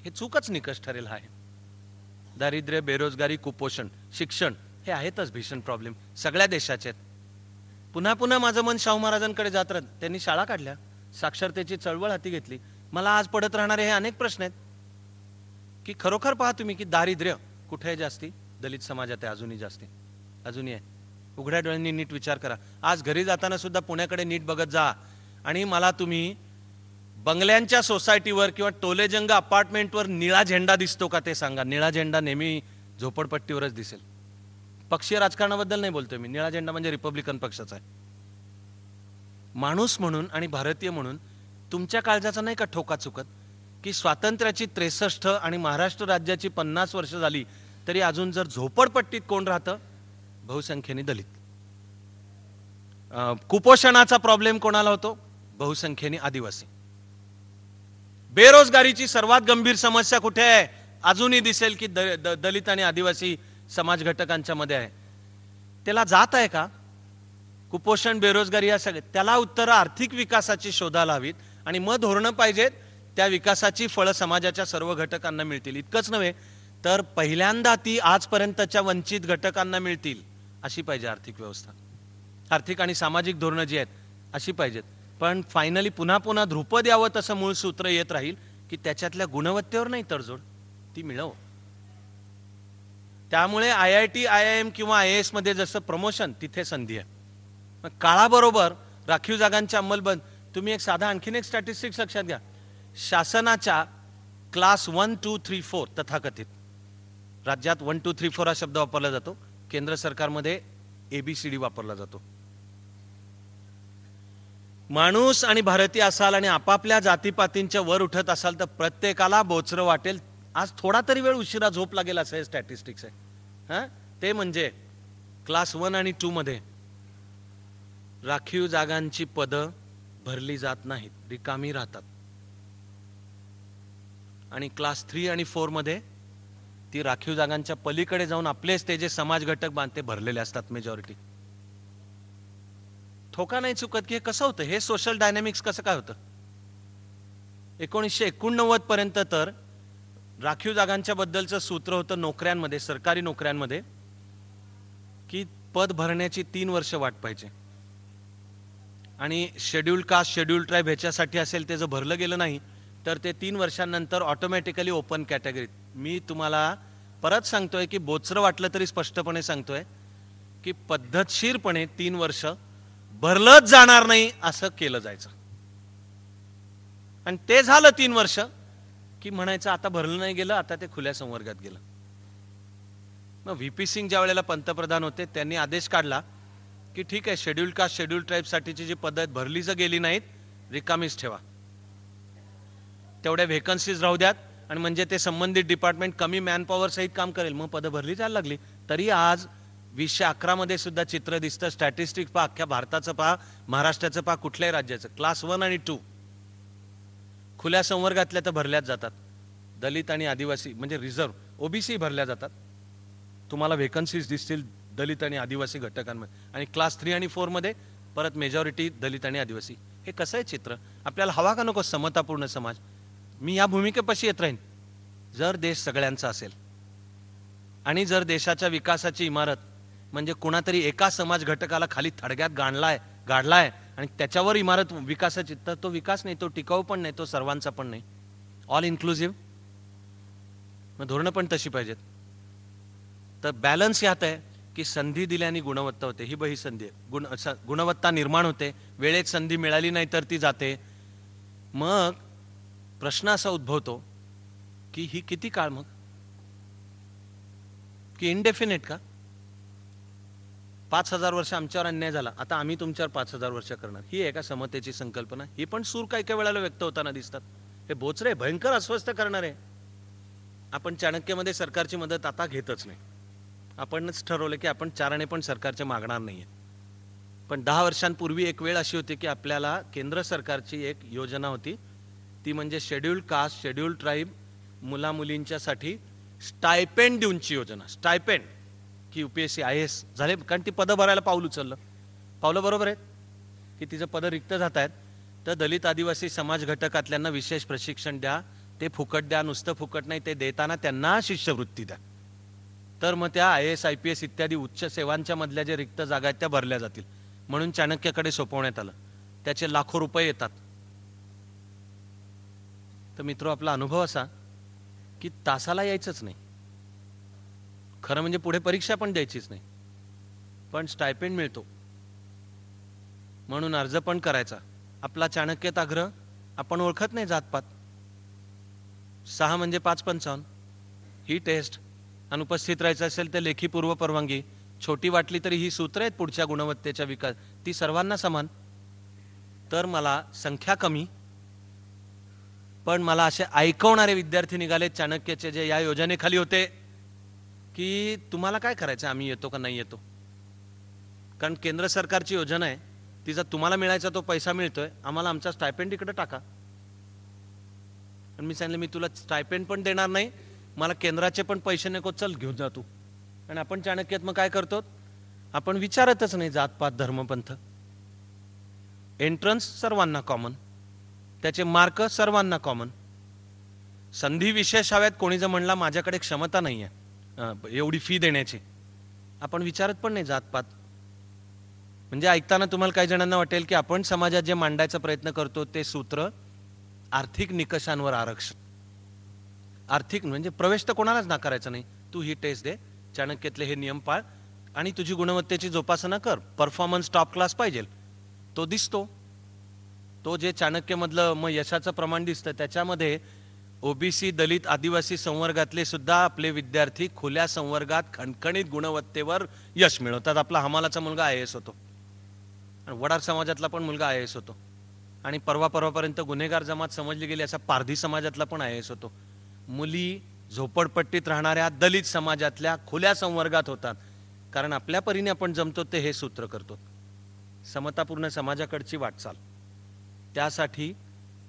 हे चूकच निकष ठरेल आहे दारिद्र्य बेरोजगारी कुपोषण शिक्षण हे आहेतच भीषण प्रॉब्लेम सगळ्या देशाचे आहेत पुन्हा पुन्हा माझं मन शाहू महाराजांकडे जात राहत त्यांनी शाळा काढल्या साक्षरतेची चळवळ हाती घेतली मला आज पडत राहणारे हे अनेक प्रश्न आहेत की खरोखर पहा तुम्ही की दारिद्र्य कुठे आहे जास्ती दलित समाजात आहे अजूनही जास्ती अजूनही आहे उघड्या डोळ्यांनी नीट विचार करा आज घरी जाताना सुद्धा पुण्याकडे नीट बघत जा आणि मला तुम्ही बंगल्यांच्या सोसायटीवर किंवा टोलेजंग अपार्टमेंटवर निळा झेंडा दिसतो का ते सांगा निळा झेंडा नेहमी झोपडपट्टीवरच दिसेल पक्षीय राजकारणाबद्दल नाही बोलतोय मी निळा झेंडा म्हणजे रिपब्लिकन पक्षाचा आहे माणूस म्हणून आणि भारतीय म्हणून तुमच्या काळजाचा नाही का ठोका चुकत की स्वातंत्र्याची त्रेसष्ट आणि महाराष्ट्र राज्याची पन्नास वर्ष झाली तरी अजून जर झोपडपट्टीत कोण राहतं बहुसंख्येने दलित कुपोषणाचा प्रॉब्लेम कोणाला होतो बहुसंख्येने आदिवासी बेरोजगारीची सर्वात गंभीर समस्या कुठे आहे अजूनही दिसेल की द, दलित आणि आदिवासी समाज घटकांच्या मध्ये आहे त्याला जात आहे का कुपोषण बेरोजगारी या सगळ्या त्याला उत्तर आर्थिक विकासाची शोधायला हवीत आणि मग धोरणं पाहिजेत त्या विकासाची फळं समाजाच्या सर्व घटकांना मिळतील इतकंच नव्हे तर पहिल्यांदा ती आजपर्यंतच्या वंचित घटकांना मिळतील अशी पाहिजे आर्थिक व्यवस्था आर्थिक आणि सामाजिक धोरणं जी आहेत अशी पाहिजेत पण फायनली पुन्हा पुन्हा ध्रुपद यावं तसं मूळ सूत्र येत राहील की त्याच्यातल्या गुणवत्तेवर नाही तडजोड ती मिळव त्यामुळे I I T I I M किंवा आय एस मध्ये जसं प्रमोशन तिथे संधी आहे मग काळाबरोबर राखीव जागांच्या अंमलबंद तुम्ही एक साधा आणखीन एक स्टॅटिस्टिक्स लक्षात घ्या शासनाच्या class one two three four तथाकथित राज्यात वन टू थ्री फोर हा शब्द वापरला जातो केंद्र सरकारमध्ये एबीसीडी वापरला जातो माणूस आणि भारतीय असाल आणि आपापल्या जातीपातींच्या वर उठत असाल तर प्रत्येकाला बोचरं वाटेल आज थोडा तरी वेळ उशिरा झोप लागेल असं हे स्टॅटिस्टिक्स आहे हां ते म्हणजे क्लास वन आणि मध्ये राखीव जागांची पदं भरली जात नाहीत रिकामी राहतात आणि क्लास थ्री आणि मध्ये ती राखीव जागांच्या पलीकडे जाऊन आपलेच ते जे समाज घटक बांधते भरलेले असतात मेजॉरिटी ठोका नाही चुकत की हे कसं होतं हे सोशल डायनॅमिक्स कसं काय होतं एकोणीसशे एकोणनव्वद पर्यंत तर राखीव जागांच्या बद्दलचं सूत्र होतं नोकऱ्यांमध्ये सरकारी नोकऱ्यांमध्ये की पद भरण्याची तीन वर्ष वाट पाहिजे आणि शेड्यूल कास्ट शेड्यूल ट्राईब ह्याच्यासाठी असेल ते जर भरलं गेलं नाही तर ते तीन वर्षांनंतर ऑटोमॅटिकली ओपन कॅटेगरीत मी तुम्हाला परत सांगतोय की बोचरं वाटलं तरी स्पष्टपणे सांगतोय की पद्धतशीरपणे तीन वर्ष भरलंच जाणार नाही असं केलं जायचं आणि ते झालं तीन वर्ष की म्हणायचं आता भरलं नाही गेलं आता ते खुल्या संवर्गात गेलं मग व्ही पी सिंग ज्या वेळेला पंतप्रधान होते त्यांनी आदेश काढला की ठीक आहे शेड्यूल कास्ट शेड्यूल ट्राईबसाठीची जी पद भरली जर गेली नाहीत रिकामीच ठेवा तेवढ्या व्हेकन्सीज राहू द्यात आणि म्हणजे ते संबंधित डिपार्टमेंट कमी मॅनपॉवर सहित काम करेल मग पदं भरली जायला लागली तरी आज वीसशे अकरामध्ये सुद्धा चित्र दिसतं स्टॅटिस्टिक पहा अख्ख्या भारताचं पहा महाराष्ट्राचं पहा कुठल्याही राज्याचं क्लास वन आणि टू खुल्या संवर्गातल्या तर भरल्याच जातात दलित आणि आदिवासी म्हणजे रिझर्व्ह ओबीसी भरल्या जातात तुम्हाला व्हेकन्सीज दिसतील दलित आणि आदिवासी घटकांमध्ये आणि क्लास थ्री आणि फोरमध्ये परत मेजॉरिटी दलित आणि आदिवासी हे कसं आहे चित्र आपल्याला हवा का नको समतापूर्ण समाज मी या भूमिकेपाशी येत राहीन जर देश सगळ्यांचा असेल आणि जर देशाच्या विकासाची इमारत म्हणजे कुणातरी एका समाज घटकाला खाली थडग्यात गाणलाय गाडलाय आणि त्याच्यावर इमारत विकासाची तर तो विकास नाही तो टिकाऊ पण नाही तो सर्वांचा पण नाही ऑल इन्क्लुझिव्ह मग धोरणं पण तशी पाहिजेत तर बॅलन्स यात आहे की संधी दिल्याने गुणवत्ता होते ही बही संधी आहे गुण गुणवत्ता निर्माण होते वेळेत संधी मिळाली नाही तर ती जाते मग प्रश्न असा उद्भवतो की ही किती काळ मग की इनडेफिनेट का पाच हजार वर्ष आमच्यावर अन्याय झाला आता आम्ही तुमच्यावर पाच हजार वर्ष करणार ही एका समतेची संकल्पना ही पण सूर काही काही वेळेला व्यक्त होताना दिसतात हे बोचरे भयंकर अस्वस्थ करणार आहे आपण चाणक्यमध्ये सरकारची मदत आता घेतच नाही आपणच ठरवलं की आपण चारणे पण सरकारचे मागणार नाही पण दहा वर्षांपूर्वी एक वेळ अशी होती की आपल्याला केंद्र सरकारची एक योजना होती ती म्हणजे शेड्युल्ड कास्ट शेड्युल्ड ट्राईब मुला मुलींच्यासाठी स्टायपेंड देऊनची योजना स्टायपेंड की U P S C I S झाले कारण ती पदं भरायला पाऊल उचललं पावलं बरोबर आहे की तिचं पदं रिक्त जात आहेत तर दलित आदिवासी समाज घटकातल्यांना विशेष प्रशिक्षण द्या ते फुकट द्या नुसतं फुकट नाही ते देताना त्यांना शिष्यवृत्ती द्या तर मग त्या I S I P S इत्यादी उच्च सेवांच्या मधल्या जे रिक्त जागा आहेत त्या भरल्या जातील म्हणून चाणक्याकडे सोपवण्यात आलं त्याचे लाखो रुपये येतात तर मित्र आपला अनुभव असा की तासाला यायचंच नाही खरं म्हणजे पुढे परीक्षा पण द्यायचीच नाही पण स्टायपेंड मिळतो म्हणून अर्ज पण करायचा आपला चाणक्यत आग्रह आपण ओळखत नाही जातपात सहा म्हणजे पाच पंचावन्न ही टेस्ट अनुपस्थित राहायचं असेल तर लेखी पूर्व परवानगी छोटी वाटली तरी ही सूत्र आहेत पुढच्या गुणवत्तेच्या विकास ती सर्वांना समान तर मला संख्या कमी पण मला असे ऐकवणारे विद्यार्थी निघाले चाणक्याचे जे या योजनेखाली होते की तुम्हाला काय करायचं आम्ही येतो का नाही येतो कारण केंद्र सरकारची योजना आहे तिचा तुम्हाला मिळायचा तो पैसा मिळतोय आम्हाला आमचा स्टायपेंड इकडे टाका आणि मी सांगितलं मी तुला स्टायपेंड पण देणार नाही मला केंद्राचे पण पैसे नको चल घेऊन जा तू आणि आपण चाणक्यात मग काय करतो आपण विचारतच नाही जातपात धर्मपंथ एंट्रन्स सर्वांना कॉमन त्याचे मार्क सर्वांना कॉमन संधी विशेष हव्यात कोणी जर म्हणला माझ्याकडे क्षमता नाही आहे एवढी फी देण्याची आपण विचारत पण नाही जातपात म्हणजे ऐकताना तुम्हाला काही जणांना वाटेल की आपण समाजात जे मांडायचा प्रयत्न करतो ते सूत्र आर्थिक निकषांवर आरक्षण आर्थिक म्हणजे प्रवेश तर कोणालाच नाकारायचा नाही तू ही टेस्ट दे चाणक्यातले हे नियम पाळ आणि तुझी गुणवत्तेची जोपासना कर परफॉर्मन्स टॉप क्लास पाहिजे तो दिसतो तो जे चाणक्यमधलं मग यशाचं प्रमाण दिसतं त्याच्यामध्ये ओबीसी दलित आदिवासी संवर्गातले सुद्धा आपले विद्यार्थी खुल्या संवर्गात खणखणीत गुणवत्तेवर यश मिळवतात आपला हमालाचा मुलगा आय एस होतो आणि वडार समाजातला पण मुलगा आय एस होतो आणि परवा परवापर्यंत गुन्हेगार जमात समजली गेली असा पारधी समाजातला पण आय एस होतो मुली झोपडपट्टीत राहणाऱ्या दलित समाजातल्या खुल्या संवर्गात होतात कारण आपल्या परीने आपण जमतो ते हे सूत्र करतो समतापूर्ण समाजाकडची वाटचाल त्यासाठी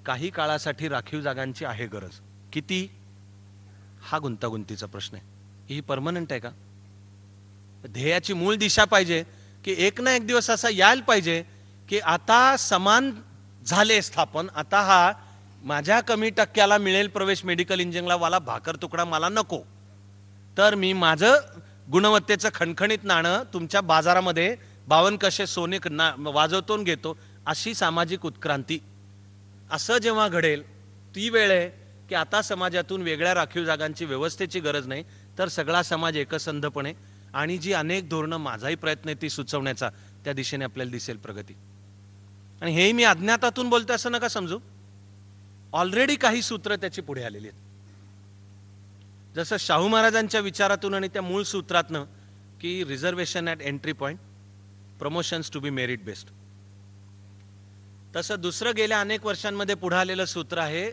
काही काळासाठी राखीव जागांची आहे गरज किती हा गुंतागुंतीचा प्रश्न आहे ही परमनंट आहे का ध्येयाची मूळ दिशा पाहिजे की एक ना एक दिवस असा यायला पाहिजे की आता समान झाले स्थापन आता हा माझ्या कमी टक्क्याला मिळेल प्रवेश मेडिकल इंजिनला वाला भाकर तुकडा मला नको तर मी माझं गुणवत्तेचं खणखणीत नाणं तुमच्या बाजारामध्ये बावन कसे सोने ना वाजवतून घेतो अशी सामाजिक उत्क्रांती असं जेव्हा घडेल ती वेळ आहे की आता समाजातून वेगळ्या राखीव जागांची व्यवस्थेची गरज नाही तर सगळा समाज एकसंधपणे आणि जी अनेक धोरणं माझाही प्रयत्न आहे ती सुचवण्याचा त्या दिशेने आपल्याला दिसेल प्रगती आणि हेही मी अज्ञातातून बोलतो असं नका समजू ऑलरेडी काही सूत्र त्याची पुढे आलेली आहेत जसं शाहू महाराजांच्या विचारातून आणि त्या मूळ सूत्रातनं की reservation at entry point promotions to be merit based तसं दुसरं गेल्या अनेक वर्षांमध्ये पुढे आलेलं सूत्र आहे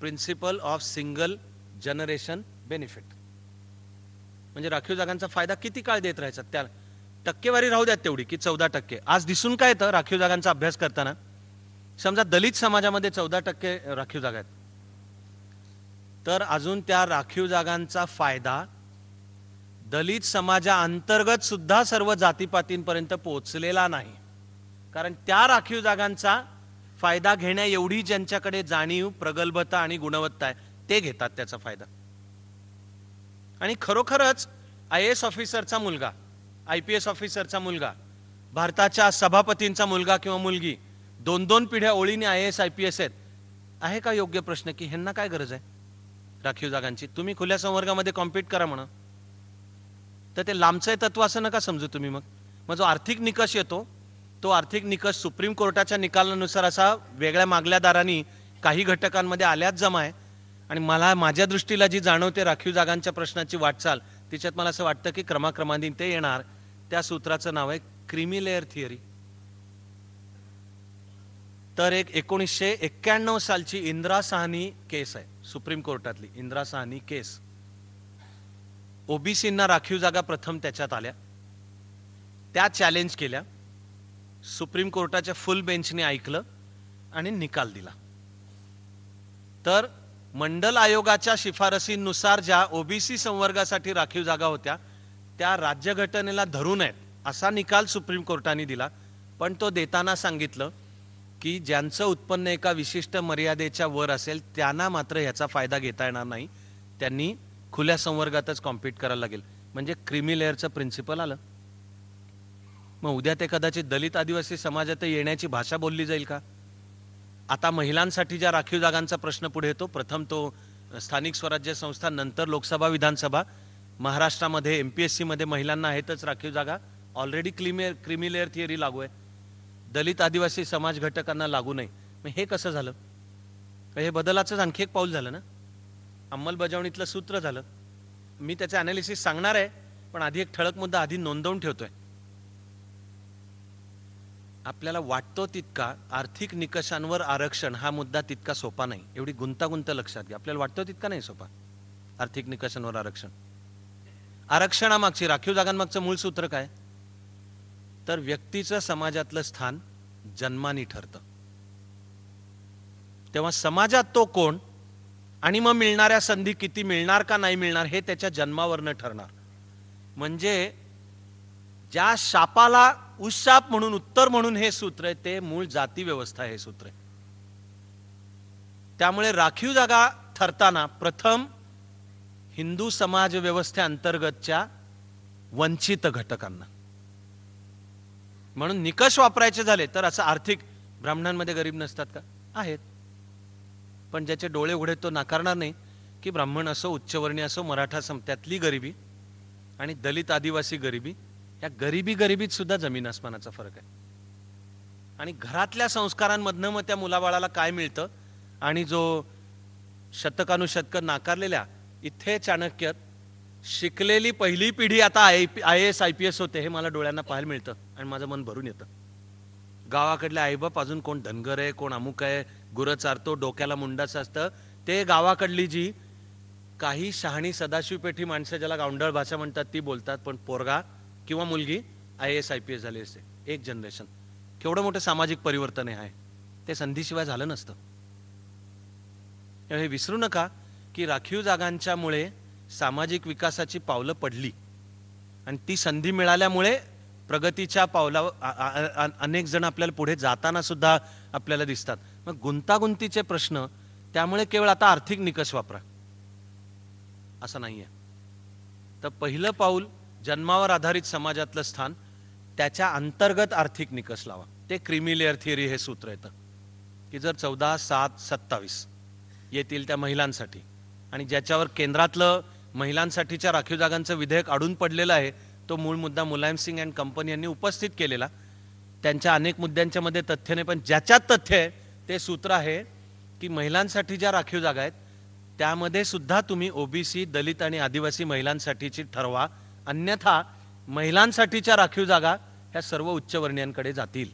principle of single generation benefit म्हणजे राखीव जागांचा फायदा किती काळ देत राहायचा त्या टक्केवारी राहू द्या तेवढी की चौदा टक्के आज दिसून काय येतं राखीव जागांचा अभ्यास करताना समजा दलित समाजामध्ये चौदा टक्के राखीव जागा आहेत तर अजून त्या राखीव जागांचा फायदा दलित समाजाअंतर्गत सुद्धा सर्व जातीपातींपर्यंत पोहोचलेला नाही कारण त्या राखीव जागांचा फायदा घेण्या एवढी ज्यांच्याकडे जाणीव प्रगल्भता आणि गुणवत्ता आहे ते घेतात त्याचा फायदा आणि खरोखरच आय एस ऑफिसरचा मुलगा आय पी एस ऑफिसरचा मुलगा भारताच्या सभापतींचा मुलगा किंवा मुलगी दोन दोन पिढ्या ओळीने I S I P S आहेत आहे का योग्य प्रश्न की ह्यांना काय गरज आहे राखीव जागांची तुम्ही खुल्या संवर्गामध्ये कॉम्पीट करा म्हणा तर ते लांबचं तत्व असं नका समजू तुम्ही मग मग जो आर्थिक निकष येतो तो आर्थिक निकष सुप्रीम कोर्टाच्या निकालानुसार असा वेगळ्या मागल्यादारांनी काही घटकांमध्ये आल्याच जमा आहे आणि मला माझ्या दृष्टीला जी जाणवते राखीव जागांच्या प्रश्नाची वाटचाल तिच्यात मला असं वाटतं की क्रमाक्रमांनी ते येणार त्या सूत्राचं नाव आहे क्रिमिलेअर थिअरी तर एक एकोणीसशे एक्क्याण्णव सालची इंद्रा साहनी केस आहे सुप्रीम कोर्टातली इंद्रा साहनी केस ओबीसींना राखीव जागा प्रथम त्याच्यात आल्या त्या चॅलेंज केल्या सुप्रीम कोर्टाच्या फुल बेंचने ऐकलं आणि निकाल दिला तर मंडल आयोगाच्या शिफारसीनुसार ज्या ओबीसी संवर्गासाठी राखीव जागा होत्या त्या राज्यघटनेला धरून आहेत असा निकाल सुप्रीम कोर्टाने दिला पण तो देताना सांगितलं की ज्यांचं उत्पन्न एका विशिष्ट मर्यादेच्या वर असेल त्यांना मात्र ह्याचा फायदा घेता येणार नाही त्यांनी खुल्या संवर्गातच कॉम्पीट करायला लागेल म्हणजे क्रिमी लेअरचं प्रिन्सिपल आलं मग उद्या ते कदाचित दलित आदिवासी समाजात येण्याची भाषा बोलली जाईल का आता महिलांसाठी ज्या राखीव जागांचा प्रश्न पुढे येतो प्रथम तो स्थानिक स्वराज्य संस्था नंतर लोकसभा विधानसभा महाराष्ट्रामध्ये एम पी एस सीमध्ये महिलांना आहेतच राखीव जागा ऑलरेडी क्लिमिअर क्रिमिलेअर थिअरी लागू आहे दलित आदिवासी समाज घटकांना लागू नाही मग हे कसं झालं हे बदलाचंच आणखी एक पाऊल झालं ना अंमलबजावणीतलं सूत्र झालं मी त्याचं अनालिसिस सांगणार आहे पण आधी एक ठळक मुद्दा आधी नोंदवून ठेवतोय आपल्याला वाटतो तितका आर्थिक निकषांवर आरक्षण हा मुद्दा तितका सोपा नाही एवढी गुंतागुंत लक्षात घ्या आपल्याला वाटतो तितका नाही सोपा आर्थिक निकषांवर आरक्षण आरक्षणामागची राखीव जागांमागचं मूळ सूत्र काय तर व्यक्तीचं समाजातलं स्थान जन्मानी ठरतं तेव्हा समाजात तो कोण आणि मग मिळणाऱ्या संधी किती मिळणार का नाही मिळणार हे त्याच्या जन्मावरनं ठरणार म्हणजे ज्या शापाला उशाप म्हणून उत्तर म्हणून हे सूत्र आहे ते मूळ जाती व्यवस्था हे सूत्र आहे त्यामुळे राखीव जागा ठरताना प्रथम हिंदू समाज अंतर्गतच्या वंचित घटकांना म्हणून निकष वापरायचे झाले तर असं आर्थिक ब्राह्मणांमध्ये गरीब नसतात का आहेत पण ज्याचे डोळे उघडे तो नाकारणार नाही की ब्राह्मण असो उच्चवर्णीय असो मराठा त्यातली गरिबी आणि दलित आदिवासी गरिबी या गरिबी गरिबीत सुद्धा जमीन आसमानाचा फरक आहे आणि घरातल्या संस्कारांमधनं मग त्या मुलाबाळाला काय मिळतं आणि जो शतकानुशतक नाकारलेल्या इथे चाणक्यत शिकलेली पहिली पिढी आता I P I S I P S होते हे मला डोळ्यांना पाहायला मिळतं आणि माझं मन भरून येतं गावाकडले आईबाप अजून कोण धनगर आहे कोण अमुक आहे गुरं चारतो डोक्याला मुंडाचं असतं ते गावाकडली जी काही शहाणी सदाशिवपेठी माणसं ज्याला गावंडळ भाषा म्हणतात ती बोलतात पण पोरगा किंवा मुलगी I S I P S झाली असते एक जनरेशन केवढं मोठं सामाजिक परिवर्तन आहे ते संधीशिवाय झालं नसतं हे विसरू नका की राखीव जागांच्यामुळे सामाजिक विकासाची पावलं पडली आणि ती संधी मिळाल्यामुळे प्रगतीच्या पावला अनेक जण आपल्याला पुढे जाताना सुद्धा आपल्याला दिसतात मग गुंतागुंतीचे प्रश्न त्यामुळे केवळ आता आर्थिक निकष वापरा असं नाही आहे तर पहिलं पाऊल जन्मावर आधारित समाजातलं स्थान त्याच्या अंतर्गत आर्थिक निकष लावा ते क्रिमिलेअर थिअरी हे सूत्र येतं की जर चौदा सात सत्तावीस येतील त्या महिलांसाठी आणि ज्याच्यावर केंद्रातलं महिलांसाठीच्या राखीव जागांचं विधेयक अडून पडलेलं आहे तो मूळ मुद्दा मुलायम सिंग अँड कंपनी यांनी उपस्थित केलेला त्यांच्या अनेक मुद्द्यांच्या मध्ये तथ्य नाही पण ज्याच्यात तथ्य आहे ते सूत्र आहे की महिलांसाठी ज्या राखीव जागा आहेत त्यामध्ये सुद्धा तुम्ही ओबीसी दलित आणि आदिवासी महिलांसाठीची ठरवा अन्यथा महिलांसाठीच्या राखीव जागा ह्या सर्व उच्चवर्णीयांकडे जातील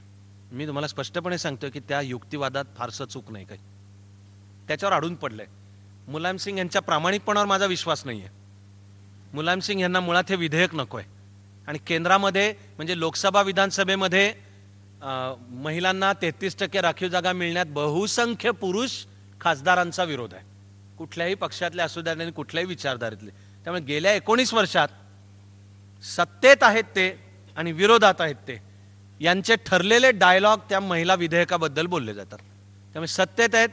मी तुम्हाला स्पष्टपणे सांगतो की त्या युक्तिवादात फारसं चूक नाही काही त्याच्यावर अडून पडलंय मुलायम सिंग यांच्या प्रामाणिकपणावर माझा विश्वास नाही आहे मुलायमसिंग यांना मुळात हे विधेयक नको आहे आणि केंद्रामध्ये म्हणजे लोकसभा विधानसभेमध्ये महिलांना तेहतीस टक्के राखीव जागा मिळण्यात बहुसंख्य पुरुष खासदारांचा विरोध आहे कुठल्याही पक्षातले असू द्या कुठल्याही विचारधारेतले त्यामुळे गेल्या एकोणीस वर्षात सत्तेत आहेत ते आणि विरोधात आहेत ते यांचे ठरलेले डायलॉग त्या महिला विधेयकाबद्दल बोलले जातात त्यामुळे सत्तेत आहेत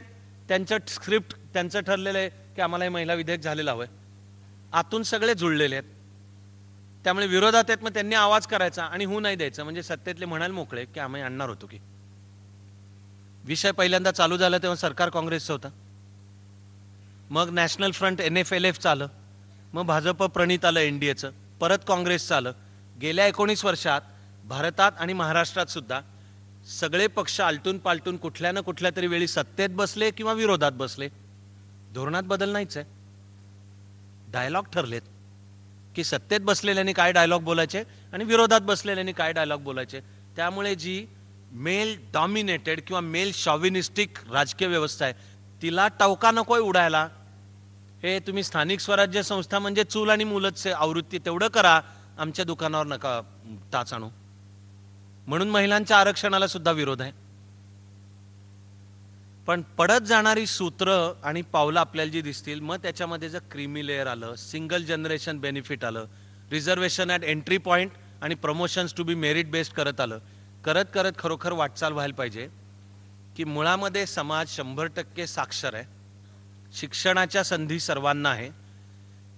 त्यांचं स्क्रिप्ट त्यांचं ठरलेलं आहे की आम्हाला हे महिला विधेयक झालेलं हवं आतून सगळे जुळलेले आहेत त्यामुळे विरोधात आहेत मग त्यांनी आवाज करायचा आणि होऊ नाही द्यायचं म्हणजे सत्तेतले म्हणाल मोकळे की आम्ही आणणार होतो की विषय पहिल्यांदा चालू झाला तेव्हा सरकार काँग्रेसचं होतं मग national front N F L F चालं मग भाजप प्रणित आलं एनडीएचं परत काँग्रेस आलं गेल्या एकोणीस वर्षात भारतात आणि महाराष्ट्रात सुद्धा सगळे पक्ष आलटून पालटून कुठल्या ना कुठल्या तरी वेळी सत्तेत बसले किंवा विरोधात बसले धोरणात बदल नाहीच आहे डायलॉग ठरलेत की सत्तेत बसलेल्यांनी काय डायलॉग बोलायचे आणि विरोधात बसलेल्यांनी काय डायलॉग बोलायचे त्यामुळे जी मेल डॉमिनेटेड किंवा मेल शॉविनिस्टिक राजकीय व्यवस्था आहे तिला टवका नकोय उडायला हे तुम्ही स्थानिक स्वराज्य संस्था म्हणजे चूल आणि मुलं आवृत्ती तेवढं करा आमच्या दुकानावर नका ताचाणू आणू म्हणून महिलांच्या आरक्षणाला सुद्धा विरोध आहे पण पडत जाणारी सूत्र आणि पावलं आपल्याला जी दिसतील मग त्याच्यामध्ये जर क्रिमी लेअर आलं सिंगल जनरेशन बेनिफिट आलं रिझर्वेशन ॲट एंट्री पॉईंट आणि promotions to be merit based करत आलं करत करत खरोखर वाटचाल व्हायला पाहिजे की मुळामध्ये समाज शंभर टक्के साक्षर आहे शिक्षणाच्या संधी सर्वांना आहे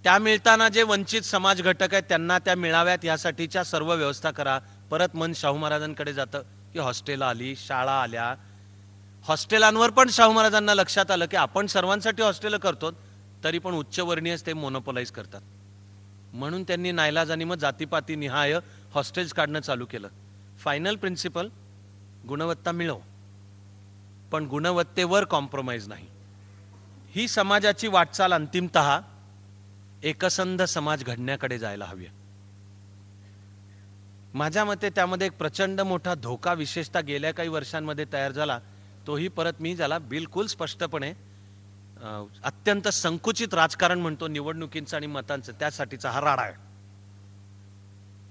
त्या मिळताना जे वंचित समाज घटक आहेत त्यांना त्या मिळाव्यात यासाठीच्या सर्व व्यवस्था करा परत मन शाहू महाराजांकडे जातं की हॉस्टेल आली शाळा आल्या हॉस्टेलांवर पण शाहू महाराजांना लक्षात आलं की आपण सर्वांसाठी हॉस्टेल करतो तरी पण उच्चवर्णीयच ते मोनोपोलाइज करतात म्हणून त्यांनी नायलाजानी मग जातीपाती निहाय हॉस्टेल्स काढणं चालू केलं फायनल प्रिन्सिपल गुणवत्ता मिळव पण गुणवत्तेवर कॉम्प्रोमाइज नाही ही समाजाची वाटचाल अंतिमत एकसंध समाज घडण्याकडे जायला हवी माझ्या मते त्यामध्ये एक प्रचंड मोठा धोका विशेषतः गेल्या काही वर्षांमध्ये तयार झाला तोही परत मी ज्याला बिलकुल स्पष्टपणे अत्यंत संकुचित राजकारण म्हणतो निवडणुकींचं आणि मतांचं त्यासाठीचा हा राडा आहे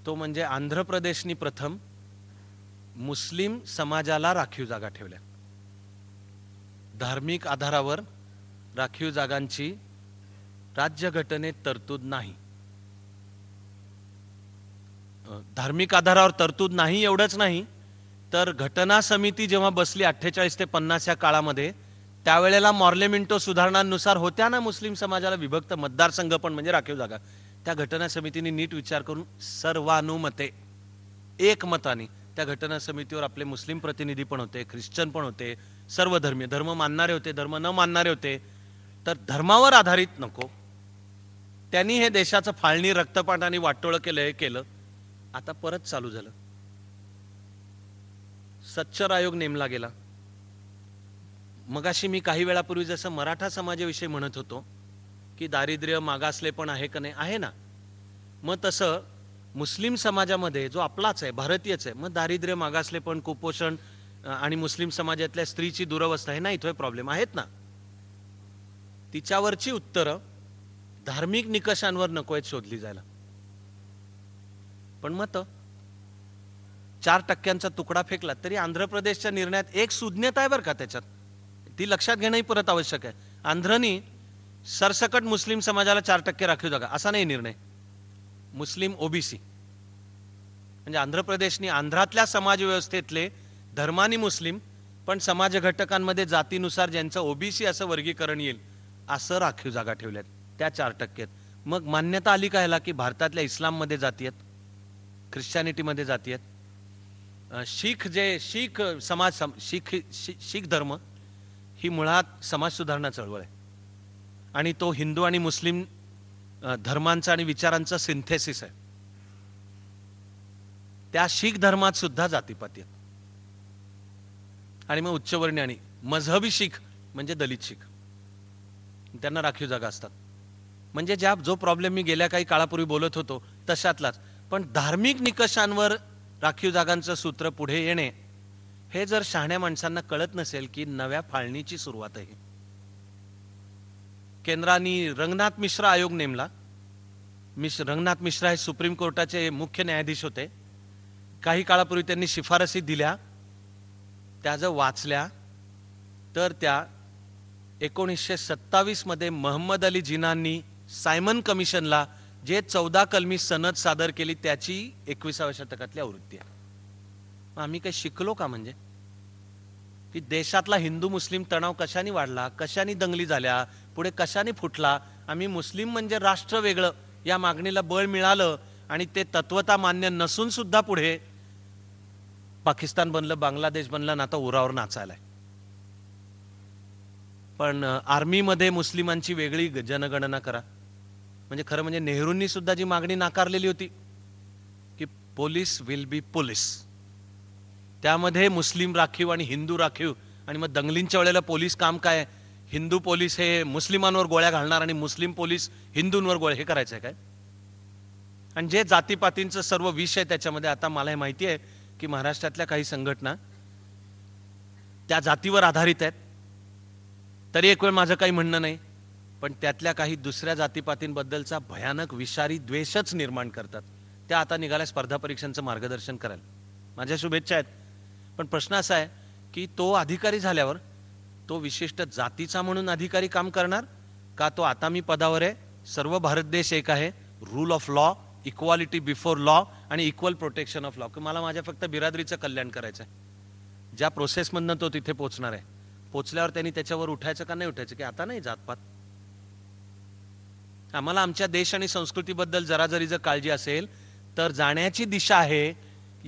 तो म्हणजे आंध्र प्रदेशनी प्रथम मुस्लिम समाजाला राखीव जागा ठेवल्या धार्मिक आधारावर राखीव जागांची राज्यघटनेत तरतूद नाही धार्मिक आधारावर तरतूद नाही एवढंच नाही तर घटना समिती जेव्हा बसली अठ्ठेचाळीस ते पन्नास या काळामध्ये त्यावेळेला मॉर्लेमिंटो सुधारणांनुसार होत्या ना मुस्लिम समाजाला विभक्त मतदारसंघ पण म्हणजे राखीव जागा त्या घटना समितीने नीट विचार करून सर्वानुमते एकमताने त्या घटना समितीवर आपले मुस्लिम प्रतिनिधी पण होते ख्रिश्चन पण होते सर्व धर्मीय धर्म मानणारे होते धर्म न मानणारे होते तर धर्मावर आधारित नको त्यांनी हे देशाचं फाळणी रक्तपाट आणि वाटोळं केलं हे केलं आता परत चालू झालं सच्चर आयोग नेमला गेला मगाशी मी काही वेळापूर्वी जसं मराठा समाजाविषयी म्हणत होतो की दारिद्र्य मागासले पण आहे का नाही आहे ना मग तसं मुस्लिम समाजामध्ये जो आपलाच आहे भारतीयच आहे मग दारिद्र्य मागासले पण कुपोषण आणि मुस्लिम समाजातल्या स्त्रीची दुरवस्था हे नाही तो प्रॉब्लेम आहेत ना तिच्यावरची उत्तरं धार्मिक निकषांवर नको आहेत शोधली जायला पण मत चार टक्क्यांचा तुकडा फेकला तरी आंध्र प्रदेशच्या निर्णयात एक सुज्ञता आहे बरं का त्याच्यात ती लक्षात घेणंही परत आवश्यक आहे आंध्रनी सरसकट मुस्लिम समाजाला चार टक्के राखीव जागा असा नाही निर्णय मुस्लिम ओबीसी म्हणजे आंध्र प्रदेशनी आंध्रातल्या समाजव्यवस्थेतले धर्मानी मुस्लिम पण समाज घटकांमध्ये जातीनुसार ज्यांचं ओबीसी असं वर्गीकरण येईल असं राखीव जागा ठेवल्यात त्या चार टक्केत मग मान्यता आली कायला की भारतातल्या इस्लाममध्ये जातीयत ख्रिश्चॅनिटीमध्ये आहेत शीख जे शीख समाज शीख शीख धर्म ही मुळात समाज सुधारणा चळवळ आहे आणि तो हिंदू आणि मुस्लिम धर्मांचा आणि विचारांचा सिंथेसिस आहे त्या शीख धर्मात सुद्धा जातीपाती आणि मग उच्चवर्णी आणि मजहबी शीख म्हणजे दलित शीख त्यांना राखीव जागा असतात म्हणजे ज्या जो प्रॉब्लेम मी गेल्या काही काळापूर्वी बोलत होतो तशातलाच पण धार्मिक निकषांवर राखीव जागांचं सूत्र पुढे येणे हे जर शहाण्या माणसांना कळत नसेल की नव्या फाळणीची सुरुवात आहे केंद्रानी रंगनाथ मिश्रा आयोग नेमला मिश रंगनाथ मिश्रा हे सुप्रीम कोर्टाचे मुख्य न्यायाधीश होते काही काळापूर्वी त्यांनी शिफारसी दिल्या त्या जर वाचल्या तर त्या एकोणीसशे सत्तावीसमध्ये महम्मद अली जिनांनी सायमन कमिशनला जे चौदा कलमी सनद सादर केली त्याची एकविसाव्या शतकातली आवृत्ती आहे आम्ही काही शिकलो का म्हणजे की देशातला हिंदू मुस्लिम तणाव कशाने वाढला कशाने दंगली झाल्या पुढे कशाने फुटला आम्ही मुस्लिम म्हणजे राष्ट्र वेगळं या मागणीला बळ मिळालं आणि ते तत्वता मान्य नसून सुद्धा पुढे पाकिस्तान बनलं बांगलादेश बनला ना आता उरावर नाचायलाय पण आर्मीमध्ये मुस्लिमांची वेगळी जनगणना करा म्हणजे खरं म्हणजे नेहरूंनी सुद्धा जी मागणी नाकारलेली होती की पोलीस विल बी पोलीस त्यामध्ये मुस्लिम राखीव आणि हिंदू राखीव आणि मग दंगलींच्या वेळेला पोलीस काम काय हिंदू पोलीस हे मुस्लिमांवर गोळ्या घालणार आणि मुस्लिम पोलीस हिंदूंवर गोळ्या हे करायचं आहे काय आणि जे जातीपातींचं सर्व विष आहे त्याच्यामध्ये आता मला हे माहिती आहे की महाराष्ट्रातल्या काही संघटना त्या जातीवर आधारित आहेत तरी एक वेळ माझं काही म्हणणं नाही पण त्यातल्या काही दुसऱ्या जातीपातींबद्दलचा भयानक विषारी द्वेषच निर्माण करतात त्या आता निघाल्या स्पर्धा परीक्षांचं मार्गदर्शन कराल माझ्या शुभेच्छा आहेत पण प्रश्न असा आहे की तो अधिकारी झाल्यावर तो विशिष्ट जातीचा म्हणून अधिकारी काम करणार का तो आता मी पदावर आहे सर्व भारत देश एक आहे rule of law equality before law आणि इक्वल प्रोटेक्शन ऑफ लॉ मला माझ्या फक्त बिरादरीचं कल्याण करायचं आहे ज्या प्रोसेसमधनं तो तिथे पोचणार आहे पोचल्यावर त्यांनी त्याच्यावर उठायचं का नाही उठायचं की आता नाही जातपात आम्हाला आमच्या देश आणि संस्कृतीबद्दल जरा जरी जर काळजी असेल तर जाण्याची दिशा आहे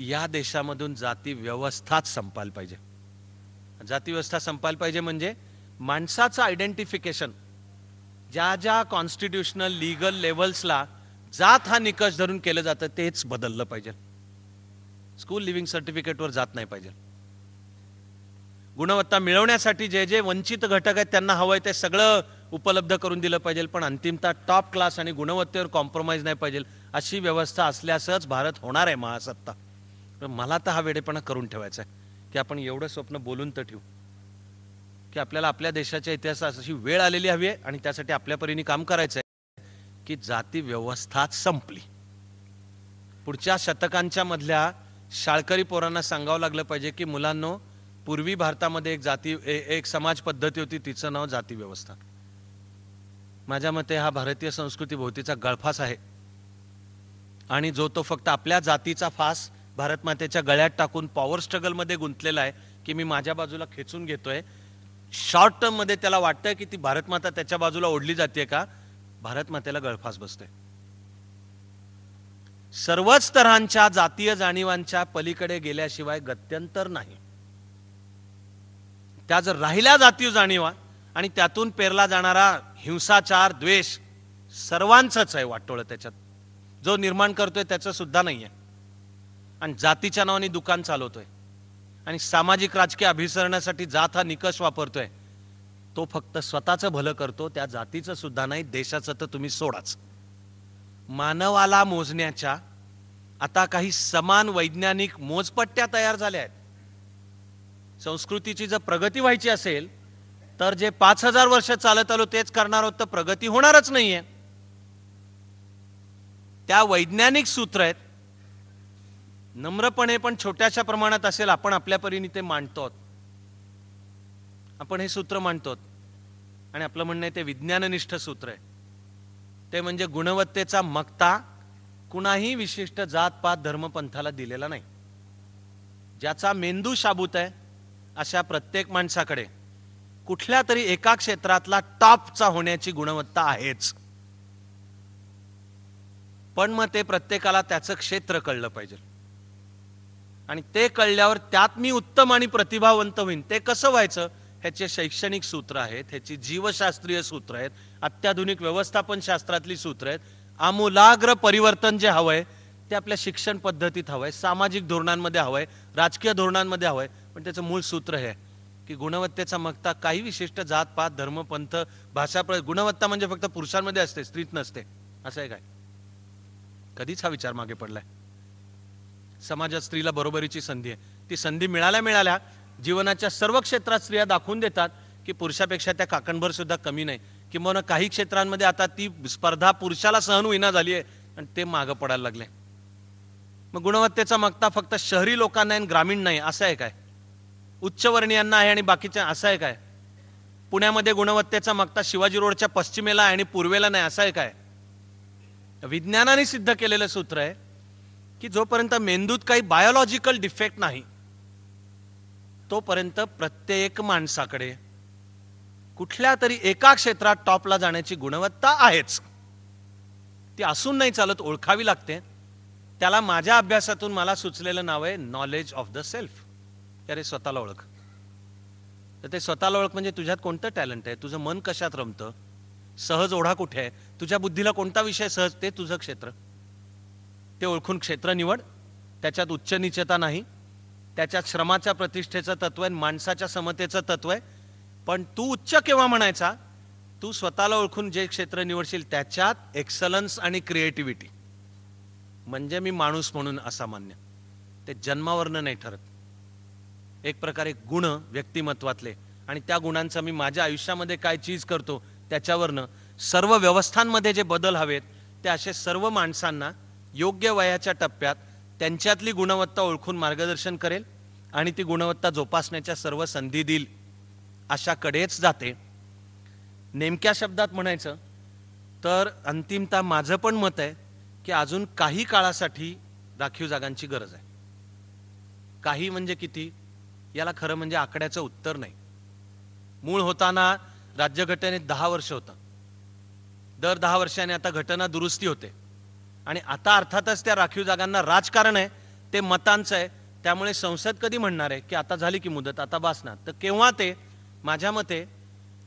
या देशामधून जाती व्यवस्थाच संपायला पाहिजे जाती व्यवस्था संपायला पाहिजे म्हणजे माणसाचं आयडेंटिफिकेशन ज्या ज्या कॉन्स्टिट्युशनल लिगल लेवल्सला जात हा निकष धरून केलं जातं तेच बदललं पाहिजे स्कूल लिव्हिंग सर्टिफिकेटवर जात नाही पाहिजे गुणवत्ता मिळवण्यासाठी जे जे वंचित घटक आहेत त्यांना हवं आहे ते सगळं उपलब्ध करून दिलं पाहिजे पण अंतिमता टॉप क्लास आणि गुणवत्तेवर कॉम्प्रोमाइज नाही पाहिजे अशी व्यवस्था असल्यासच भारत होणार आहे महासत्ता तर मला तर हा वेडेपणा करून ठेवायचा आहे की आपण एवढं स्वप्न बोलून तर ठेवू की आपल्याला आपल्या देशाच्या इतिहासात अशी वेळ आलेली हवी आहे आणि त्यासाठी आपल्या परीने काम करायचं आहे की जाती व्यवस्था संपली पुढच्या शतकांच्या मधल्या शाळकरी पोरांना सांगावं लागलं पाहिजे की मुलांनो पूर्वी भारतामध्ये एक जाती एक समाज पद्धती होती तिचं नाव जाती व्यवस्था माझ्या मते हा भारतीय संस्कृती भोवतीचा गळफास आहे आणि जो तो फक्त आपल्या जातीचा फास भारतमातेच्या गळ्यात टाकून पॉवर स्ट्रगलमध्ये गुंतलेला आहे की मी माझ्या बाजूला खेचून घेतोय शॉर्ट टर्ममध्ये त्याला वाटतंय की ती भारतमाता त्याच्या बाजूला ओढली जाते का भारतमातेला गळफास बसते सर्वच तरांच्या जातीय जाणीवांच्या पलीकडे गेल्याशिवाय गत्यंतर नाही त्या जर राहिल्या जातीव जाणीवा आणि त्यातून पेरला जाणारा हिंसाचार द्वेष सर्वांचाच आहे वाटोळं त्याच्यात जो निर्माण करतोय त्याचं सुद्धा नाही आहे आणि जातीच्या नावाने दुकान चालवतोय आणि सामाजिक राजकीय अभिसरण्यासाठी जात हा निकष वापरतोय तो फक्त स्वतःचं भलं करतो त्या जातीचं सुद्धा नाही देशाचं तर तुम्ही सोडाच मानवाला मोजण्याच्या आता काही समान वैज्ञानिक मोजपट्ट्या तयार झाल्या आहेत संस्कृतीची जर प्रगती व्हायची असेल तर जे पाच हजार वर्ष चालत आलो तेच करणार आहोत तर प्रगती होणारच नाहीये त्या वैज्ञानिक सूत्र आहेत नम्रपणे पण छोट्याशा प्रमाणात असेल आपण आपल्या परीने ते मांडतो आपण हे सूत्र मांडतो आणि आपलं म्हणणं आहे ते विज्ञाननिष्ठ सूत्र आहे ते म्हणजे गुणवत्तेचा मक्ता कुणाही विशिष्ट जात पात धर्मपंथाला दिलेला नाही ज्याचा मेंदू शाबूत आहे अशा प्रत्येक माणसाकडे कुठल्या तरी एका क्षेत्रातला टॉपचा होण्याची गुणवत्ता आहेच पण मग ते प्रत्येकाला त्याचं क्षेत्र कळलं पाहिजे आणि ते कळल्यावर त्यात मी उत्तम आणि प्रतिभावंत होईन ते कसं व्हायचं ह्याचे शैक्षणिक सूत्र आहेत ह्याची जीवशास्त्रीय सूत्र आहेत अत्याधुनिक व्यवस्थापन शास्त्रातली सूत्र आहेत आमूलाग्र परिवर्तन जे हवंय ते आपल्या शिक्षण पद्धतीत हवंय सामाजिक धोरणांमध्ये हवंय राजकीय धोरणांमध्ये हवंय पण त्याचं मूळ सूत्र हे की गुणवत्तेचा मगता काही विशिष्ट जात पात धर्म पंथ भाषा गुणवत्ता म्हणजे फक्त पुरुषांमध्ये असते स्त्रीत नसते असं आहे काय कधीच हा विचार मागे पडलाय समाजात स्त्रीला बरोबरीची संधी आहे ती संधी मिळाल्या मिळाल्या जीवनाच्या सर्व क्षेत्रात स्त्रिया दाखवून देतात की पुरुषापेक्षा त्या काकणभर सुद्धा कमी नाही किंवा काही क्षेत्रांमध्ये आता ती स्पर्धा पुरुषाला सहन होईना झाली आहे आणि ते मागं पडायला लागले मग गुणवत्तेचा मागता फक्त शहरी लोकांना आणि ग्रामीण नाही असं आहे काय उच्चवर्णीयांना आहे आणि बाकीच्या असं आहे काय पुण्यामध्ये गुणवत्तेचा मगता शिवाजी रोडच्या पश्चिमेला आहे आणि पूर्वेला नाही असं आहे काय विज्ञानाने सिद्ध केलेलं सूत्र आहे की जोपर्यंत मेंदूत काही बायोलॉजिकल डिफेक्ट नाही तोपर्यंत प्रत्येक माणसाकडे कुठल्या तरी एका क्षेत्रात टॉपला जाण्याची गुणवत्ता आहेच ती असून नाही चालत ओळखावी लागते त्याला माझ्या अभ्यासातून मला सुचलेलं नाव आहे नॉलेज ऑफ द सेल्फ अरे स्वतःला ओळख तर ते स्वतःला ओळख म्हणजे तुझ्यात कोणतं टॅलेंट आहे तुझं मन कशात रमतं सहज ओढा कुठे आहे तुझ्या बुद्धीला कोणता विषय सहज ते तुझं क्षेत्र ते ओळखून क्षेत्र निवड त्याच्यात उच्च निचता नाही त्याच्यात श्रमाच्या प्रतिष्ठेचं तत्व आहे माणसाच्या समतेचं तत्व आहे पण तू उच्च केव्हा म्हणायचा तू स्वतःला ओळखून जे क्षेत्र निवडशील त्याच्यात एक्सलन्स आणि क्रिएटिव्हिटी म्हणजे मी माणूस म्हणून असामान्य ते जन्मावरनं नाही ठरत एक प्रकारे गुण व्यक्तिमत्वातले आणि त्या गुणांचं मी माझ्या आयुष्यामध्ये काय चीज करतो त्याच्यावरनं सर्व व्यवस्थांमध्ये जे बदल हवेत ते असे सर्व माणसांना योग्य वयाच्या टप्प्यात त्यांच्यातली गुणवत्ता ओळखून मार्गदर्शन करेल आणि ती गुणवत्ता जोपासण्याच्या सर्व संधी देईल अशाकडेच जाते नेमक्या शब्दात म्हणायचं तर अंतिमता माझं पण मत आहे की अजून काही काळासाठी राखीव जागांची गरज आहे काही म्हणजे किती याला खरं म्हणजे आकड्याचं उत्तर नाही मूळ होताना राज्यघटने दहा वर्ष होतं दर दहा वर्षाने आता घटना दुरुस्ती होते आणि आता अर्थातच त्या राखीव जागांना राजकारण आहे ते मतांचं आहे त्यामुळे संसद कधी म्हणणार आहे की आता झाली की मुदत आता बसणार तर केव्हा ते माझ्या मते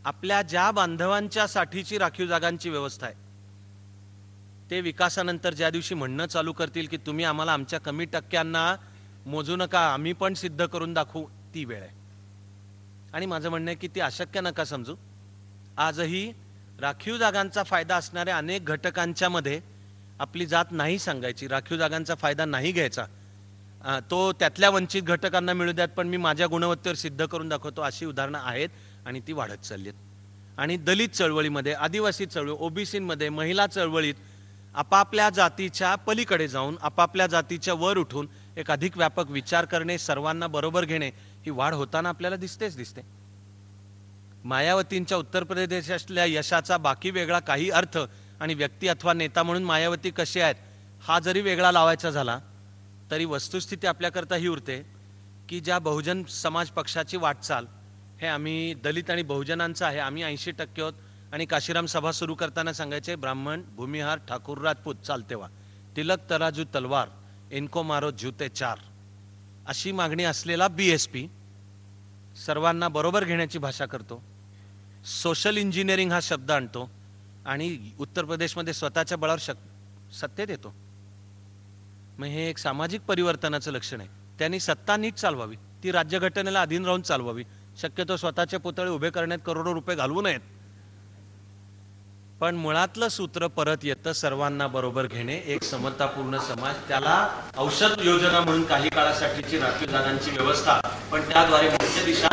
आपल्या ज्या बांधवांच्या साठीची राखीव जागांची व्यवस्था आहे ते विकासानंतर ज्या दिवशी म्हणणं चालू करतील की तुम्ही आम्हाला आमच्या कमी टक्क्यांना मोजू नका आम्ही पण सिद्ध करून दाखवू ती वेळ आहे आणि माझं म्हणणं आहे की ती अशक्य नका समजू आजही राखीव जागांचा फायदा असणाऱ्या अनेक घटकांच्या मध्ये आपली जात नाही सांगायची राखीव जागांचा फायदा नाही घ्यायचा तो त्यातल्या वंचित घटकांना मिळू द्यात पण मी माझ्या गुणवत्तेवर सिद्ध करून दाखवतो अशी उदाहरणं आहेत आणि ती वाढत चालली आहेत आणि दलित चळवळीमध्ये आदिवासी चळवळी ओबीसीमध्ये महिला चळवळीत आपापल्या जातीच्या पलीकडे जाऊन आपापल्या जातीच्या वर उठून एक अधिक व्यापक विचार करणे सर्वांना बरोबर घेणे ही वाढ होताना आपल्याला दिसतेच दिसते मायावतींच्या उत्तर प्रदेशातल्या यशाचा बाकी वेगळा काही अर्थ आणि व्यक्ती अथवा नेता म्हणून मायावती कशी आहेत हा जरी वेगळा लावायचा झाला तरी वस्तुस्थिती आपल्याकरता ही उरते की ज्या बहुजन समाज पक्षाची वाटचाल हे आम्ही दलित आणि बहुजनांचं आहे आम्ही ऐंशी टक्के आहोत आणि काशीराम सभा सुरू करताना सांगायचे ब्राह्मण भूमिहार ठाकूर राजपूत चालतेवा तिलक तराजू तलवार इनको मारो जूते चार अशी मागणी असलेला बी एस पी सर्वांना बरोबर घेण्याची भाषा करतो सोशल इंजिनिअरिंग हा शब्द आणतो आणि उत्तर प्रदेशमध्ये स्वतःच्या बळावर शक सत्तेत येतो मग हे एक सामाजिक परिवर्तनाचं लक्षण आहे त्यांनी सत्ता नीट चालवावी ती राज्यघटनेला अधीन राहून चालवावी शक्यतो स्वतःचे पुतळे उभे करण्यात करोडो रुपये घालवू नयेत पण मुळातलं सूत्र परत येतं सर्वांना बरोबर घेणे एक समतापूर्ण समाज त्याला औषध योजना म्हणून काही काळासाठीची राखीव जागांची व्यवस्था पण त्याद्वारे मुख्य दिशा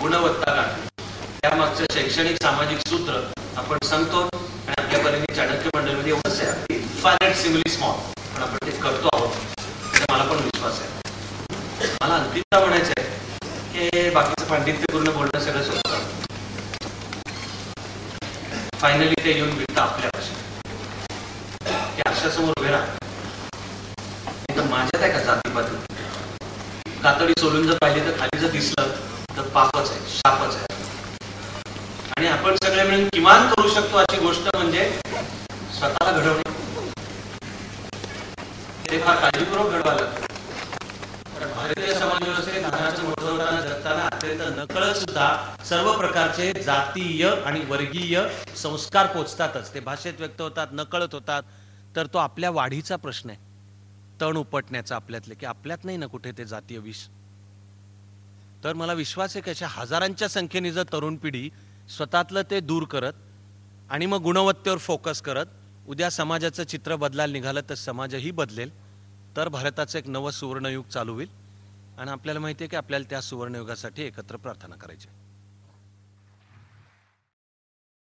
गुणवत्ता काढणे त्यामागचं शैक्षणिक सामाजिक सूत्र आपण सांगतो आणि आपल्या परीने चाणक्य मंडळमध्ये एवढंच आहे इन्फायनाईट स्मॉल पण आपण ते करतो आहोत मला पण विश्वास आहे मला अंतिमता म्हणायचं आहे की बाकीचं पांडित्यपूर्ण बोलणं सगळं सोपं फायनली ते येऊन भेटतं आपल्यापाशी ते उभे राहतात माझ्यात आहे का जातीपाती कातडी सोडून जर पाहिजे तर खाली जर दिसलं तर पापच आहे शापच आहे आणि आपण सगळे मिळून किमान करू शकतो अशी गोष्ट म्हणजे स्वतःला घडवणे ते फार काळजीपूर्वक घडवायला लागतं भारतीय अत्यंत नकळत सुद्धा सर्व प्रकारचे जातीय आणि वर्गीय संस्कार पोचतातच ते भाषेत व्यक्त होतात नकळत होतात तर तो आपल्या वाढीचा प्रश्न आहे तण उपटण्याचा आपल्यातले की आपल्यात नाही ना कुठे ते जातीय विष तर मला विश्वास आहे की अशा हजारांच्या संख्येने जर तरुण पिढी स्वतःतलं ते दूर करत आणि मग गुणवत्तेवर फोकस करत उद्या समाजाचं चित्र बदलायला निघालं तर समाजही बदलेल तर भारताचं एक नवं सुवर्णयुग चालू होईल आणि आपल्याला माहिती आहे की आपल्याला त्या सुवर्णयुगासाठी एकत्र प्रार्थना करायची